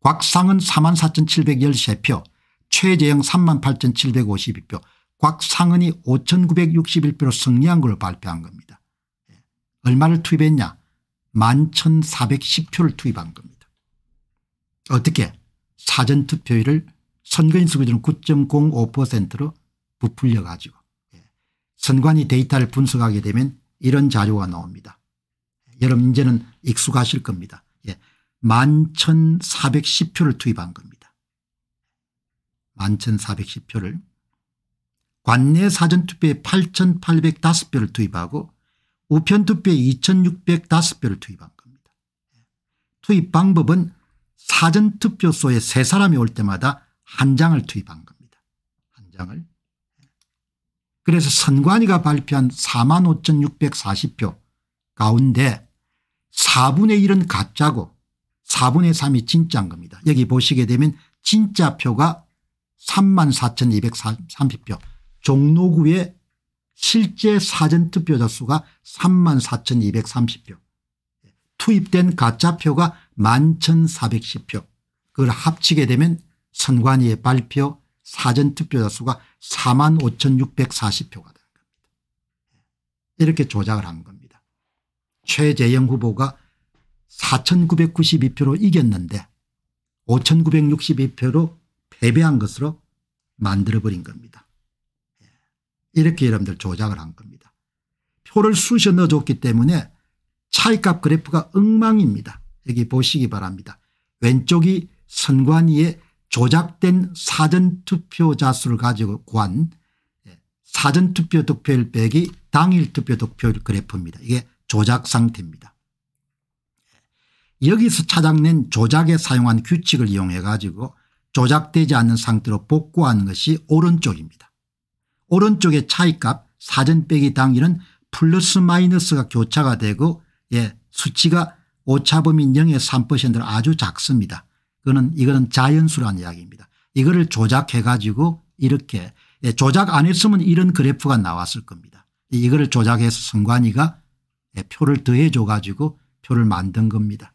곽상은 44,713표 최재형 38,752표 곽상은이 5,961표로 승리한 걸 발표한 겁니다. 예. 얼마를 투입했냐 11,410표를 투입한 겁니다. 어떻게 사전투표율을 선거인수 기준 9.05%로 부풀려 가지고 예. 선관위 데이터를 분석하게 되면 이런 자료가 나옵니다. 여러분 이제는 익숙하실 겁니다. 예. 11,410표를 투입한 겁니다. 11,410표를 관내 사전투표에 8,805표를 투입하고 우편투표에 2,605표를 투입한 겁니다. 투입 방법은 사전투표소에 세 사람이 올 때마다 한 장을 투입한 겁니다. 한 장을. 그래서 선관위가 발표한 4만 5640표 가운데 4분의 1은 가짜고 4분의 3이 진짜인 겁니다. 여기 보시게 되면 진짜 표가 3만 4230표 종로구의 실제 사전투표자 수가 3만 4230표 투입된 가짜표가 11,410표 그걸 합치게 되면 선관위의 발표 사전투표자 수가 4만 5,640표가 된 겁니다. 이렇게 조작을 한 겁니다. 최재형 후보가 4,992표로 이겼는데 5,962표로 패배한 것으로 만들어버린 겁니다. 예. 이렇게 여러분들 조작을 한 겁니다. 표를 쑤셔 넣어줬기 때문에 차이값 그래프가 엉망입니다. 여기 보시기 바랍니다. 왼쪽이 선관위의 조작된 사전투표자 수를 가지고 구한 예, 사전투표 득표율 빼기 당일 투표 득표율 그래프입니다. 이게 조작 상태입니다. 여기서 찾아낸 조작에 사용한 규칙을 이용해 가지고 조작되지 않는 상태로 복구하는 것이 오른쪽입니다. 오른쪽의 차이값 사전 빼기 당일은 플러스 마이너스가 교차가 되고 예, 수치가 오차범위 0의 3%는 아주 작습니다. 그는 이거는 자연수란 이야기입니다. 이거를 조작해 가지고 이렇게 예, 조작 안 했으면 이런 그래프가 나왔을 겁니다. 이거를 조작해서 선관위가 예, 표를 더해 줘 가지고 표를 만든 겁니다.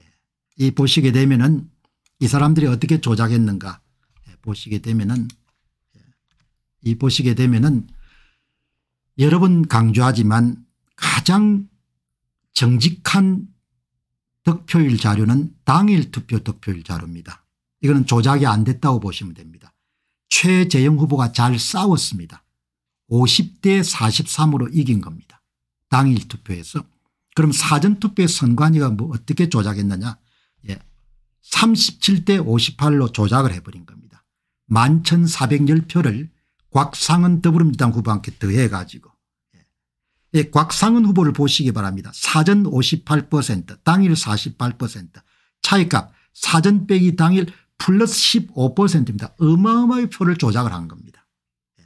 예. 이 보시게 되면은 이 사람들이 어떻게 조작했는가 보시게 되면은 이 보시게 되면은 여러 번 강조하지만 가장 정직한 득표율 자료는 당일 투표 득표율 자료입니다. 이거는 조작이 안 됐다고 보시면 됩니다. 최재형 후보가 잘 싸웠습니다. 50대 43으로 이긴 겁니다. 당일 투표에서. 그럼 사전투표의 선관위가 뭐 어떻게 조작했느냐. 예. 37대 58로 조작을 해버린 겁니다. 11,410표를 곽상은 더불어민주당 후보한테 더해가지고 예, 곽상은 후보를 보시기 바랍니다. 사전 58% 당일 48% 차익값 사전 빼기 당일 플러스 15%입니다. 어마어마의 표를 조작을 한 겁니다. 예.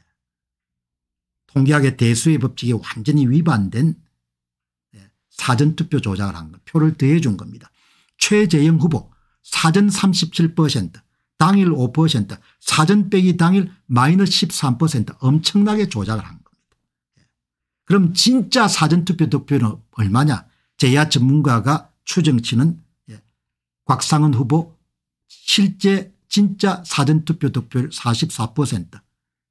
통계학의 대수의 법칙에 완전히 위반된 예, 사전투표 조작을 한 것, 표를 더해 준 겁니다. 최재형 후보 사전 37% 당일 5% 사전 빼기 당일 마이너스 13% 엄청나게 조작을 한 겁니다. 그럼 진짜 사전투표 득표는 얼마냐 제야 전문가가 추정치는 예. 곽상은 후보 실제 진짜 사전투표 득표율 44%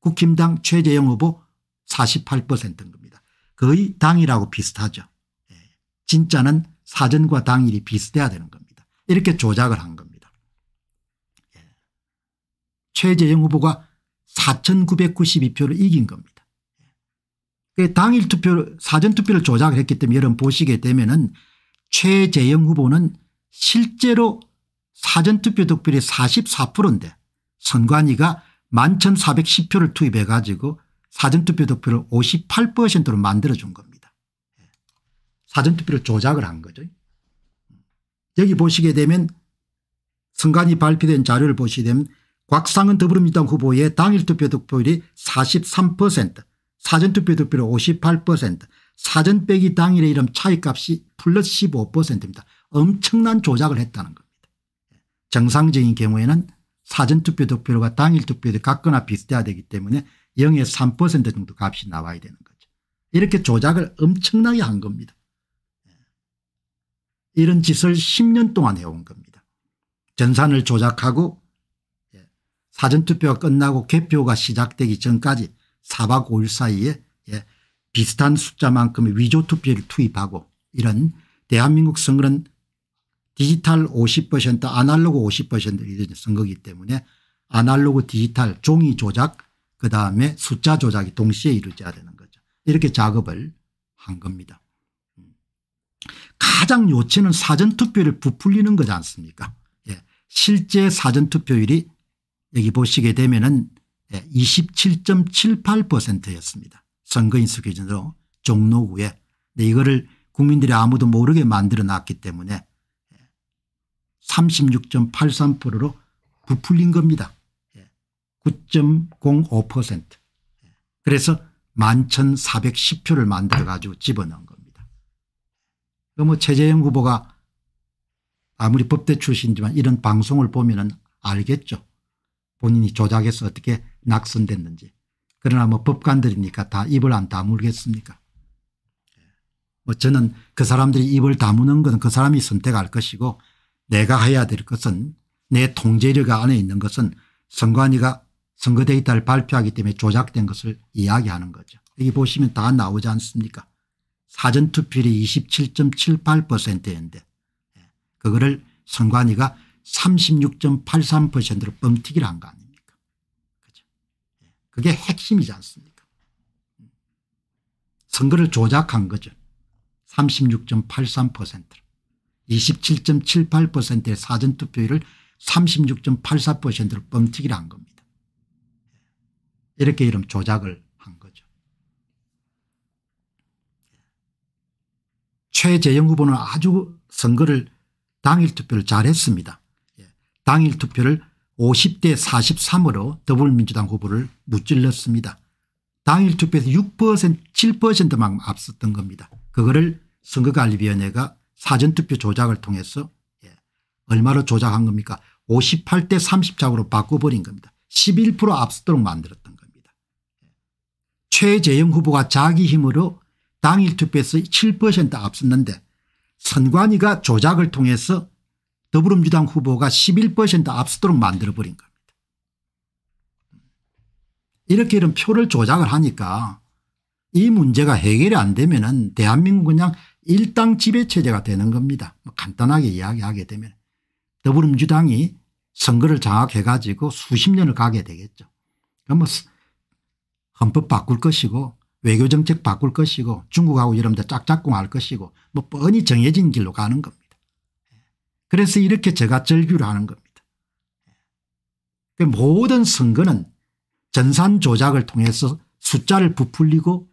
국힘당 최재형 후보 48%인 겁니다. 거의 당일하고 비슷하죠. 예. 진짜는 사전과 당일이 비슷해야 되는 겁니다. 이렇게 조작을 한 겁니다. 예. 최재형 후보가 4992표를 이긴 겁니다. 그 당일 투표 사전 투표를 조작을 했기 때문에 여러분 보시게 되면은 최재형 후보는 실제로 사전 투표 득표율이 44%인데 선관위가 11,410표를 투입해 가지고 사전 투표 득표를 58%로 만들어 준 겁니다. 예. 사전 투표를 조작을 한 거죠. 여기 보시게 되면 선관위 발표된 자료를 보시게 되면 곽상은 더불어민주당 후보의 당일 투표 득표율이 43% 사전투표 도표율58% 사전 빼기 당일의 이름 차이값이 플러스 15%입니다. 엄청난 조작을 했다는 겁니다. 정상적인 경우에는 사전투표 득표율과 당일 투표율이 같거나 비슷해야 되기 때문에 0에서 3% 정도 값이 나와야 되는 거죠. 이렇게 조작을 엄청나게 한 겁니다. 이런 짓을 10년 동안 해온 겁니다. 전산을 조작하고 예, 사전투표가 끝나고 개표가 시작되기 전까지 4박 5일 사이에 예, 비슷한 숫자만큼의 위조 투표를 투입하고 이런 대한민국 선거는 디지털 50% 아날로그 50%이 선거기 때문에 아날로그 디지털 종이 조작 그다음에 숫자 조작이 동시에 이루어져야 되는 거죠. 이렇게 작업을 한 겁니다. 음. 가장 요체는 사전투표율을 부풀리는 거지 않습니까 예. 실제 사전투표율이 여기 보시게 되면 은 27.78%였습니다. 예, 선거인수 기준으로 종로구에 이거를 국민들이 아무도 모르게 만들어놨기 때문에 36.83%로 예, 부풀린 겁니다. 9.05% 예, 그래서 11,410표를 만들어 가지고 집어넣은 겁니다. 그뭐 최재형 후보가 아무리 법대 출신이지만 이런 방송을 보면 알겠죠. 본인이 조작해서 어떻게 낙선됐는지. 그러나 뭐 법관들이니까 다 입을 안 다물겠습니까? 뭐 저는 그 사람들이 입을 다무는 것은 그 사람이 선택할 것이고 내가 해야 될 것은 내 통제력 안에 있는 것은 선관위가 선거 데이터를 발표하기 때문에 조작된 것을 이야기하는 거죠. 여기 보시면 다 나오지 않습니까? 사전투표율이 27.78%였는데 예, 그거를 선관위가 36.83%로 뻥튀기를 한 거 아닙니까? 그죠. 예. 그게 핵심이지 않습니까? 음. 선거를 조작한 거죠. 36.83%로. 27.78%의 사전투표율을 36.84%로 뻥튀기를 한 겁니다. 예. 이렇게 이름 조작을 한 거죠. 예. 최재형 후보는 아주 선거를 당일 투표를 잘했습니다. 당일 투표를 50대 43으로 더불민주당 후보를 무찔렀습니다. 당일 투표에서 6% 7%만 앞섰던 겁니다. 그거를 선거관리위원회가 사전투표 조작을 통해서 예. 얼마로 조작한 겁니까 58대 3 0작으로 바꿔버린 겁니다. 11% 앞서도록 만들었던 겁니다. 예. 최재형 후보가 자기 힘으로 당일 투표에서 7% 앞섰는데 선관위가 조작을 통해서 더불어민주당 후보가 11% 앞서도록 만들어버린 겁니다. 이렇게 이런 표를 조작을 하니까 이 문제가 해결이 안 되면 은 대한민국 그냥 일당 지배체제가 되는 겁니다. 뭐 간단하게 이야기하게 되면 더불어민주당이 선거를 장악해 가지고 수십 년을 가게 되겠죠. 그럼 뭐 헌법 바꿀 것이고 외교정책 바꿀 것이고 중국하고 여러분 짝짝꿍 할 것이고 뭐 뻔히 정해진 길로 가는 겁니다. 그래서 이렇게 제가 절규를 하는 겁니다. 그 모든 선거는 전산 조작을 통해서 숫자를 부풀리고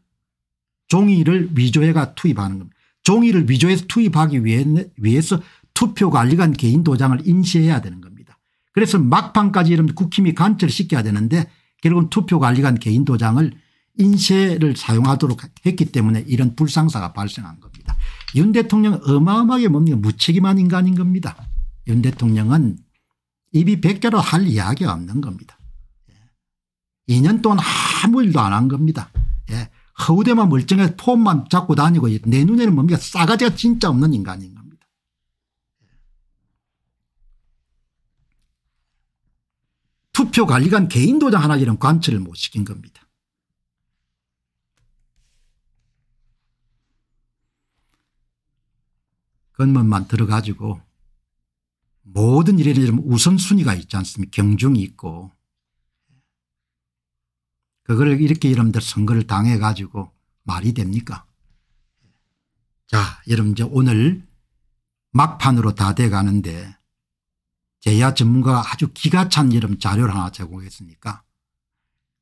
종이를 위조해가 투입하는 겁니다. 종이를 위조해서 투입하기 위해서 투표관리관 개인 도장을 인쇄해야 되는 겁니다. 그래서 막판까지 이러면 국힘이 관철시켜야 되는데 결국은 투표관리관 개인 도장을 인쇄를 사용하도록 했기 때문에 이런 불상사가 발생한 겁니다. 윤 대통령 어마어마하게 뭡니까 무책임한 인간인 겁니다. 윤 대통령은 입이 100개로 할이야기 없는 겁니다. 2년 예. 동안 아무 일도 안 한 겁니다. 예. 허우대만 멀쩡해서 폼만 잡고 다니고 내 눈에는 뭡니까 싸가지가 진짜 없는 인간인 겁니다. 예. 투표 관리관 개인 도장 하나 이런 관철을 못 시킨 겁니다. 건물만 들어가지고 모든 일에 좀 우선순위가 있지 않습니까 경중이 있고 그걸 이렇게 여러분들 선거를 당해 가지고 말이 됩니까 자 여러분 이제 오늘 막판으로 다 돼 가는데 제야 전문가가 아주 기가 찬여러 자료를 하나 제공했으니까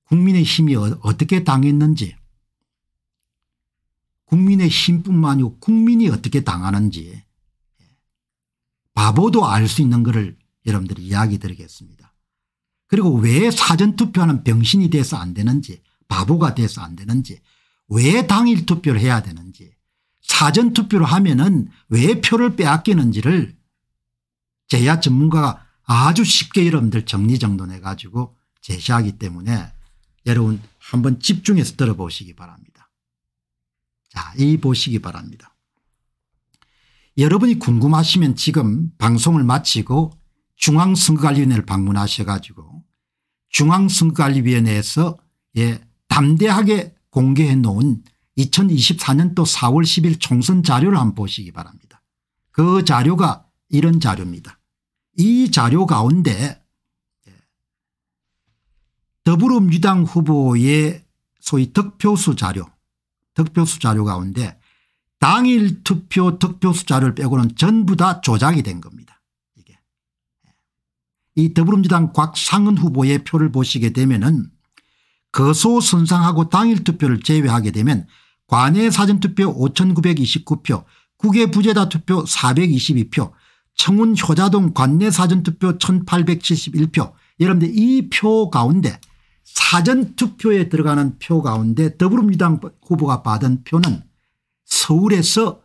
국민의힘이 어, 어떻게 당했는지 국민의힘뿐만 아니고 국민이 어떻게 당하는지 바보도 알 수 있는 것을 여러분들이 이야기 드리겠습니다. 그리고 왜 사전투표는 병신이 돼서 안 되는지 바보가 돼서 안 되는지 왜 당일 투표를 해야 되는지 사전투표를 하면 은왜 표를 빼앗기는지를 제야 전문가가 아주 쉽게 여러분들 정리정돈해 가지고 제시하기 때문에 여러분 한번 집중해서 들어보시기 바랍니다. 자, 이 보시기 바랍니다. 여러분이 궁금하시면 지금 방송을 마치고 중앙선거관리위원회를 방문하셔 가지고 중앙선거관리위원회에서 예 담대하게 공개해 놓은 2024년도 4월 10일 총선 자료를 한번 보시기 바랍니다. 그 자료가 이런 자료입니다. 이 자료 가운데 예, 더불어민주당 후보의 소위 득표수 자료 득표수 자료 가운데 당일 투표 득표 숫자를 빼고는 전부 다 조작이 된 겁니다. 이게. 예. 이 더불어민주당 곽상은 후보의 표를 보시게 되면은 거소선상하고 당일 투표를 제외하게 되면 관외 사전투표 5929표 국외 부재다 투표 422표 청운 효자동 관내 사전투표 1871표 여러분들 이 표 가운데 사전투표에 들어가는 표 가운데 더불어민주당 후보가 받은 표는 서울에서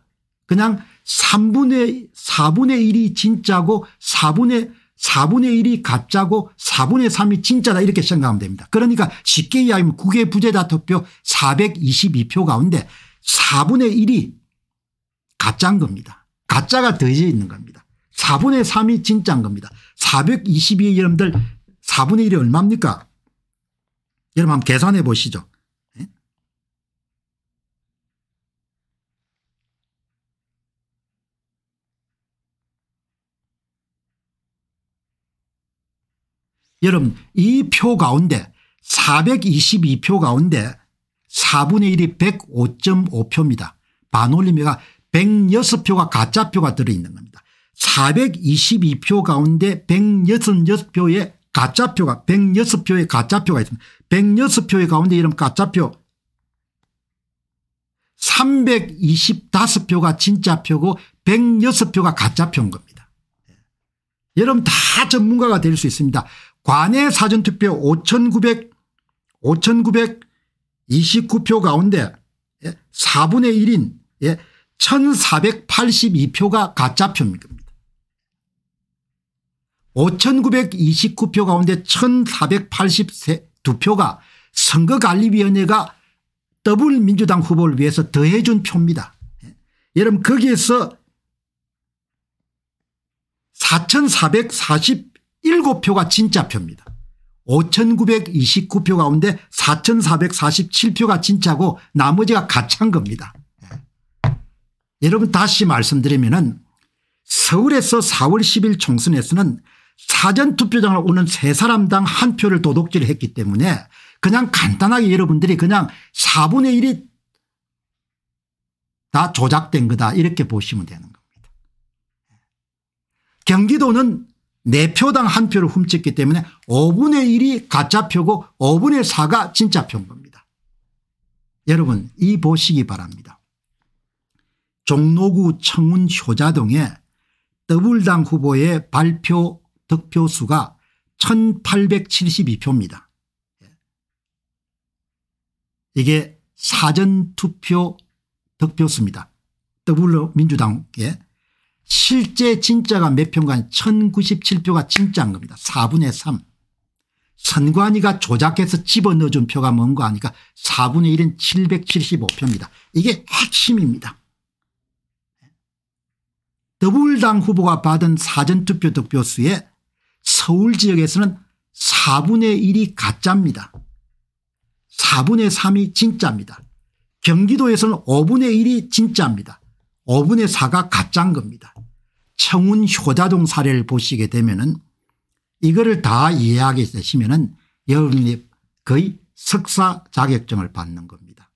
그냥 3분의 4분의 1이 진짜고 4분의 4분의 1이 가짜고 4분의 3이 진짜다 이렇게 생각하면 됩니다. 그러니까 쉽게 이야기하면 국외 부재자 투표 422표 가운데 4분의 1이 가짜인 겁니다. 가짜가 더해져 있는 겁니다. 4분의 3이 진짜인 겁니다. 422의 여러분들 4분의 1이 얼마입니까? 여러분 한번 계산해 보시죠. 여러분 이 표 가운데 422표 가운데 4분의 1이 105.5표입니다. 반올림회가 106표가 가짜표가 들어있는 겁니다. 422표 가운데 166표의 가짜표가 106표의 가짜표가 있습니다. 106표의 가운데 이런 가짜표 325표가 진짜표고 106표가 가짜표인 겁니다. 예. 여러분 다 전문가가 될 수 있습니다. 관외 사전투표 5,900 5,929표 가운데 4분의 예, 1인 1,482표가 예, 가짜표입니다. 5,929표 가운데 1,482표가 선거관리위원회가 더불민주당 후보를 위해서 더해준 표입니다. 예, 여러분 거기에서 4,440표 7표가 진짜 표입니다. 5929표 가운데 4447표가 진짜고 나머지가 가짜인 겁니다. 예. 여러분 다시 말씀드리면 서울에서 4월 10일 총선에서는 사전투표장을 오는 세 사람당 한 표를 도둑질했기 때문에 그냥 간단하게 여러분들이 그냥 4분의 1이 다 조작된 거다 이렇게 보시면 되는 겁니다. 예. 경기도는 4표당 한 표를 훔쳤기 때문에 5분의 1이 가짜 표고 5분의 4가 진짜 표인 겁니다. 여러분 이 보시기 바랍니다. 종로구 청운 효자동에 더블당 후보의 발표 득표수가 1872표입니다. 이게 사전투표 득표수입니다. 더블로민주당의 실제 진짜가 몇 표인가 1097표가 진짜인 겁니다. 4분의 3. 선관위가 조작해서 집어넣어준 표가 뭔가 하니까 4분의 1은 775표입니다. 이게 핵심입니다. 더불당 후보가 받은 사전투표 득표수의 서울 지역에서는 4분의 1이 가짜입니다. 4분의 3이 진짜입니다. 경기도에서는 5분의 1이 진짜입니다. 5분의 4가 가짜인 겁니다. 청운 효자동 사례를 보시게 되면 은 이거를 다 이해하게 되시면 은 여러분이 거의 석사 자격증을 받는 겁니다.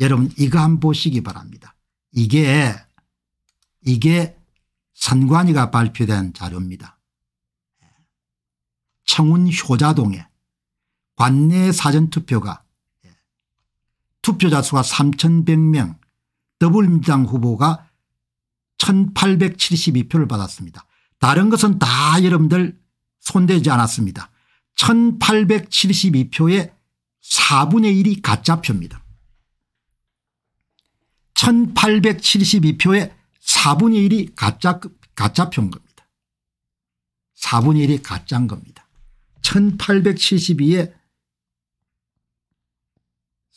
여러분 이거 한번 보시기 바랍니다. 이게 이게 선관위가 발표된 자료입니다. 청운 효자동에 관내 사전투표가 예, 투표자 수가 3,100명 더불어민주당 후보가 1872표를 받았습니다. 다른 것은 다 여러분들 손대지 않았습니다. 1872표의 4분의 1이 가짜표입니다. 1872표의 4분의 1이 가짜, 가짜표인 겁니다. 4분의 1이 가짜인 겁니다. 1872의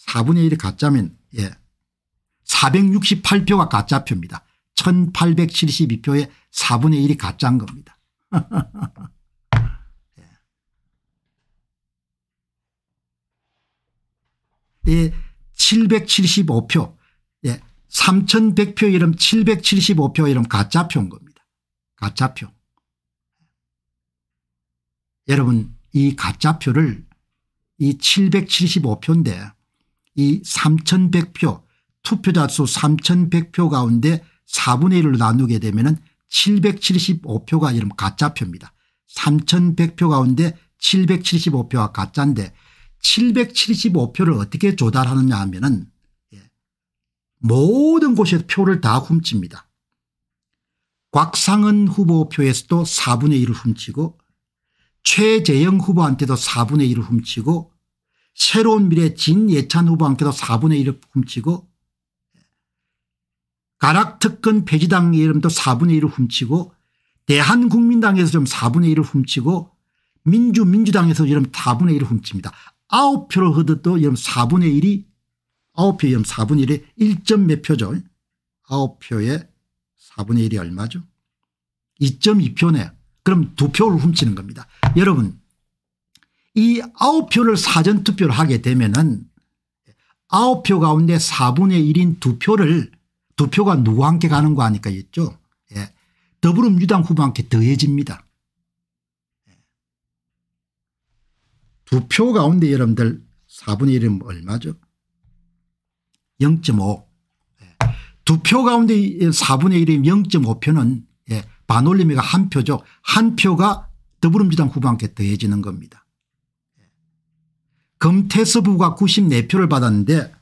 4분의 1이 가짜면 예 468표가 가짜표입니다. 1872표의 4분의 1이 가짜인 겁니다. 예, 775표, 예, 3100표 이름 775표 이름 가짜표인 겁니다. 가짜표. 여러분 이 가짜표를 이 775표인데 이 3100표 투표자 수 3100표 가운데 4분의 1을 나누게 되면 775표가 이런 가짜표입니다. 3100표 가운데 775표가 가짜인데 775표를 어떻게 조달하느냐 하면 은 예, 모든 곳에 표를 다 훔칩니다. 곽상은 후보 표에서도 4분의 1을 훔치고 최재영 후보한테도 4분의 1을 훔치고 새로운 미래 진예찬 후보한테도 4분의 1을 훔치고 가락특근 폐지당 이름도 4분의 1을 훔치고 대한국민당에서 좀 4분의 1을 훔치고 민주민주당에서 이름 4분의 1을 훔칩니다. 9표를 얻어도 이름 4분의 1이 9표 이름 4분의 1에 1점 몇 표죠. 9표에 4분의 1이 얼마죠? 2 2표네 그럼 2표를 훔치는 겁니다. 여러분 이 9표를 사전투표를 하게 되면 은 9표 가운데 4분의 1인 2표를 두 표가 누구와 함께 가는 거 아니까 있죠. 예. 더불어민주당 후보와 함께 더해집니다. 두표 예. 가운데 여러분들 4분의 1은 얼마죠? 0.5. 두표 예. 가운데 4분의 1이 0.5표는 예, 반올림이가 한 표죠. 한 표가 더불어민주당 후보한테 더해지는 겁니다. 예. 검태섭 후보가 94표를 받았는데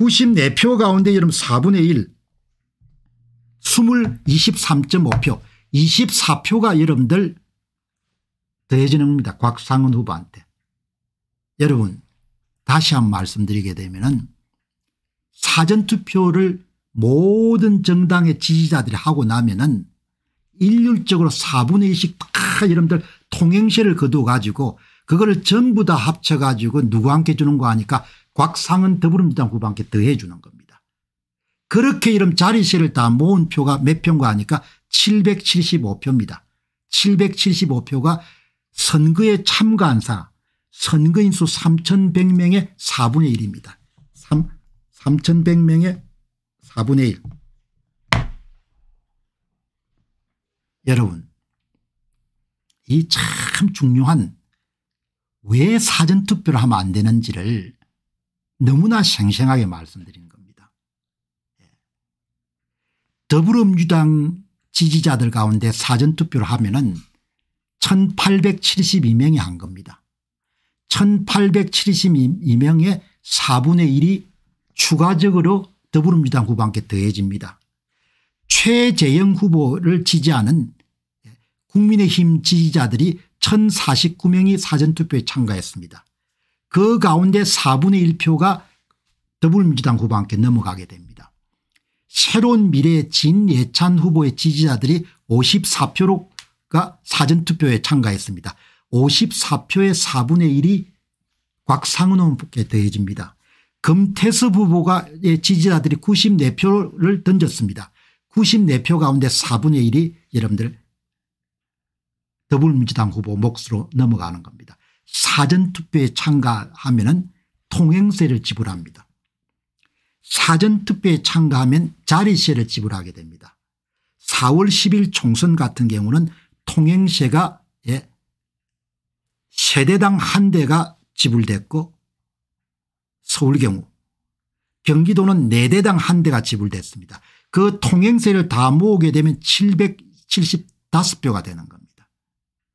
94표 가운데 여러분 4분의 1 23.5표 24표가 여러분들 더해지는 겁니다. 곽상은 후보한테. 여러분 다시 한 번 말씀드리게 되면 은 사전투표를 모든 정당의 지지자들이 하고 나면 은 일률적으로 4분의 1씩 다 여러분들 통행세를 거두어 가지고 그거를 전부 다 합쳐 가지고 누구한테 주는 거 하니까 곽상은 더불어민주당 후보한테 더해 주는 겁니다. 그렇게 이름 자리세를 다 모은 표가 몇 표인가 하니까 775표입니다. 775표가 선거에 참가한 사람 선거인 수 3,100명의 4분의 1입니다. 3, 3,100명의 4분의 1. 여러분 이 참 중요한 왜 사전투표를 하면 안 되는지를 너무나 생생하게 말씀드리는 겁니다. 예. 더불어민주당 지지자들 가운데 사전투표를 하면 은 1872명이 한 겁니다. 1872명의 4분의 1이 추가적으로 더불어민주당 후보한테 더해집니다. 최재형 후보를 지지하는 예, 국민의힘 지지자들이 1049명이 사전투표에 참가했습니다. 그 가운데 4분의 1표가 더불어민주당 후보한테 넘어가게 됩니다. 새로운 미래의 진예찬 후보의 지지자들이 54표가 사전투표에 참가했습니다. 54표의 4분의 1이 곽상훈 후보께 더해집니다. 금태섭 후보의 지지자들이 94표를 던졌습니다. 94표 가운데 4분의 1이 여러분들 더불어민주당 후보 몫으로 넘어가는 겁니다. 사전투표에 참가하면 통행세를 지불합니다. 사전투표에 참가하면 자리세를 지불하게 됩니다. 4월 10일 총선 같은 경우는 통행세가 예, 세대당 한 대가 지불됐고 서울 경우 경기도는 네대당한 대가 지불됐습니다. 그 통행세를 다 모으게 되면 775표가 되는 겁니다.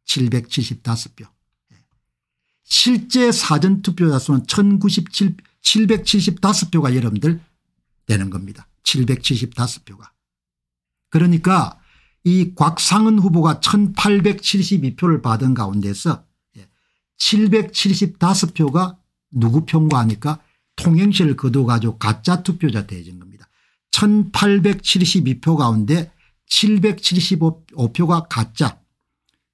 775표. 실제 사전투표자 수는 1 9 7 5표가 여러분들 되는 겁니다. 775표가. 그러니까 이 곽상은 후보가 1872표를 받은 가운데서 775표가 예, 누구 편가 하니까 통행시를 거둬가지고 가짜 투표자 대진 겁니다. 1872표 가운데 775표가 가짜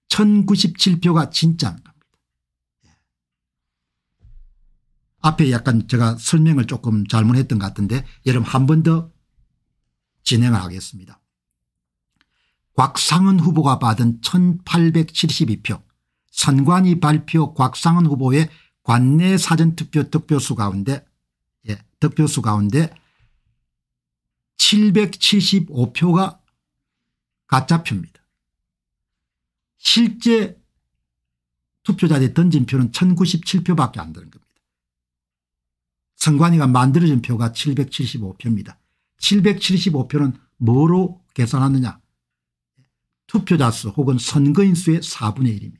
1097표가 진짜입니다. 앞에 약간 제가 설명을 조금 잘못했던 것 같은데 여러분 한 번 더 진행을 하겠습니다. 곽상은 후보가 받은 1872표 선관위 발표 곽상은 후보의 관내 사전투표 득표수 가운데 예, 득표수 가운데 775표가 가짜표입니다. 실제 투표자들이 던진 표는 1097표밖에 안 되는 겁니다. 선관위가 만들어진 표가 775표입니다. 775표는 뭐로 계산하느냐 투표자 수 혹은 선거인 수의 4분의 1입니다.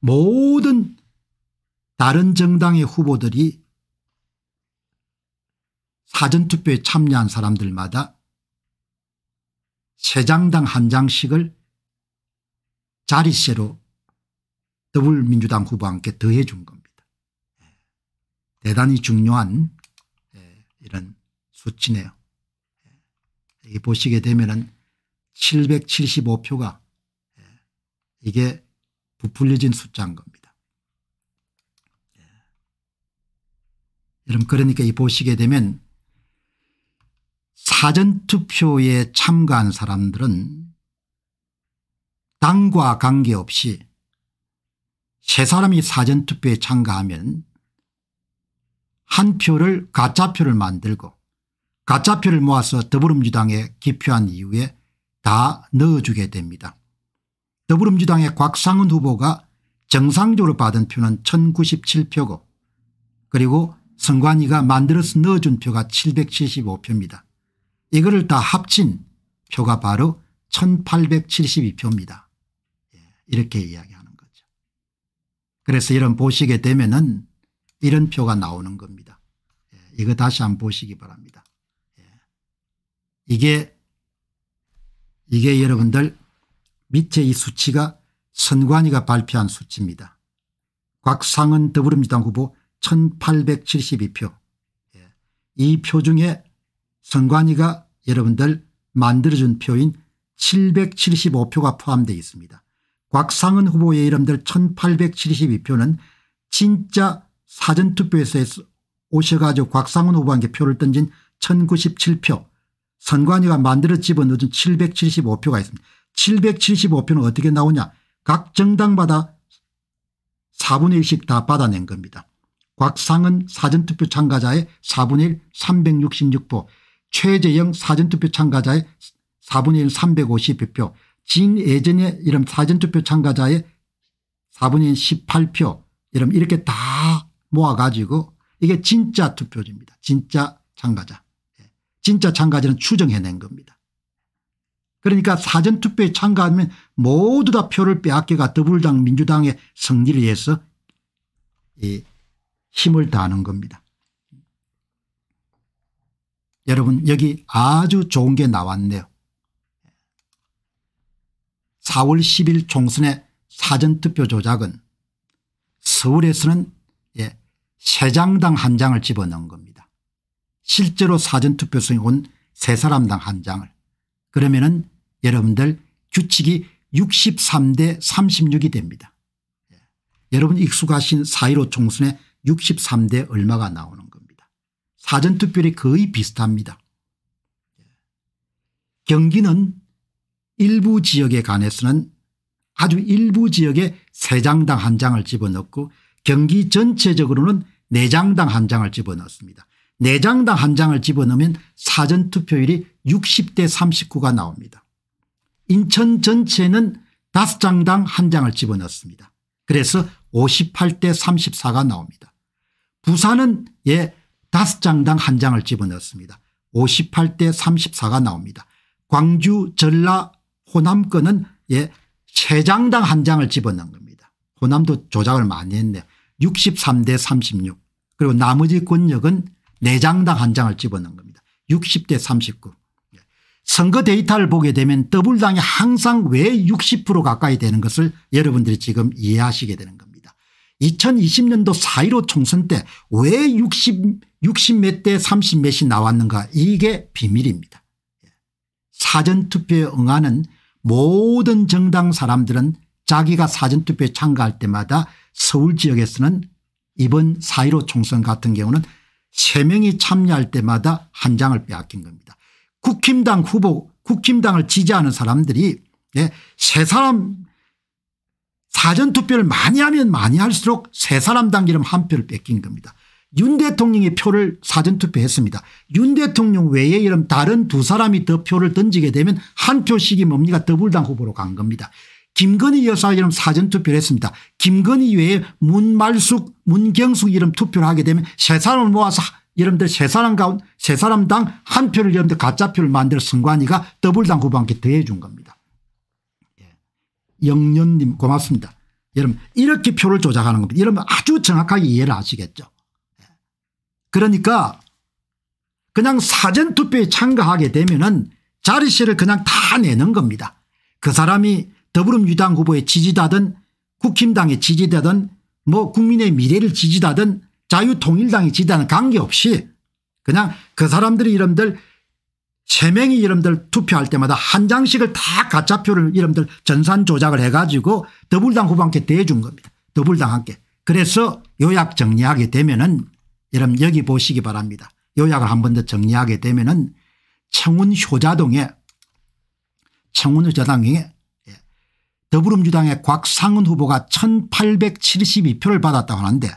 모든 다른 정당의 후보들이 사전투표에 참여한 사람들마다 세 장당 한 장씩을 자리세로 더불민주당 후보와 함께 더해 준 겁니다. 대단히 중요한 예, 이런 수치네요. 여 예, 보시게 되면은 775표가 예, 이게 부풀려진 숫자인 겁니다. 여러분 그러니까 이 보시게 되면 사전투표에 참가한 사람들은 당과 관계없이 세 사람이 사전투표에 참가하면 한 표를 가짜표를 만들고 가짜표를 모아서 더불어민주당에 기표한 이후에 다 넣어주게 됩니다. 더불어민주당의 곽상은 후보가 정상적으로 받은 표는 1097표고 그리고 선관위가 만들어서 넣어준 표가 775표입니다. 이거를 다 합친 표가 바로 1872표입니다. 예, 이렇게 이야기하는 거죠. 그래서 이런 보시게 되면 은 이런 표가 나오는 겁니다. 예, 이거 다시 한 번 보시기 바랍니다. 예. 이게 이게 여러분들 밑에 이 수치가 선관위가 발표한 수치입니다. 곽상은 더불어민주당 후보 1872표 예. 이표 중에 선관위가 여러분들 만들어준 표인 775표가 포함되어 있습니다. 곽상은 후보의 이름들 1872표는 진짜 사전투표에서 오셔가지고 곽상훈 후보한테 표를 던진 1097표 선관위가 만들어 집어넣은 775표가 있습니다. 775표는 어떻게 나오냐 각 정당마다 4분의 1씩 다 받아낸 겁니다. 곽상은 사전투표 참가자의 4분의 1 366표 최재영 사전투표 참가자의 4분의 1 352표 진예전의 이름 사전투표 참가자의 4분의 1 18표 이름 이렇게 다 모아가지고 이게 진짜 투표지입니다. 진짜 참가자. 예. 진짜 참가자는 추정해낸 겁니다. 그러니까 사전투표에 참가하면 모두 다 표를 빼앗겨가 더불당 민주당의 승리를 위해서 이 힘을 다하는 겁니다. 여러분 여기 아주 좋은 게 나왔네요. 4월 10일 총선의 사전투표 조작은 서울에서는 예. 세 장당 한 장을 집어넣은 겁니다. 실제로 사전투표성이 온 세 사람당 한 장을 그러면은 여러분들 규칙이 63대 36이 됩니다. 예. 여러분 익숙하신 4.15 총선에 63대 얼마가 나오는 겁니다. 사전투표율이 거의 비슷합니다. 예. 경기는 일부 지역에 관해서는 아주 일부 지역에 세 장당 한 장을 집어넣고 경기 전체적으로는 4장당 한 장을 집어넣었습니다. 4장당 한 장을 집어넣으면 사전투표율이 60대 39가 나옵니다. 인천 전체는 5장당 한 장을 집어넣습니다. 그래서 58대 34가 나옵니다. 부산은 예 5장당 한 장을 집어넣습니다. 58대 34가 나옵니다. 광주 전라 호남권은 예 3장당 한 장을 집어넣은 겁니다. 호남도 조작을 많이 했네요. 63대 36 그리고 나머지 권력은 내장당한 장을 집어넣은 겁니다. 60대 39 예. 선거 데이터를 보게 되면 더블당이 항상 왜 60% 가까이 되는 것을 여러분들이 지금 이해하시게 되는 겁니다. 2020년도 4.15 총선 때 왜 60, 60몇 대 30몇이 나왔는가 이게 비밀입니다. 예. 사전투표에 응하는 모든 정당 사람들은 자기가 사전투표에 참가할 때마다 서울 지역에서는 이번 4.15 총선 같은 경우는 3명이 참여할 때마다 한 장을 빼앗긴 겁니다. 국힘당 후보 국힘당을 지지하는 사람들이 예, 세 사람 사전투표를 많이 하면 많이 할수록 세 사람당 이름 한 표를 뺏긴 겁니다. 윤 대통령이 표를 사전투표했습니다. 윤 대통령 외에 이름 다른 두 사람이 더 표를 던지게 되면 한 표씩이 뭡니까 더불당 후보로 간 겁니다. 김건희 여사 이름 사전투표를 했습니다. 김건희 외에 문말숙 문경숙 이름 투표를 하게 되면 세 사람을 모아서 여러분들 세 사람 가운데 세 사람당 한 표를 여러분들 가짜표를 만들어 선관위가 더블당 후보한테 더해 준 겁니다. 예. 영년님 고맙습니다. 여러분 이렇게 표를 조작하는 겁니다. 여러분 아주 정확하게 이해를 하시겠죠. 예. 그러니까 그냥 사전투표에 참가하게 되면 은 자리세를 그냥 다 내는 겁니다. 그 사람이 더불어민주당 후보에 지지다든 국힘당에 지지다든 뭐 국민의 미래를 지지다든 자유통일당에 지지다는 관계없이 그냥 그 사람들이 이름들 세 명이 이름들 투표할 때마다 한 장씩을 다 가짜표를 이름들 전산 조작을 해가지고 더불당 후보 함께 대준 겁니다. 더불당 한께 그래서 요약 정리하게 되면은 여러분 여기 보시기 바랍니다. 요약을 한 번 더 정리하게 되면은 청운 효자동에 청운 효자동에 더불어민주당의 곽상은 후보가 1872표를 받았다고 하는데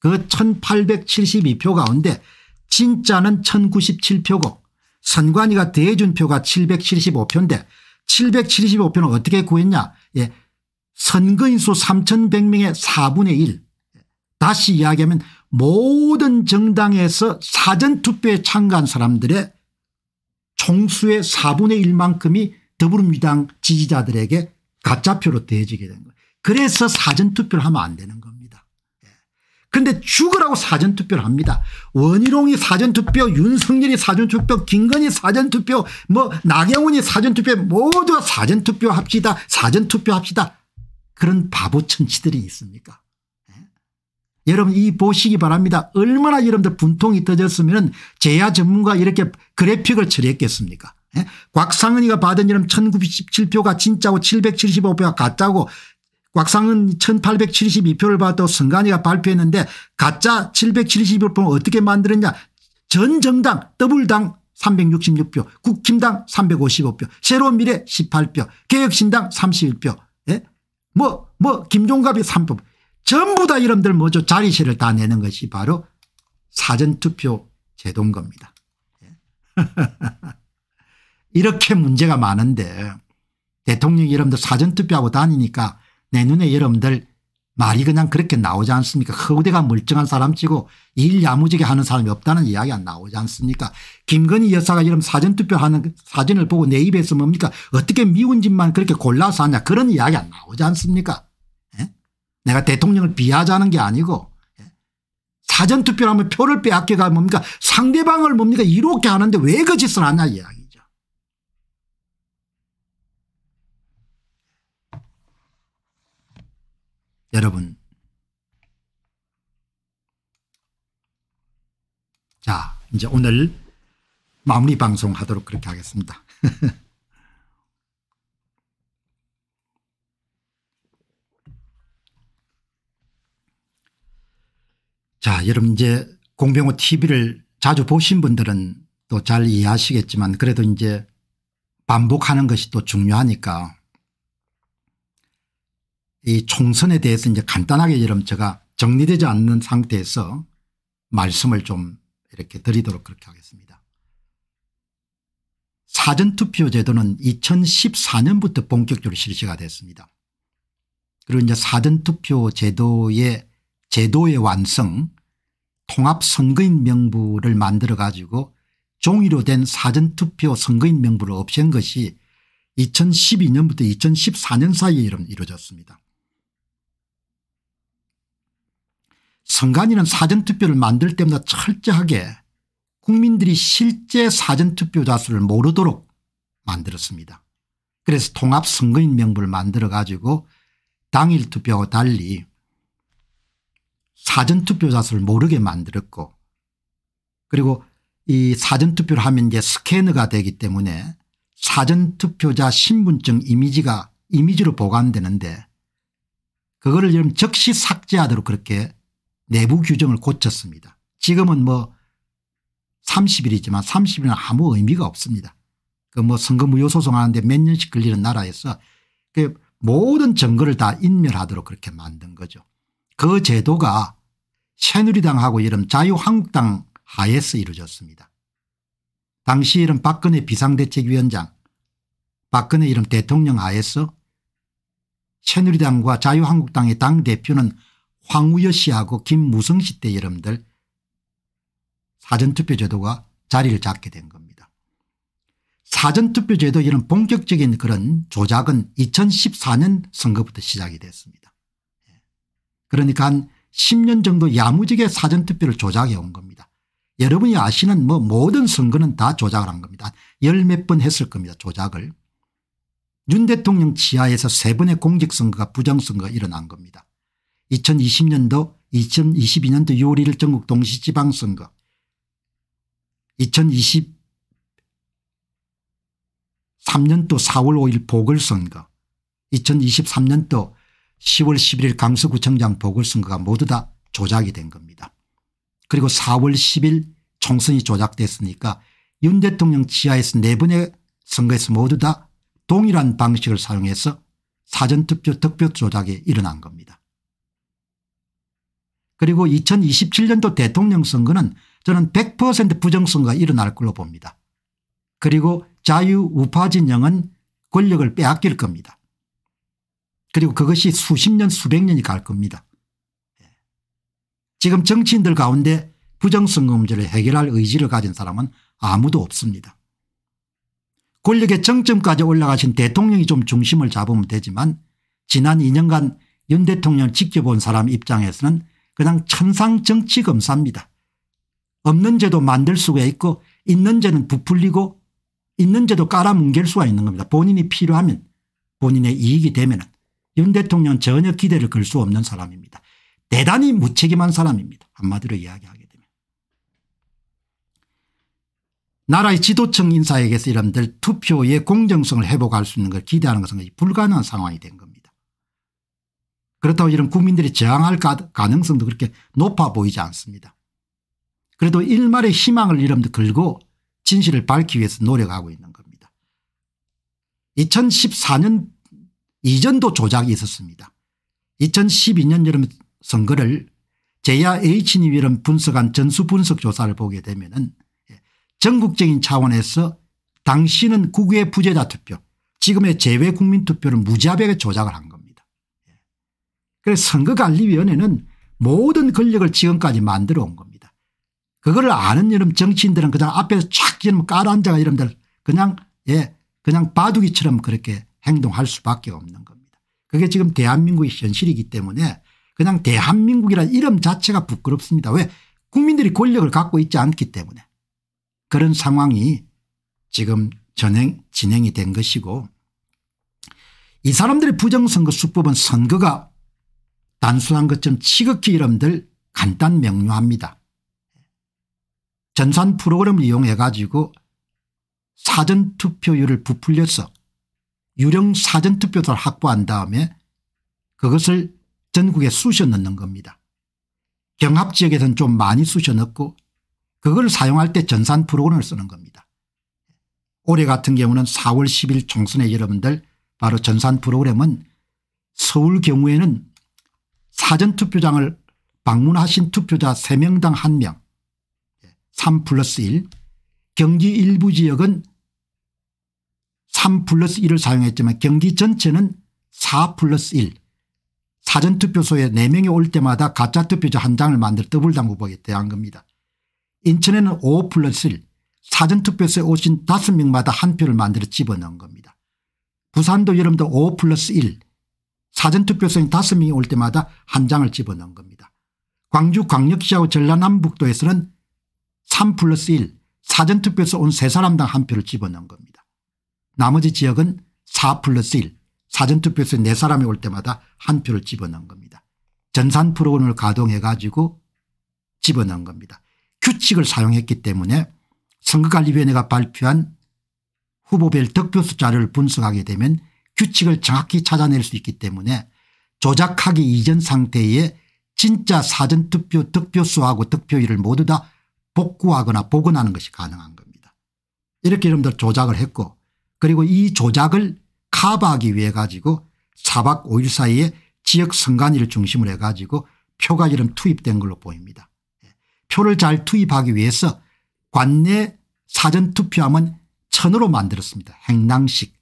그 1872표 가운데 진짜는 1097표고 선관위가 대준 표가 775표인데 775표는 어떻게 구했냐 예. 선거인수 3100명의 4분의 1 다시 이야기하면 모든 정당에서 사전투표에 참가한 사람들의 총수의 4분의 1만큼이 더불어민주당 지지자들에게 가짜표로 대해지게 된 거예요. 그래서 사전투표를 하면 안 되는 겁니다. 그런데 예. 죽으라고 사전투표를 합니다. 원희룡이 사전투표 윤석열이 사전투표 김건희 사전투표 뭐 나경원이 사전투표 모두 사전투표 합시다 사전투표 합시다 그런 바보 천치들이 있습니까 예. 여러분 이 보시기 바랍니다. 얼마나 여러분들 분통이 터졌으면 제야 전문가 이렇게 그래픽을 처리했겠습니까 예? 곽상은이가 받은 이름 1917표가 진짜고 775표가 가짜고 곽상은 1872표를 받도 승관이가 발표했는데 가짜 7 7 2표는 어떻게 만들었냐 전 정당 더블당 366표 국힘당 355표 새로운 미래 18표 개혁신당 31표 예? 뭐, 뭐 김종갑이 3표 전부 다 이름들 뭐죠 자리실을다 내는 것이 바로 사전투표 제도인 겁니다. 예. 이렇게 문제가 많은데 대통령 여러분들 사전투표하고 다니니까 내 눈에 여러분들 말이 그냥 그렇게 나오지 않습니까 허우대가 멀쩡한 사람치고 일 야무지게 하는 사람이 없다는 이야기가 나오지 않습니까 김건희 여사가 이런 사전투표하는 사진을 보고 내 입에서 뭡니까 어떻게 미운 집만 그렇게 골라서 하냐 그런 이야기가 나오지 않습니까 에? 예? 내가 대통령을 비하자는 게 아니고 예? 사전투표를 하면 표를 빼앗겨가 뭡니까 상대방을 뭡니까 이렇게 하는데 왜거 그 짓을 하냐 이야기 여러분. 자, 이제 오늘 마무리 방송 하도록 그렇게 하겠습니다. 자, 여러분 이제 공병호 TV를 자주 보신 분들은 또 잘 이해하시겠지만 그래도 이제 반복하는 것이 또 중요하니까 이 총선에 대해서 이제 간단하게 여러분 제가 정리되지 않는 상태에서 말씀을 좀 이렇게 드리도록 그렇게 하겠습니다. 사전투표 제도는 2014년부터 본격적으로 실시가 됐습니다. 그리고 이제 사전투표 제도의 제도의 완성 통합선거인 명부를 만들어 가지고 종이로 된 사전투표 선거인 명부를 없앤 것이 2012년부터 2014년 사이에 이루어졌습니다. 선관위는 사전투표를 만들 때마다 철저하게 국민들이 실제 사전투표자 수를 모르도록 만들었습니다. 그래서 통합선거인 명부를 만들어 가지고 당일 투표와 달리 사전투표자 수를 모르게 만들었고 그리고 이 사전투표를 하면 이제 스캐너가 되기 때문에 사전투표자 신분증 이미지가 이미지로 보관되는데 그거를 지금 즉시 삭제하도록 그렇게 내부 규정을 고쳤습니다. 지금은 뭐 30일이지만 30일은 아무 의미가 없습니다. 그 뭐 선거 무효 소송하는데 몇 년씩 걸리는 나라에서 그 모든 정거를 다 인멸하도록 그렇게 만든 거죠. 그 제도가 새누리당하고 이름 자유한국당 하에서 이루어졌습니다. 당시 이름 박근혜 비상대책위원장 박근혜 이름 대통령 하에서 새누리당과 자유한국당의 당대표는 황우여 씨하고 김무성 씨 때 여러분들 사전투표 제도가 자리를 잡게 된 겁니다. 사전투표 제도 이런 본격적인 그런 조작은 2014년 선거부터 시작이 됐습니다. 예. 그러니까 한 10년 정도 야무지게 사전투표를 조작해 온 겁니다. 여러분이 아시는 뭐 모든 선거는 다 조작을 한 겁니다. 열 몇 번 했을 겁니다. 조작을. 윤 대통령 지하에서 세 번의 공직선거가 부정선거가 일어난 겁니다. 2020년도 2022년도 6월 1일 전국 동시지방선거 2023년도 4월 5일 보궐선거 2023년도 10월 11일 강서구청장 보궐선거가 모두 다 조작이 된 겁니다. 그리고 4월 10일 총선이 조작됐으니까 윤 대통령 지하에서 네 번의 선거에서 모두 다 동일한 방식을 사용해서 사전투표 특표 조작이 일어난 겁니다. 그리고 2027년도 대통령 선거는 저는 100% 부정선거가 일어날 걸로 봅니다. 그리고 자유우파 진영은 권력을 빼앗길 겁니다. 그리고 그것이 수십 년 수백 년이 갈 겁니다. 예. 지금 정치인들 가운데 부정선거 문제를 해결할 의지를 가진 사람은 아무도 없습니다. 권력의 정점까지 올라가신 대통령이 좀 중심을 잡으면 되지만 지난 2년간 윤 대통령을 지켜본 사람 입장에서는 그냥 천상 정치 검사입니다. 없는 죄도 만들 수가 있고 있는 죄는 부풀리고 있는 죄도 깔아뭉갤 수가 있는 겁니다. 본인이 필요하면 본인의 이익이 되면 윤대통령 전혀 기대를 걸 수 없는 사람입니다. 대단히 무책임한 사람입니다. 한마디로 이야기하게 되면. 나라의 지도층 인사에게서 이런들 투표의 공정성을 회복할 수 있는 걸 기대하는 것은 불가능한 상황이 된 겁니다. 그렇다고 이런 국민들이 저항할 가능성도 그렇게 높아 보이지 않습니다. 그래도 일말의 희망을 이름도 걸고 진실을 밝히기 위해서 노력하고 있는 겁니다. 2014년 이전도 조작이 있었습니다. 2012년 여름 선거를 제야 H님 이름 분석한 전수분석 조사를 보게 되면 은 예, 전국적인 차원에서 당신은 국외 부재자 투표 지금의 재외국민투표를 무자비하게 조작을 한 겁니다. 그래서 선거관리위원회는 모든 권력을 지금까지 만들어 온 겁니다. 그거를 아는 여름 정치인들은 그냥 앞에서 촥 이러면 깔아앉아가 이러들 그냥 예 그냥 바둑이처럼 그렇게 행동할 수밖에 없는 겁니다. 그게 지금 대한민국의 현실이기 때문에 그냥 대한민국이라 이름 자체가 부끄럽습니다. 왜 국민들이 권력을 갖고 있지 않기 때문에 그런 상황이 지금 전행 진행이 된 것이고 이 사람들의 부정선거 수법은 선거가 단순한 것처럼 지극히 이름들 간단 명료합니다. 전산 프로그램을 이용해 가지고 사전투표율을 부풀려서 유령 사전투표를 소 확보한 다음에 그것을 전국에 쑤셔 넣는 겁니다. 경합지역에서는 좀 많이 쑤셔 넣고 그걸 사용할 때 전산 프로그램을 쓰는 겁니다. 올해 같은 경우는 4월 10일 총선에 여러분들 바로 전산 프로그램은 서울 경우에는 사전투표장을 방문하신 투표자 3명당 1명 3 플러스 1 경기 일부 지역은 3 플러스 1을 사용했지만 경기 전체는 4 플러스 1 사전투표소에 4명이 올 때마다 가짜투표자 한 장을 만들 더블당 후보에 대한 겁니다. 인천에는 5 플러스 1 사전투표소에 오신 5명마다 한 표를 만들어 집어넣은 겁니다. 부산도 여러분들 5 플러스 1 사전투표소인 다섯 명이 올 때마다 한 장을 집어넣은 겁니다. 광주 광역시하고 전라남북도에서는 3 플러스 1 사전투표소 온세 사람당 한 표를 집어넣은 겁니다. 나머지 지역은 4 플러스 1 사전투표소에 네 사람이 올 때마다 한 표를 집어넣은 겁니다. 전산 프로그램을 가동해 가지고 집어넣은 겁니다. 규칙을 사용했기 때문에 선거관리위원회가 발표한 후보별 득표 수자료를 분석하게 되면 규칙을 정확히 찾아낼 수 있기 때문에 조작하기 이전 상태의 진짜 사전투표 득표수하고 득표율을 모두 다 복구하거나 복원하는 것이 가능한 겁니다. 이렇게 여러분들 조작을 했고 그리고 이 조작을 카바하기 위해 가지고 4박 5일 사이에 지역 선관위를 중심으로 해 가지고 표가 이름 투입된 걸로 보입니다. 예. 표를 잘 투입하기 위해서 관내 사전투표함은 천으로 만들었습니다. 행랑식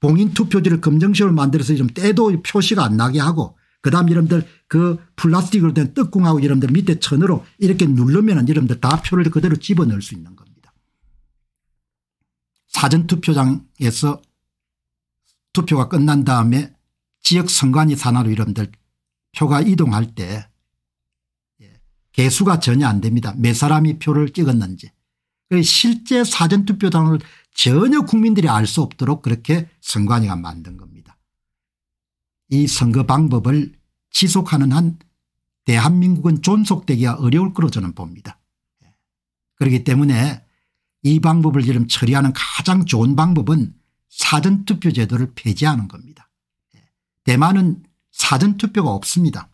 봉인 투표지를 검정색으로 만들어서 좀 때도 표시가 안 나게 하고 그다음 여러분들 그 플라스틱으로 된 떡궁하고 여러분들 밑에 천으로 이렇게 누르면 여러분들 다 표를 그대로 집어넣을 수 있는 겁니다. 사전투표장에서 투표가 끝난 다음에 지역 선관위 산하로 여러분들 표가 이동할 때 예, 개수가 전혀 안 됩니다. 몇 사람이 표를 찍었는지. 실제 사전투표장을 전혀 국민들이 알 수 없도록 그렇게 선관위가 만든 겁니다. 이 선거 방법을 지속하는 한 대한민국은 존속되기가 어려울 거로 저는 봅니다. 그렇기 때문에 이 방법을 지금 처리하는 가장 좋은 방법은 사전투표 제도를 폐지하는 겁니다. 대만은 사전투표가 없습니다.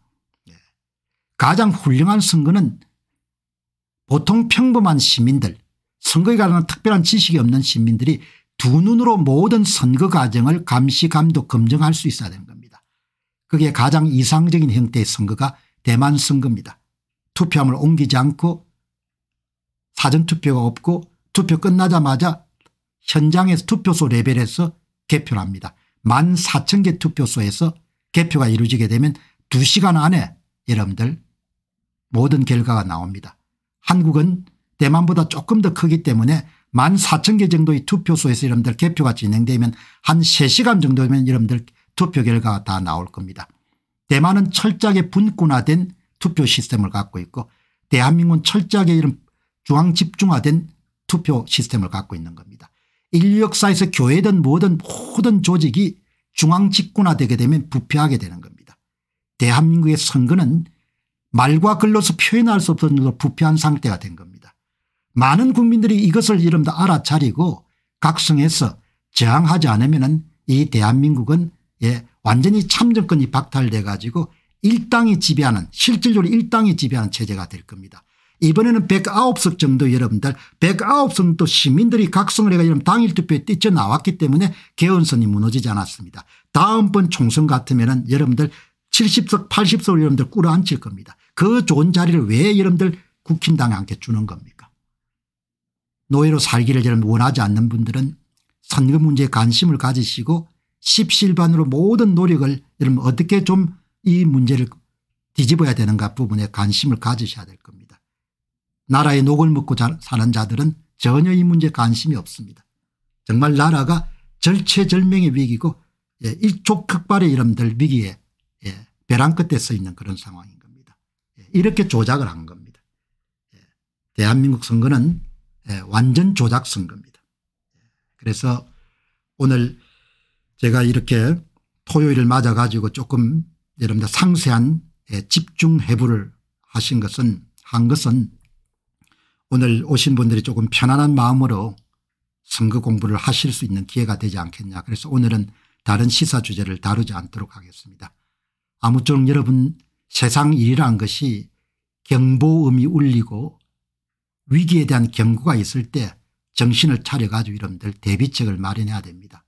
가장 훌륭한 선거는 보통 평범한 시민들 선거에 관한 특별한 지식이 없는 시민들이 두 눈으로 모든 선거 과정을 감시 감독 검증할 수 있어야 되는 겁니다. 그게 가장 이상적인 형태의 선거가 대만 선거입니다. 투표함을 옮기지 않고 사전투표가 없고 투표 끝나자마자 현장에서 투표소 레벨에서 개표를 합니다. 1만 4천 개 투표소에서 개표가 이루어지게 되면 2시간 안에 여러분들 모든 결과가 나옵니다. 한국은 대만보다 조금 더 크기 때문에 1 4 0 0 0개 정도의 투표소에서 여러분들 개표가 진행되면 한 3시간 정도면 여러분들 투표 결과가 다 나올 겁니다. 대만은 철저하게 분권화된 투표 시스템을 갖고 있고 대한민국은 철저하게 이런 중앙 집중화된 투표 시스템을 갖고 있는 겁니다. 인류 역사에서 교회든 뭐든 모든 조직이 중앙 집권화되게 되면 부패하게 되는 겁니다. 대한민국의 선거는 말과 글로서 표현할 수 없는 도 부패한 상태가 된 겁니다. 많은 국민들이 이것을 이름도 알아차리고 각성해서 저항하지 않으면 이 대한민국은 예, 완전히 참정권이 박탈돼 가지고 일당이 지배하는 실질적으로 일당이 지배하는 체제가 될 겁니다. 이번에는 109석 정도 여러분들 109석 도 시민들이 각성을 해가 여러 당일 투표에 뛰쳐나왔기 때문에 개헌선이 무너지지 않았습니다. 다음번 총선 같으면 여러분들 70석 80석 여러분들 꿇어앉힐 겁니다. 그 좋은 자리를 왜 여러분들 국힘당에 안게 주는 겁니까 노예로 살기를 원하지 않는 분들은 선거 문제에 관심을 가지시고 십실반으로 모든 노력을 여러분 어떻게 좀 이 문제를 뒤집어야 되는가 부분에 관심을 가지셔야 될 겁니다. 나라의 녹을 먹고 사는 자들은 전혀 이 문제에 관심이 없습니다. 정말 나라가 절체절명의 위기고 예, 일촉즉발의 이름들 위기에 예, 벼랑 끝에 서 있는 그런 상황인 겁니다. 예, 이렇게 조작을 한 겁니다. 예, 대한민국 선거는 예, 완전 조작 선거입니다. 그래서 오늘 제가 이렇게 토요일을 맞아 가지고 조금 여러분들 상세한 예, 집중 해부를 하신 것은 한 것은 오늘 오신 분들이 조금 편안한 마음으로 선거 공부를 하실 수 있는 기회가 되지 않겠냐 그래서 오늘은 다른 시사 주제를 다루지 않도록 하겠습니다. 아무쪼록 여러분 세상 일이란 것이 경보음이 울리고 위기에 대한 경고가 있을 때 정신을 차려가지고 이름들 대비책을 마련해야 됩니다.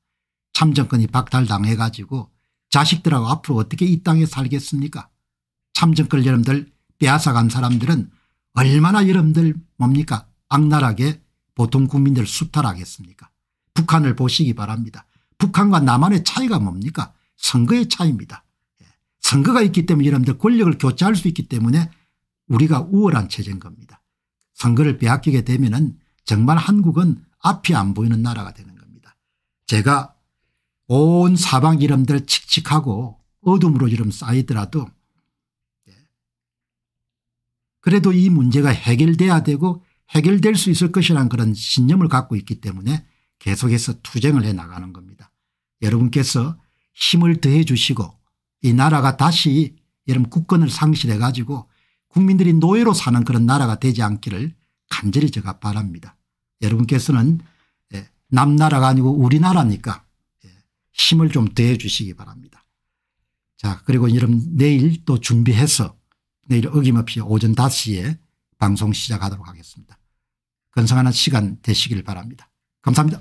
참정권이 박탈당해가지고 자식들하고 앞으로 어떻게 이 땅에 살겠습니까 참정권 여러분들 빼앗아간 사람들은 얼마나 여러분들 뭡니까 악랄하게 보통 국민들 수탈하겠습니까 북한을 보시기 바랍니다. 북한과 남한의 차이가 뭡니까 선거의 차이입니다. 예. 선거가 있기 때문에 여러분들 권력을 교체할 수 있기 때문에 우리가 우월한 체제인 겁니다. 선거를 빼앗기게 되면 정말 한국은 앞이 안 보이는 나라가 되는 겁니다. 제가 온 사방 이름들 칙칙하고 어둠으로 이름 쌓이더라도 예. 그래도 이 문제가 해결돼야 되고 해결될 수 있을 것이라는 그런 신념을 갖고 있기 때문에 계속해서 투쟁을 해 나가는 겁니다. 여러분께서 힘을 더해 주시고 이 나라가 다시 여러분 국권을 상실해 가지고 국민들이 노예로 사는 그런 나라가 되지 않기를 간절히 제가 바랍니다. 여러분께서는 예, 남나라가 아니고 우리나라니까 예, 힘을 좀 더해 주시기 바랍니다. 자 그리고 여러분 내일 또 준비해서 내일 어김없이 오전 5시에 방송 시작하도록 하겠습니다. 건성하는 시간 되시길 바랍니다. 감사합니다.